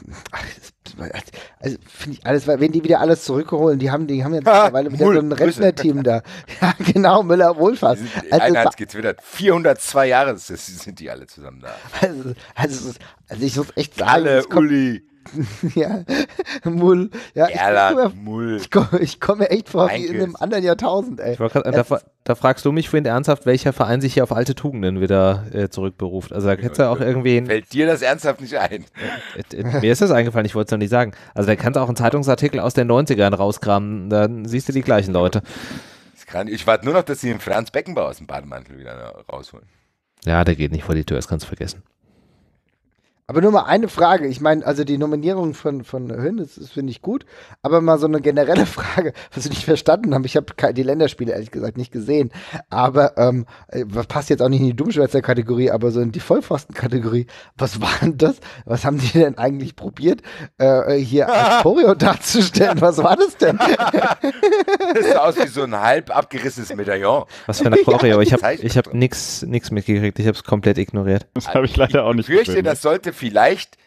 also finde ich alles, wenn die wieder alles zurückholen, die haben, die haben jetzt ha, mittlerweile wieder Müll, so ein Rentnerteam da. Ja, genau, Müller Wohlfass. also, einer hat getwittert, 402 Jahre sind die alle zusammen da. Also, also, also ich muss echt sagen, alle, kommt, Uli. ja, Mull. Ja, Erland, Mull. Ich komme komm, komm echt vor Nein, wie in einem anderen Jahrtausend, ey. Grad, da, da, fragst du mich vorhin ernsthaft, welcher Verein sich hier auf alte Tugenden wieder äh, zurückberuft. Also da hättest du ja auch irgendwie. Fällt dir das ernsthaft nicht ein? Äh, äh, mir ist das eingefallen, ich wollte es noch nicht sagen. Also da kannst du auch einen Zeitungsartikel aus den 90ern rauskramen, dann siehst du die gleichen Leute. Ich warte nur noch, dass sie den Franz Beckenbauer aus dem Bademantel wieder rausholen. Ja, der geht nicht vor die Tür, das kannst du vergessen. Aber nur mal eine Frage. Ich meine, also die Nominierung von, von Höhn, das, das finde ich gut. Aber mal so eine generelle Frage, was ich nicht verstanden habe. Ich habe die Länderspiele ehrlich gesagt nicht gesehen. Aber ähm, äh, passt jetzt auch nicht in die Dummschwätzer-Kategorie, aber so in die Vollpfosten-Kategorie. Was war denn das? Was haben die denn eigentlich probiert, äh, äh hier als Choreo darzustellen? Was war das denn? das sah aus wie so ein halb abgerissenes Medaillon. Was für eine Choreo. Ich habe ich hab nichts mitgekriegt. Ich habe es komplett ignoriert. Das habe ich leider auch nicht Ich fürchte, gesehen. das sollte vielleicht,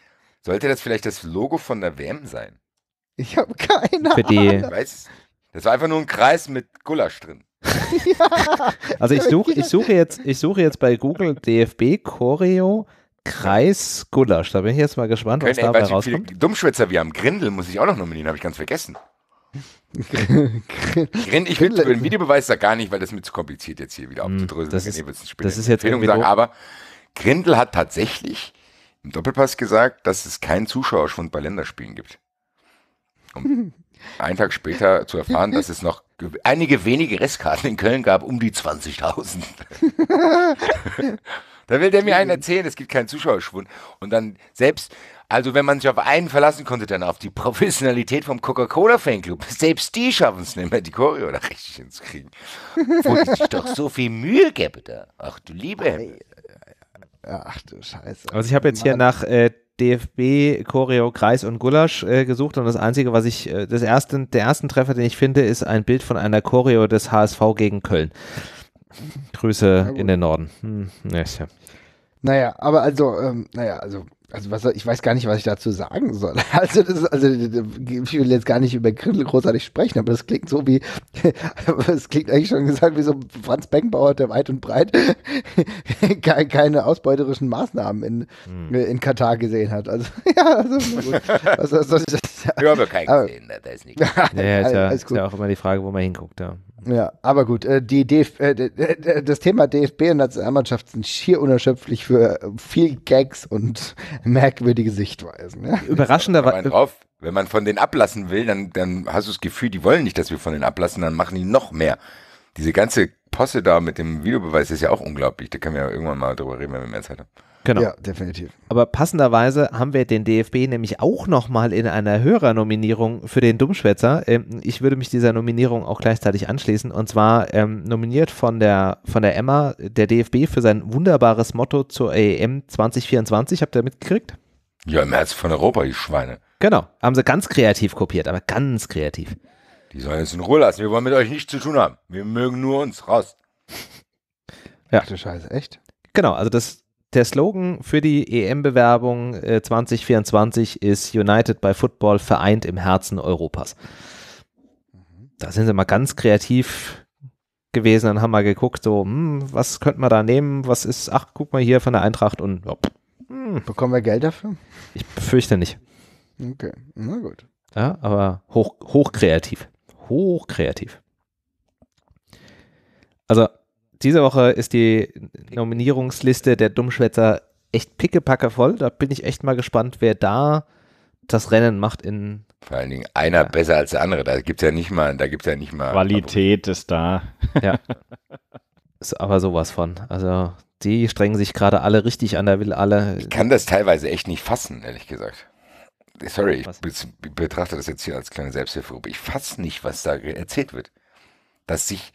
sollte das vielleicht das Logo von der WM sein? Ich habe keine Für die Ahnung. Weiß, das war einfach nur ein Kreis mit Gulasch drin. ja. Also ich suche ich suche jetzt, ich jetzt bei Google DFB Choreo Kreis Gulasch. Da bin ich jetzt mal gespannt, Können, was dabei ey, rauskommt. Dummschwätzer wir haben. Grindel muss ich auch noch nominieren, habe ich ganz vergessen. Grindel, ich finde den Videobeweis da gar nicht, weil das ist mir zu kompliziert jetzt hier wieder hm, aufzudröseln. Das, ist, das ist jetzt sagen, aber Grindel hat tatsächlich im Doppelpass gesagt, dass es keinen Zuschauerschwund bei Länderspielen gibt. Um einen Tag später zu erfahren, dass es noch einige wenige Restkarten in Köln gab, um die 20.000. da will der mir einen erzählen, es gibt keinen Zuschauerschwund. Und dann selbst, also wenn man sich auf einen verlassen konnte, dann auf die Professionalität vom Coca-Cola-Fanclub. Selbst die schaffen es nicht mehr, die Choreo da richtig hinzukriegen. Wo die sich doch so viel Mühe gäbe da. Ach du liebe Himmel. Ach du Scheiße. Also ich habe jetzt Mann. hier nach äh, DFB, Choreo, Kreis und Gulasch äh, gesucht und das Einzige, was ich, äh, das erste, der ersten Treffer, den ich finde, ist ein Bild von einer Choreo des HSV gegen Köln. Grüße in den Norden. Hm, ja, ja. Naja, aber also, ähm, naja, also also was, ich weiß gar nicht, was ich dazu sagen soll. Also, das, also ich will jetzt gar nicht über Grindel großartig sprechen, aber das klingt so wie, es klingt eigentlich schon gesagt wie so Franz Beckenbauer, der weit und breit keine ausbeuterischen Maßnahmen in, hm. in Katar gesehen hat. Also ja, also, gut. Also, also, das, das, ja. Ich habe keinen gesehen, da ist nichts. Ja, ja, ist, ja, ist ja auch immer die Frage, wo man hinguckt. Ja. Ja, aber gut, äh, die DF äh, das Thema DFB und Nationalmannschaft sind schier unerschöpflich für viel Gags und merkwürdige Sichtweisen. Ja? Überraschenderweise. drauf, wenn man von denen ablassen will, dann, dann hast du das Gefühl, die wollen nicht, dass wir von denen ablassen, dann machen die noch mehr diese ganze Posse da mit dem Videobeweis ist ja auch unglaublich. Da können wir ja irgendwann mal drüber reden, wenn wir mehr Zeit haben. Genau. Ja, definitiv. Aber passenderweise haben wir den DFB nämlich auch nochmal in einer Hörernominierung für den Dummschwätzer. Ähm, ich würde mich dieser Nominierung auch gleichzeitig anschließen. Und zwar ähm, nominiert von der, von der Emma der DFB für sein wunderbares Motto zur EM 2024. Habt ihr mitgekriegt? Ja, im Herzen von Europa, die Schweine. Genau. Haben sie ganz kreativ kopiert, aber ganz kreativ. Die sollen uns in Ruhe lassen. Wir wollen mit euch nichts zu tun haben. Wir mögen nur uns. Raus. Ja. Ach du Scheiße, echt? Genau, also das, der Slogan für die EM-Bewerbung äh, 2024 ist United by Football vereint im Herzen Europas. Mhm. Da sind sie mal ganz kreativ gewesen und haben mal geguckt, so, hm, was könnte man da nehmen? Was ist, ach, guck mal hier von der Eintracht und hm. bekommen wir Geld dafür? Ich befürchte nicht. Okay, na gut. Ja, aber hoch, hochkreativ. Hochkreativ. Also, diese Woche ist die Nominierungsliste der Dummschwätzer echt pickepacke voll. Da bin ich echt mal gespannt, wer da das Rennen macht in. Vor allen Dingen einer ja. besser als der andere. Da gibt es ja nicht mal, da gibt's ja nicht mal. Qualität Abo. ist da. Ja. ist aber sowas von. Also die strengen sich gerade alle richtig an, da will alle. Ich kann das teilweise echt nicht fassen, ehrlich gesagt. Äh, sorry, ich, betrachte das jetzt hier als kleine Selbsthilfegruppe. Ich fasse nicht, was da erzählt wird. Dass sich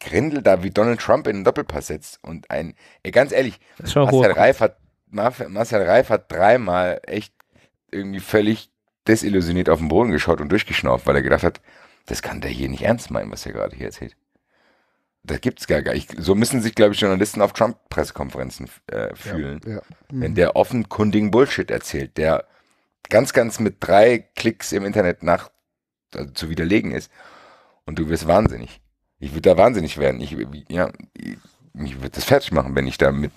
Grindel da wie Donald Trump in den Doppelpass setzt und ein, ey, ganz ehrlich, Marcel Reif, hat, Marcel Reif hat dreimal echt irgendwie völlig desillusioniert auf den Boden geschaut und durchgeschnauft, weil er gedacht hat, das kann der hier nicht ernst meinen, was er gerade hier erzählt. Das gibt gibt's gar nicht. So müssen sich, glaube ich, Journalisten auf Trump-Pressekonferenzen äh, fühlen. Ja, ja. Mhm. Wenn der offenkundigen Bullshit erzählt, der ganz, ganz mit drei Klicks im Internet nach also zu widerlegen ist. Und du wirst wahnsinnig. Ich würde da wahnsinnig werden. Ich, ja, ich, mich würde das fertig machen, wenn ich damit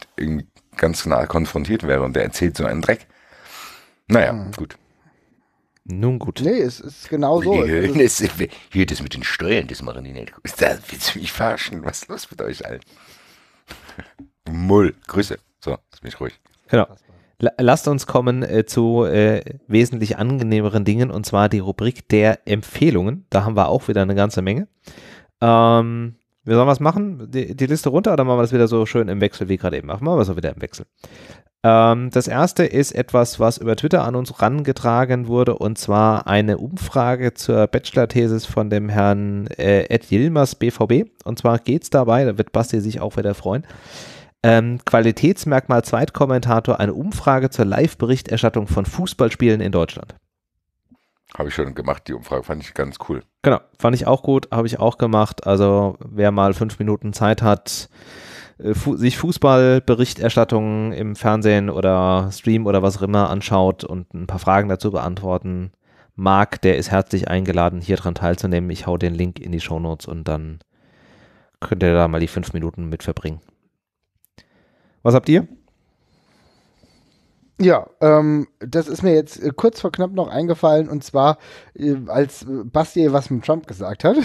ganz nah konfrontiert wäre und der erzählt so einen Dreck. Naja, mhm. gut. Nun gut. Nee, es ist genau so. hier, das mit den Steuern, das machen die nicht. Da willst du verarschen? Was ist los mit euch allen? Mull. Grüße. So, jetzt bin ich ruhig. Genau lasst uns kommen äh, zu äh, wesentlich angenehmeren Dingen und zwar die Rubrik der Empfehlungen. Da haben wir auch wieder eine ganze Menge. Ähm, wir sollen was machen? Die, die, Liste runter oder machen wir das wieder so schön im Wechsel wie gerade eben? Machen wir es auch wieder im Wechsel. Ähm, das erste ist etwas, was über Twitter an uns rangetragen wurde und zwar eine Umfrage zur Bachelor-Thesis von dem Herrn äh, Ed Yilmaz BVB. Und zwar geht es dabei, da wird Basti sich auch wieder freuen ähm, Qualitätsmerkmal Zweitkommentator, eine Umfrage zur Live-Berichterstattung von Fußballspielen in Deutschland. Habe ich schon gemacht, die Umfrage fand ich ganz cool. Genau, fand ich auch gut, habe ich auch gemacht. Also wer mal fünf Minuten Zeit hat, äh, fu sich Fußballberichterstattungen im Fernsehen oder Stream oder was auch immer anschaut und ein paar Fragen dazu beantworten mag, der ist herzlich eingeladen, hier dran teilzunehmen. Ich hau den Link in die Shownotes und dann könnt ihr da mal die fünf Minuten mit verbringen. Was habt ihr? Ja, ähm, das ist mir jetzt äh, kurz vor knapp noch eingefallen und zwar, äh, als äh, Basti was mit Trump gesagt hat.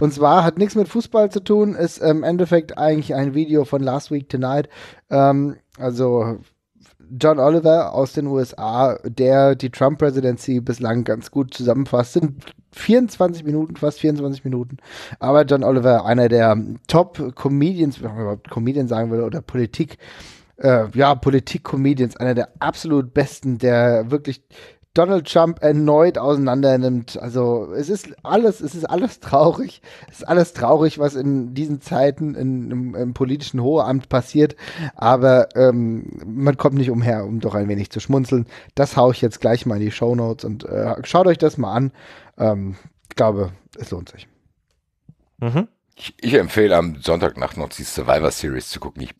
und zwar hat nichts mit Fußball zu tun, ist im Endeffekt eigentlich ein Video von Last Week Tonight. Ähm, also John Oliver aus den USA, der die Trump-Presidency bislang ganz gut zusammenfasst, sind 24 Minuten, fast 24 Minuten, Aber John Oliver, einer der Top-Comedians, wenn man überhaupt Comedian sagen würde, oder Politik, äh, ja, Politik-Comedians, einer der absolut besten, der wirklich Donald Trump erneut auseinandernimmt. Also es ist alles, es ist alles traurig. Es ist alles traurig, was in diesen Zeiten in, im, im, politischen Hoheamt passiert. Aber ähm, man kommt nicht umher, um doch ein wenig zu schmunzeln. Das haue ich jetzt gleich mal in die Show Notes und äh, schaut euch das mal an ähm, ich glaube, es lohnt sich. Mhm. Ich, ich, empfehle am Sonntagnacht noch die Survivor Series zu gucken. Ich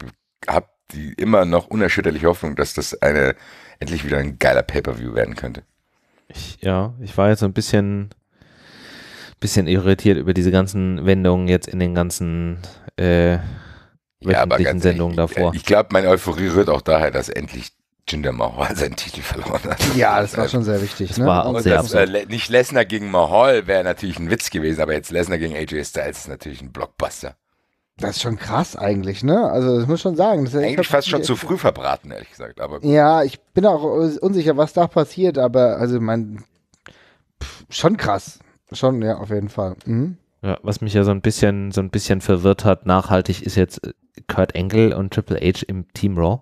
habe die immer noch unerschütterliche Hoffnung, dass das eine endlich wieder ein geiler Pay-per-View werden könnte. Ich, ja, ich war jetzt ein bisschen, bisschen irritiert über diese ganzen Wendungen jetzt in den ganzen äh, ja, aber ganz Sendungen ehrlich, davor. Ich, ich glaube, meine Euphorie rührt auch daher, dass endlich Jinder Mahal seinen Titel verloren hat. Ja, das war schon sehr wichtig. Das ne? war auch sehr das, äh, nicht Lesnar gegen Mahal wäre natürlich ein Witz gewesen, aber jetzt Lesnar gegen AJ Styles ist natürlich ein Blockbuster. Das ist schon krass eigentlich, ne? Also das muss ich schon sagen. Das eigentlich fast, fast schon zu früh verbraten, ehrlich gesagt. Aber ja, ich bin auch unsicher, was da passiert, aber also mein pff, schon krass, schon ja auf jeden Fall. Mhm. Ja, was mich ja so ein bisschen so ein bisschen verwirrt hat, nachhaltig ist jetzt Kurt Engel und Triple H im Team Raw.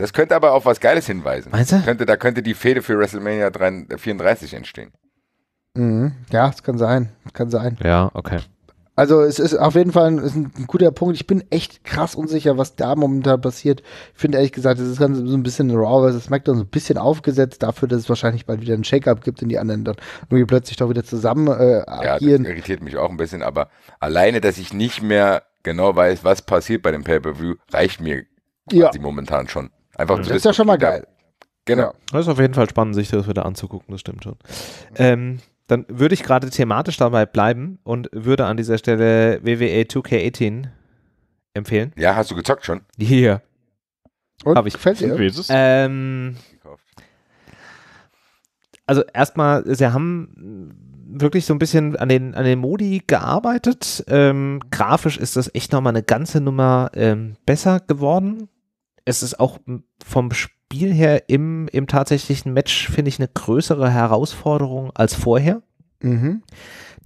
Das könnte aber auf was Geiles hinweisen. Meinst du? Könnte, da könnte die Fehde für WrestleMania 34 äh, entstehen. Mhm. Ja, das kann sein. Das kann sein. Ja, okay. Also es ist auf jeden Fall ein, ein, guter Punkt. Ich bin echt krass unsicher, was da momentan passiert. Ich finde ehrlich gesagt, es ist ganz so ein bisschen Raw vs. SmackDown so ein bisschen aufgesetzt dafür, dass es wahrscheinlich bald wieder ein Shake-up gibt und die anderen dann irgendwie plötzlich doch wieder zusammen äh, agieren. Ja, das irritiert mich auch ein bisschen, aber alleine, dass ich nicht mehr genau weiß, was passiert bei dem Pay-Per-View, reicht mir ja. momentan schon. Einfach mhm. das ist ja schon mal geil. Genau. Das ist auf jeden Fall spannend, sich das wieder anzugucken, das stimmt schon. Ähm, dann würde ich gerade thematisch dabei bleiben und würde an dieser Stelle WWE 2K18 empfehlen. Ja, hast du gezockt schon? Hier. Und? Hab ich. Gefällt dir? Wie ähm, also erstmal, sie haben wirklich so ein bisschen an den, an den Modi gearbeitet. Ähm, grafisch ist das echt nochmal eine ganze Nummer ähm, besser geworden es ist auch vom Spiel her im, im tatsächlichen Match, finde ich, eine größere Herausforderung als vorher. Mhm.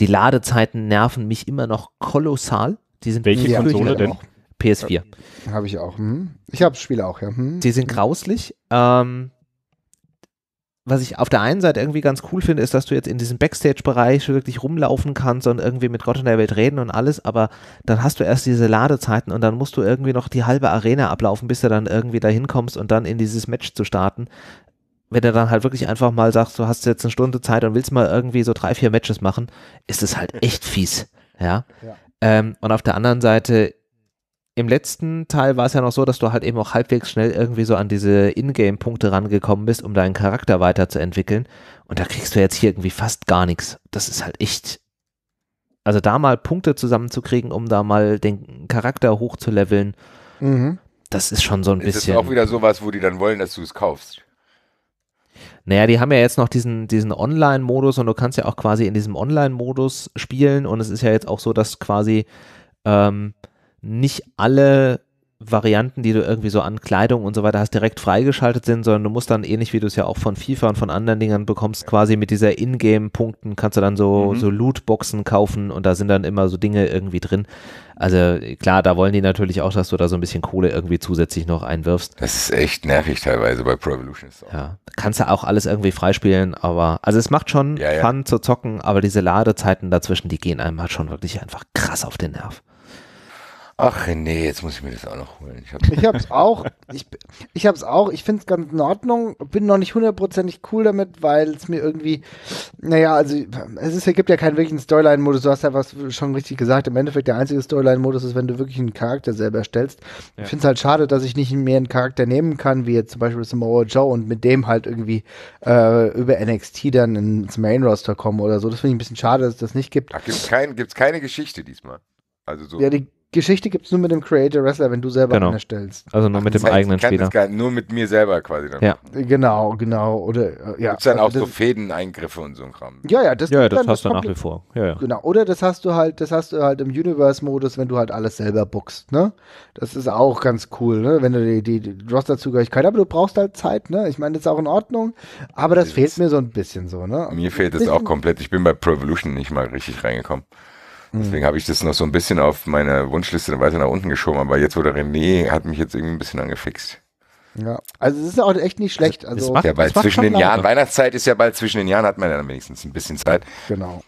Die Ladezeiten nerven mich immer noch kolossal. Die sind Welche Konsole denn? PS4. Äh, habe ich auch. Hm. Ich habe das Spiel auch, ja. Hm. Die sind mhm. grauslich. Ähm, was ich auf der einen Seite irgendwie ganz cool finde, ist, dass du jetzt in diesem Backstage-Bereich wirklich rumlaufen kannst und irgendwie mit Gott in der Welt reden und alles, aber dann hast du erst diese Ladezeiten und dann musst du irgendwie noch die halbe Arena ablaufen, bis du dann irgendwie da hinkommst und dann in dieses Match zu starten. Wenn du dann halt wirklich einfach mal sagst, du hast jetzt eine Stunde Zeit und willst mal irgendwie so drei, vier Matches machen, ist es halt echt fies. Ja. ja. Ähm, und auf der anderen Seite im letzten Teil war es ja noch so, dass du halt eben auch halbwegs schnell irgendwie so an diese Ingame-Punkte rangekommen bist, um deinen Charakter weiterzuentwickeln. Und da kriegst du jetzt hier irgendwie fast gar nichts. Das ist halt echt. Also da mal Punkte zusammenzukriegen, um da mal den Charakter hochzuleveln, mhm. das ist schon so ein ist bisschen. Das ist auch wieder sowas, wo die dann wollen, dass du es kaufst. Naja, die haben ja jetzt noch diesen, diesen Online-Modus und du kannst ja auch quasi in diesem Online-Modus spielen und es ist ja jetzt auch so, dass quasi. Ähm, nicht alle Varianten, die du irgendwie so an Kleidung und so weiter hast, direkt freigeschaltet sind, sondern du musst dann ähnlich wie du es ja auch von FIFA und von anderen Dingern bekommst, quasi mit dieser Ingame-Punkten kannst du dann so, mhm. so Lootboxen kaufen und da sind dann immer so Dinge irgendwie drin. Also klar, da wollen die natürlich auch, dass du da so ein bisschen Kohle irgendwie zusätzlich noch einwirfst. Das ist echt nervig teilweise bei Pro Evolution Star. Ja, kannst du auch alles irgendwie freispielen, aber also es macht schon ja, Fun ja. zu zocken, aber diese Ladezeiten dazwischen, die gehen einem halt schon wirklich einfach krass auf den Nerv. Ach nee, jetzt muss ich mir das auch noch holen. Ich, hab ich hab's auch. Ich, ich hab's auch. Ich find's ganz in Ordnung. Bin noch nicht hundertprozentig cool damit, weil es mir irgendwie, naja, also es, ist, es gibt ja keinen wirklichen Storyline-Modus. Du hast ja was schon richtig gesagt. Im Endeffekt der einzige Storyline-Modus ist, wenn du wirklich einen Charakter selber stellst. Ja. Ich find's halt schade, dass ich nicht mehr einen Charakter nehmen kann, wie jetzt zum Beispiel Samoa Joe und mit dem halt irgendwie äh, über NXT dann ins Main-Roster kommen oder so. Das finde ich ein bisschen schade, dass es das nicht gibt. Ach, gibt's, kein, gibt's keine Geschichte diesmal. Also so. Ja, die, Geschichte gibt es nur mit dem Creator Wrestler, wenn du selber genau. erstellst. Also nur Ach, mit dem heißt, eigenen Spieler. Gar, nur mit mir selber quasi dann. Ja. Genau, genau. Oder äh, ja. Gibt es dann also auch das, so Fädeneingriffe und so ein Kram. Ja, ja, das, ja, ja das dann, hast du nach wie vor. Ja, ja. Genau. Oder das hast du halt, das hast du halt im Universe-Modus, wenn du halt alles selber bookst, ne? Das ist auch ganz cool, ne? Wenn du die, die, die Roster-Zugehörigkeit, aber du brauchst halt Zeit, ne? Ich meine, das ist auch in Ordnung, aber das, das fehlt mir so ein bisschen so, ne? Mir fehlt es auch komplett. Ich bin bei Provolution nicht mal richtig reingekommen. Deswegen habe ich das noch so ein bisschen auf meine Wunschliste weiter nach unten geschoben, aber jetzt, wurde René hat mich jetzt irgendwie ein bisschen angefixt. Ja, also es ist auch echt nicht schlecht. Also, macht, ja, weil zwischen den Jahren, lange. Weihnachtszeit ist ja bald zwischen den Jahren, hat man ja dann wenigstens ein bisschen Zeit. Genau.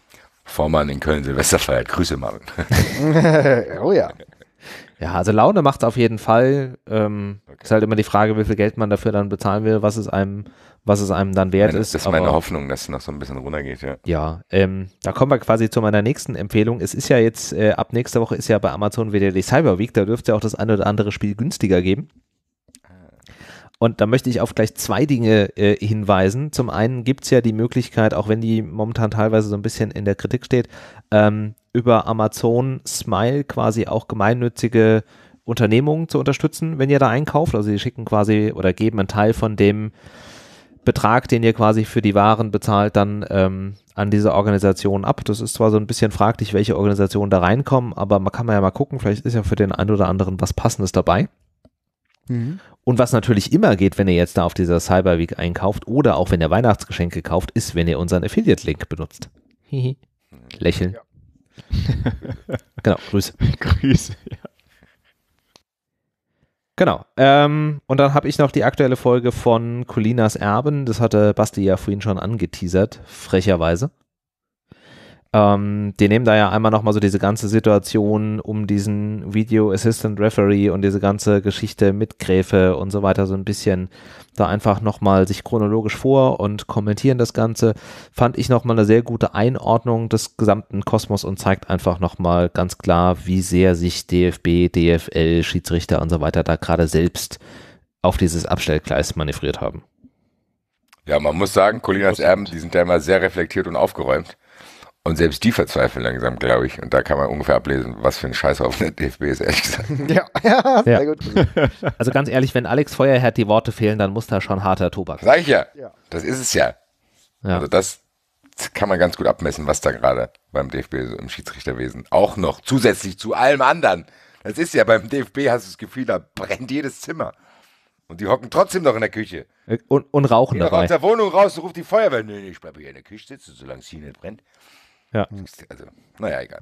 man in Köln Silvester feiert. Grüße, Marvin. oh ja. Ja, also Laune macht es auf jeden Fall. Ähm, okay. Ist halt immer die Frage, wie viel Geld man dafür dann bezahlen will, was es einem was es einem dann wert meine, ist. Das ist meine Hoffnung, dass es noch so ein bisschen runtergeht, ja. Ja, ähm, da kommen wir quasi zu meiner nächsten Empfehlung. Es ist ja jetzt, äh, ab nächster Woche ist ja bei Amazon wieder die Cyber Week, da dürfte ja auch das eine oder andere Spiel günstiger geben. Ah. Und da möchte ich auf gleich zwei Dinge äh, hinweisen. Zum einen gibt es ja die Möglichkeit, auch wenn die momentan teilweise so ein bisschen in der Kritik steht, ähm, über Amazon Smile quasi auch gemeinnützige Unternehmungen zu unterstützen, wenn ihr da einkauft. Also die schicken quasi oder geben einen Teil von dem Betrag, den ihr quasi für die Waren bezahlt, dann ähm, an diese Organisation ab. Das ist zwar so ein bisschen fraglich, welche Organisationen da reinkommen, aber man kann ja mal gucken, vielleicht ist ja für den einen oder anderen was Passendes dabei. Mhm. Und was natürlich immer geht, wenn ihr jetzt da auf dieser Cyber Week einkauft oder auch wenn ihr Weihnachtsgeschenke kauft, ist, wenn ihr unseren Affiliate-Link benutzt. Lächeln. genau, Grüße. Grüße, ja. Genau. Ähm, und dann habe ich noch die aktuelle Folge von Colinas Erben. Das hatte Basti ja vorhin schon angeteasert, frecherweise. Ähm, die nehmen da ja einmal nochmal so diese ganze Situation um diesen Video Assistant Referee und diese ganze Geschichte mit Gräfe und so weiter so ein bisschen da einfach nochmal sich chronologisch vor und kommentieren das Ganze. Fand ich nochmal eine sehr gute Einordnung des gesamten Kosmos und zeigt einfach nochmal ganz klar, wie sehr sich DFB, DFL, Schiedsrichter und so weiter da gerade selbst auf dieses Abstellgleis manövriert haben. Ja, man muss sagen, Colinas Erben, die sind da immer sehr reflektiert und aufgeräumt. Und selbst die verzweifeln langsam, glaube ich. Und da kann man ungefähr ablesen, was für ein Scheiß auf der DFB ist, ehrlich gesagt. Ja, ja, sehr ja. gut. Also ganz ehrlich, wenn Alex Feuerherd die Worte fehlen, dann muss da schon harter Tobak. Sag ich ja. Das ist es ja. ja. Also das kann man ganz gut abmessen, was da gerade beim DFB so im Schiedsrichterwesen auch noch zusätzlich zu allem anderen. Das ist ja beim DFB hast du das Gefühl, da brennt jedes Zimmer. Und die hocken trotzdem noch in der Küche. Äh, und, und rauchen Geh dabei. aus der Wohnung raus und ruft die Feuerwehr. Nee, nee, ich bleibe hier in der Küche sitzen, solange es hier nicht brennt. Ja. Also, naja, egal.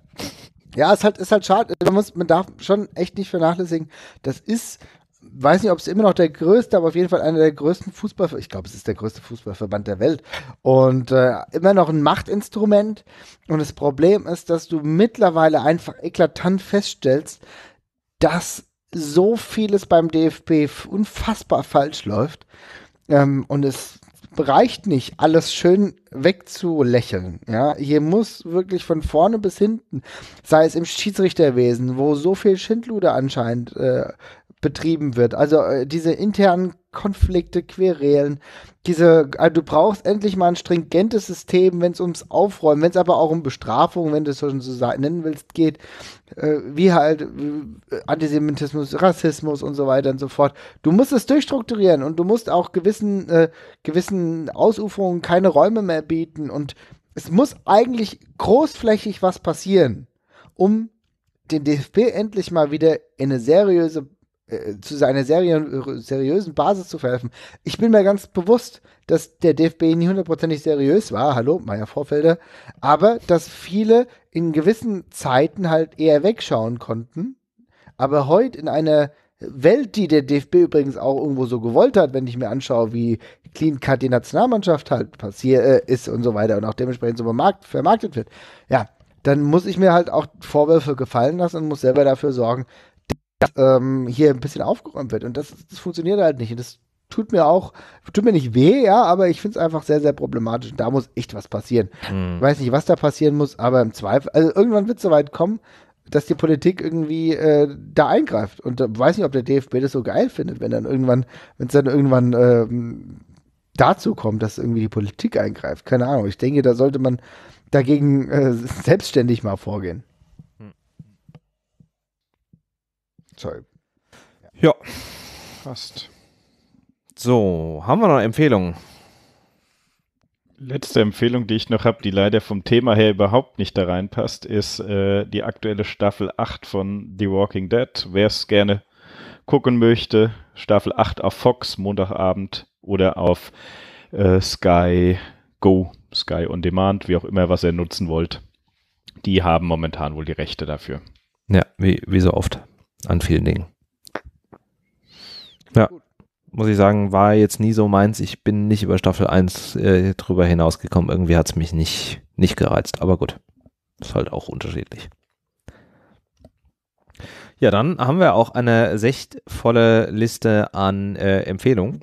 Ja, ist halt, ist halt schade. Man, muss, man darf schon echt nicht vernachlässigen. Das ist, weiß nicht, ob es immer noch der größte, aber auf jeden Fall einer der größten Fußball, ich glaube, es ist der größte Fußballverband der Welt. Und äh, immer noch ein Machtinstrument. Und das Problem ist, dass du mittlerweile einfach eklatant feststellst, dass so vieles beim DFB unfassbar falsch läuft. Ähm, und es reicht nicht, alles schön wegzulächeln. Ja, hier muss wirklich von vorne bis hinten, sei es im Schiedsrichterwesen, wo so viel Schindluder anscheinend äh, betrieben wird, also äh, diese internen Konflikte, Querelen, diese, also du brauchst endlich mal ein stringentes System, wenn es ums Aufräumen, wenn es aber auch um Bestrafung, wenn du es schon so nennen willst, geht, äh, wie halt äh, Antisemitismus, Rassismus und so weiter und so fort. Du musst es durchstrukturieren und du musst auch gewissen, äh, gewissen Ausuferungen keine Räume mehr bieten und es muss eigentlich großflächig was passieren, um den DFB endlich mal wieder in eine seriöse äh, zu seiner serien, seriösen Basis zu verhelfen. Ich bin mir ganz bewusst, dass der DFB nie hundertprozentig seriös war, hallo, Meier Vorfelder, aber dass viele in gewissen Zeiten halt eher wegschauen konnten, aber heute in einer Welt, die der DFB übrigens auch irgendwo so gewollt hat, wenn ich mir anschaue, wie Clean Cut die Nationalmannschaft halt passiert äh, ist und so weiter und auch dementsprechend so vermarktet wird. Ja, dann muss ich mir halt auch Vorwürfe gefallen lassen und muss selber dafür sorgen, ähm, hier ein bisschen aufgeräumt wird. Und das, das funktioniert halt nicht. Und das tut mir auch, tut mir nicht weh, ja, aber ich finde es einfach sehr, sehr problematisch. Da muss echt was passieren. Hm. Ich weiß nicht, was da passieren muss, aber im Zweifel, also irgendwann wird es soweit kommen, dass die Politik irgendwie äh, da eingreift. Und äh, weiß nicht, ob der DFB das so geil findet, wenn dann irgendwann, wenn es dann irgendwann ähm, dazu kommt, dass irgendwie die Politik eingreift. Keine Ahnung. Ich denke, da sollte man dagegen äh, selbstständig mal vorgehen. So, ja. ja. Passt. So, haben wir noch Empfehlungen? Letzte Empfehlung, die ich noch habe, die leider vom Thema her überhaupt nicht da reinpasst, ist äh, die aktuelle Staffel 8 von The Walking Dead. Wer es gerne gucken möchte, Staffel 8 auf Fox Montagabend oder auf äh, Sky Go, Sky On Demand, wie auch immer, was ihr nutzen wollt. Die haben momentan wohl die Rechte dafür. Ja, wie, wie so oft an vielen Dingen. Ja, muss ich sagen, war jetzt nie so meins. Ich bin nicht über Staffel 1 äh, drüber hinausgekommen. Irgendwie hat es mich nicht, nicht gereizt. Aber gut, ist halt auch unterschiedlich. Ja, dann haben wir auch eine recht volle Liste an äh, Empfehlungen.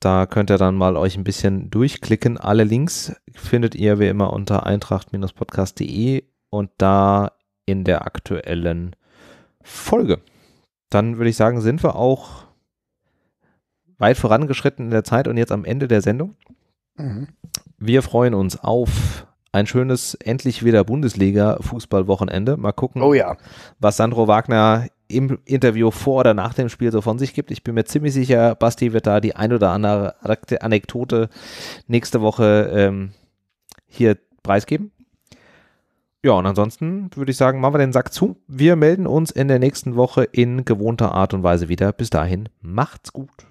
Da könnt ihr dann mal euch ein bisschen durchklicken. Alle Links findet ihr wie immer unter eintracht-podcast.de und da in der aktuellen Folge. Dann würde ich sagen, sind wir auch weit vorangeschritten in der Zeit und jetzt am Ende der Sendung. Mhm. Wir freuen uns auf ein schönes, endlich wieder Bundesliga-Fußballwochenende. Mal gucken, oh ja. was Sandro Wagner im Interview vor oder nach dem Spiel so von sich gibt. Ich bin mir ziemlich sicher, Basti wird da die ein oder andere Anekdote nächste Woche ähm, hier preisgeben. Ja, und ansonsten würde ich sagen, machen wir den Sack zu. Wir melden uns in der nächsten Woche in gewohnter Art und Weise wieder. Bis dahin, macht's gut.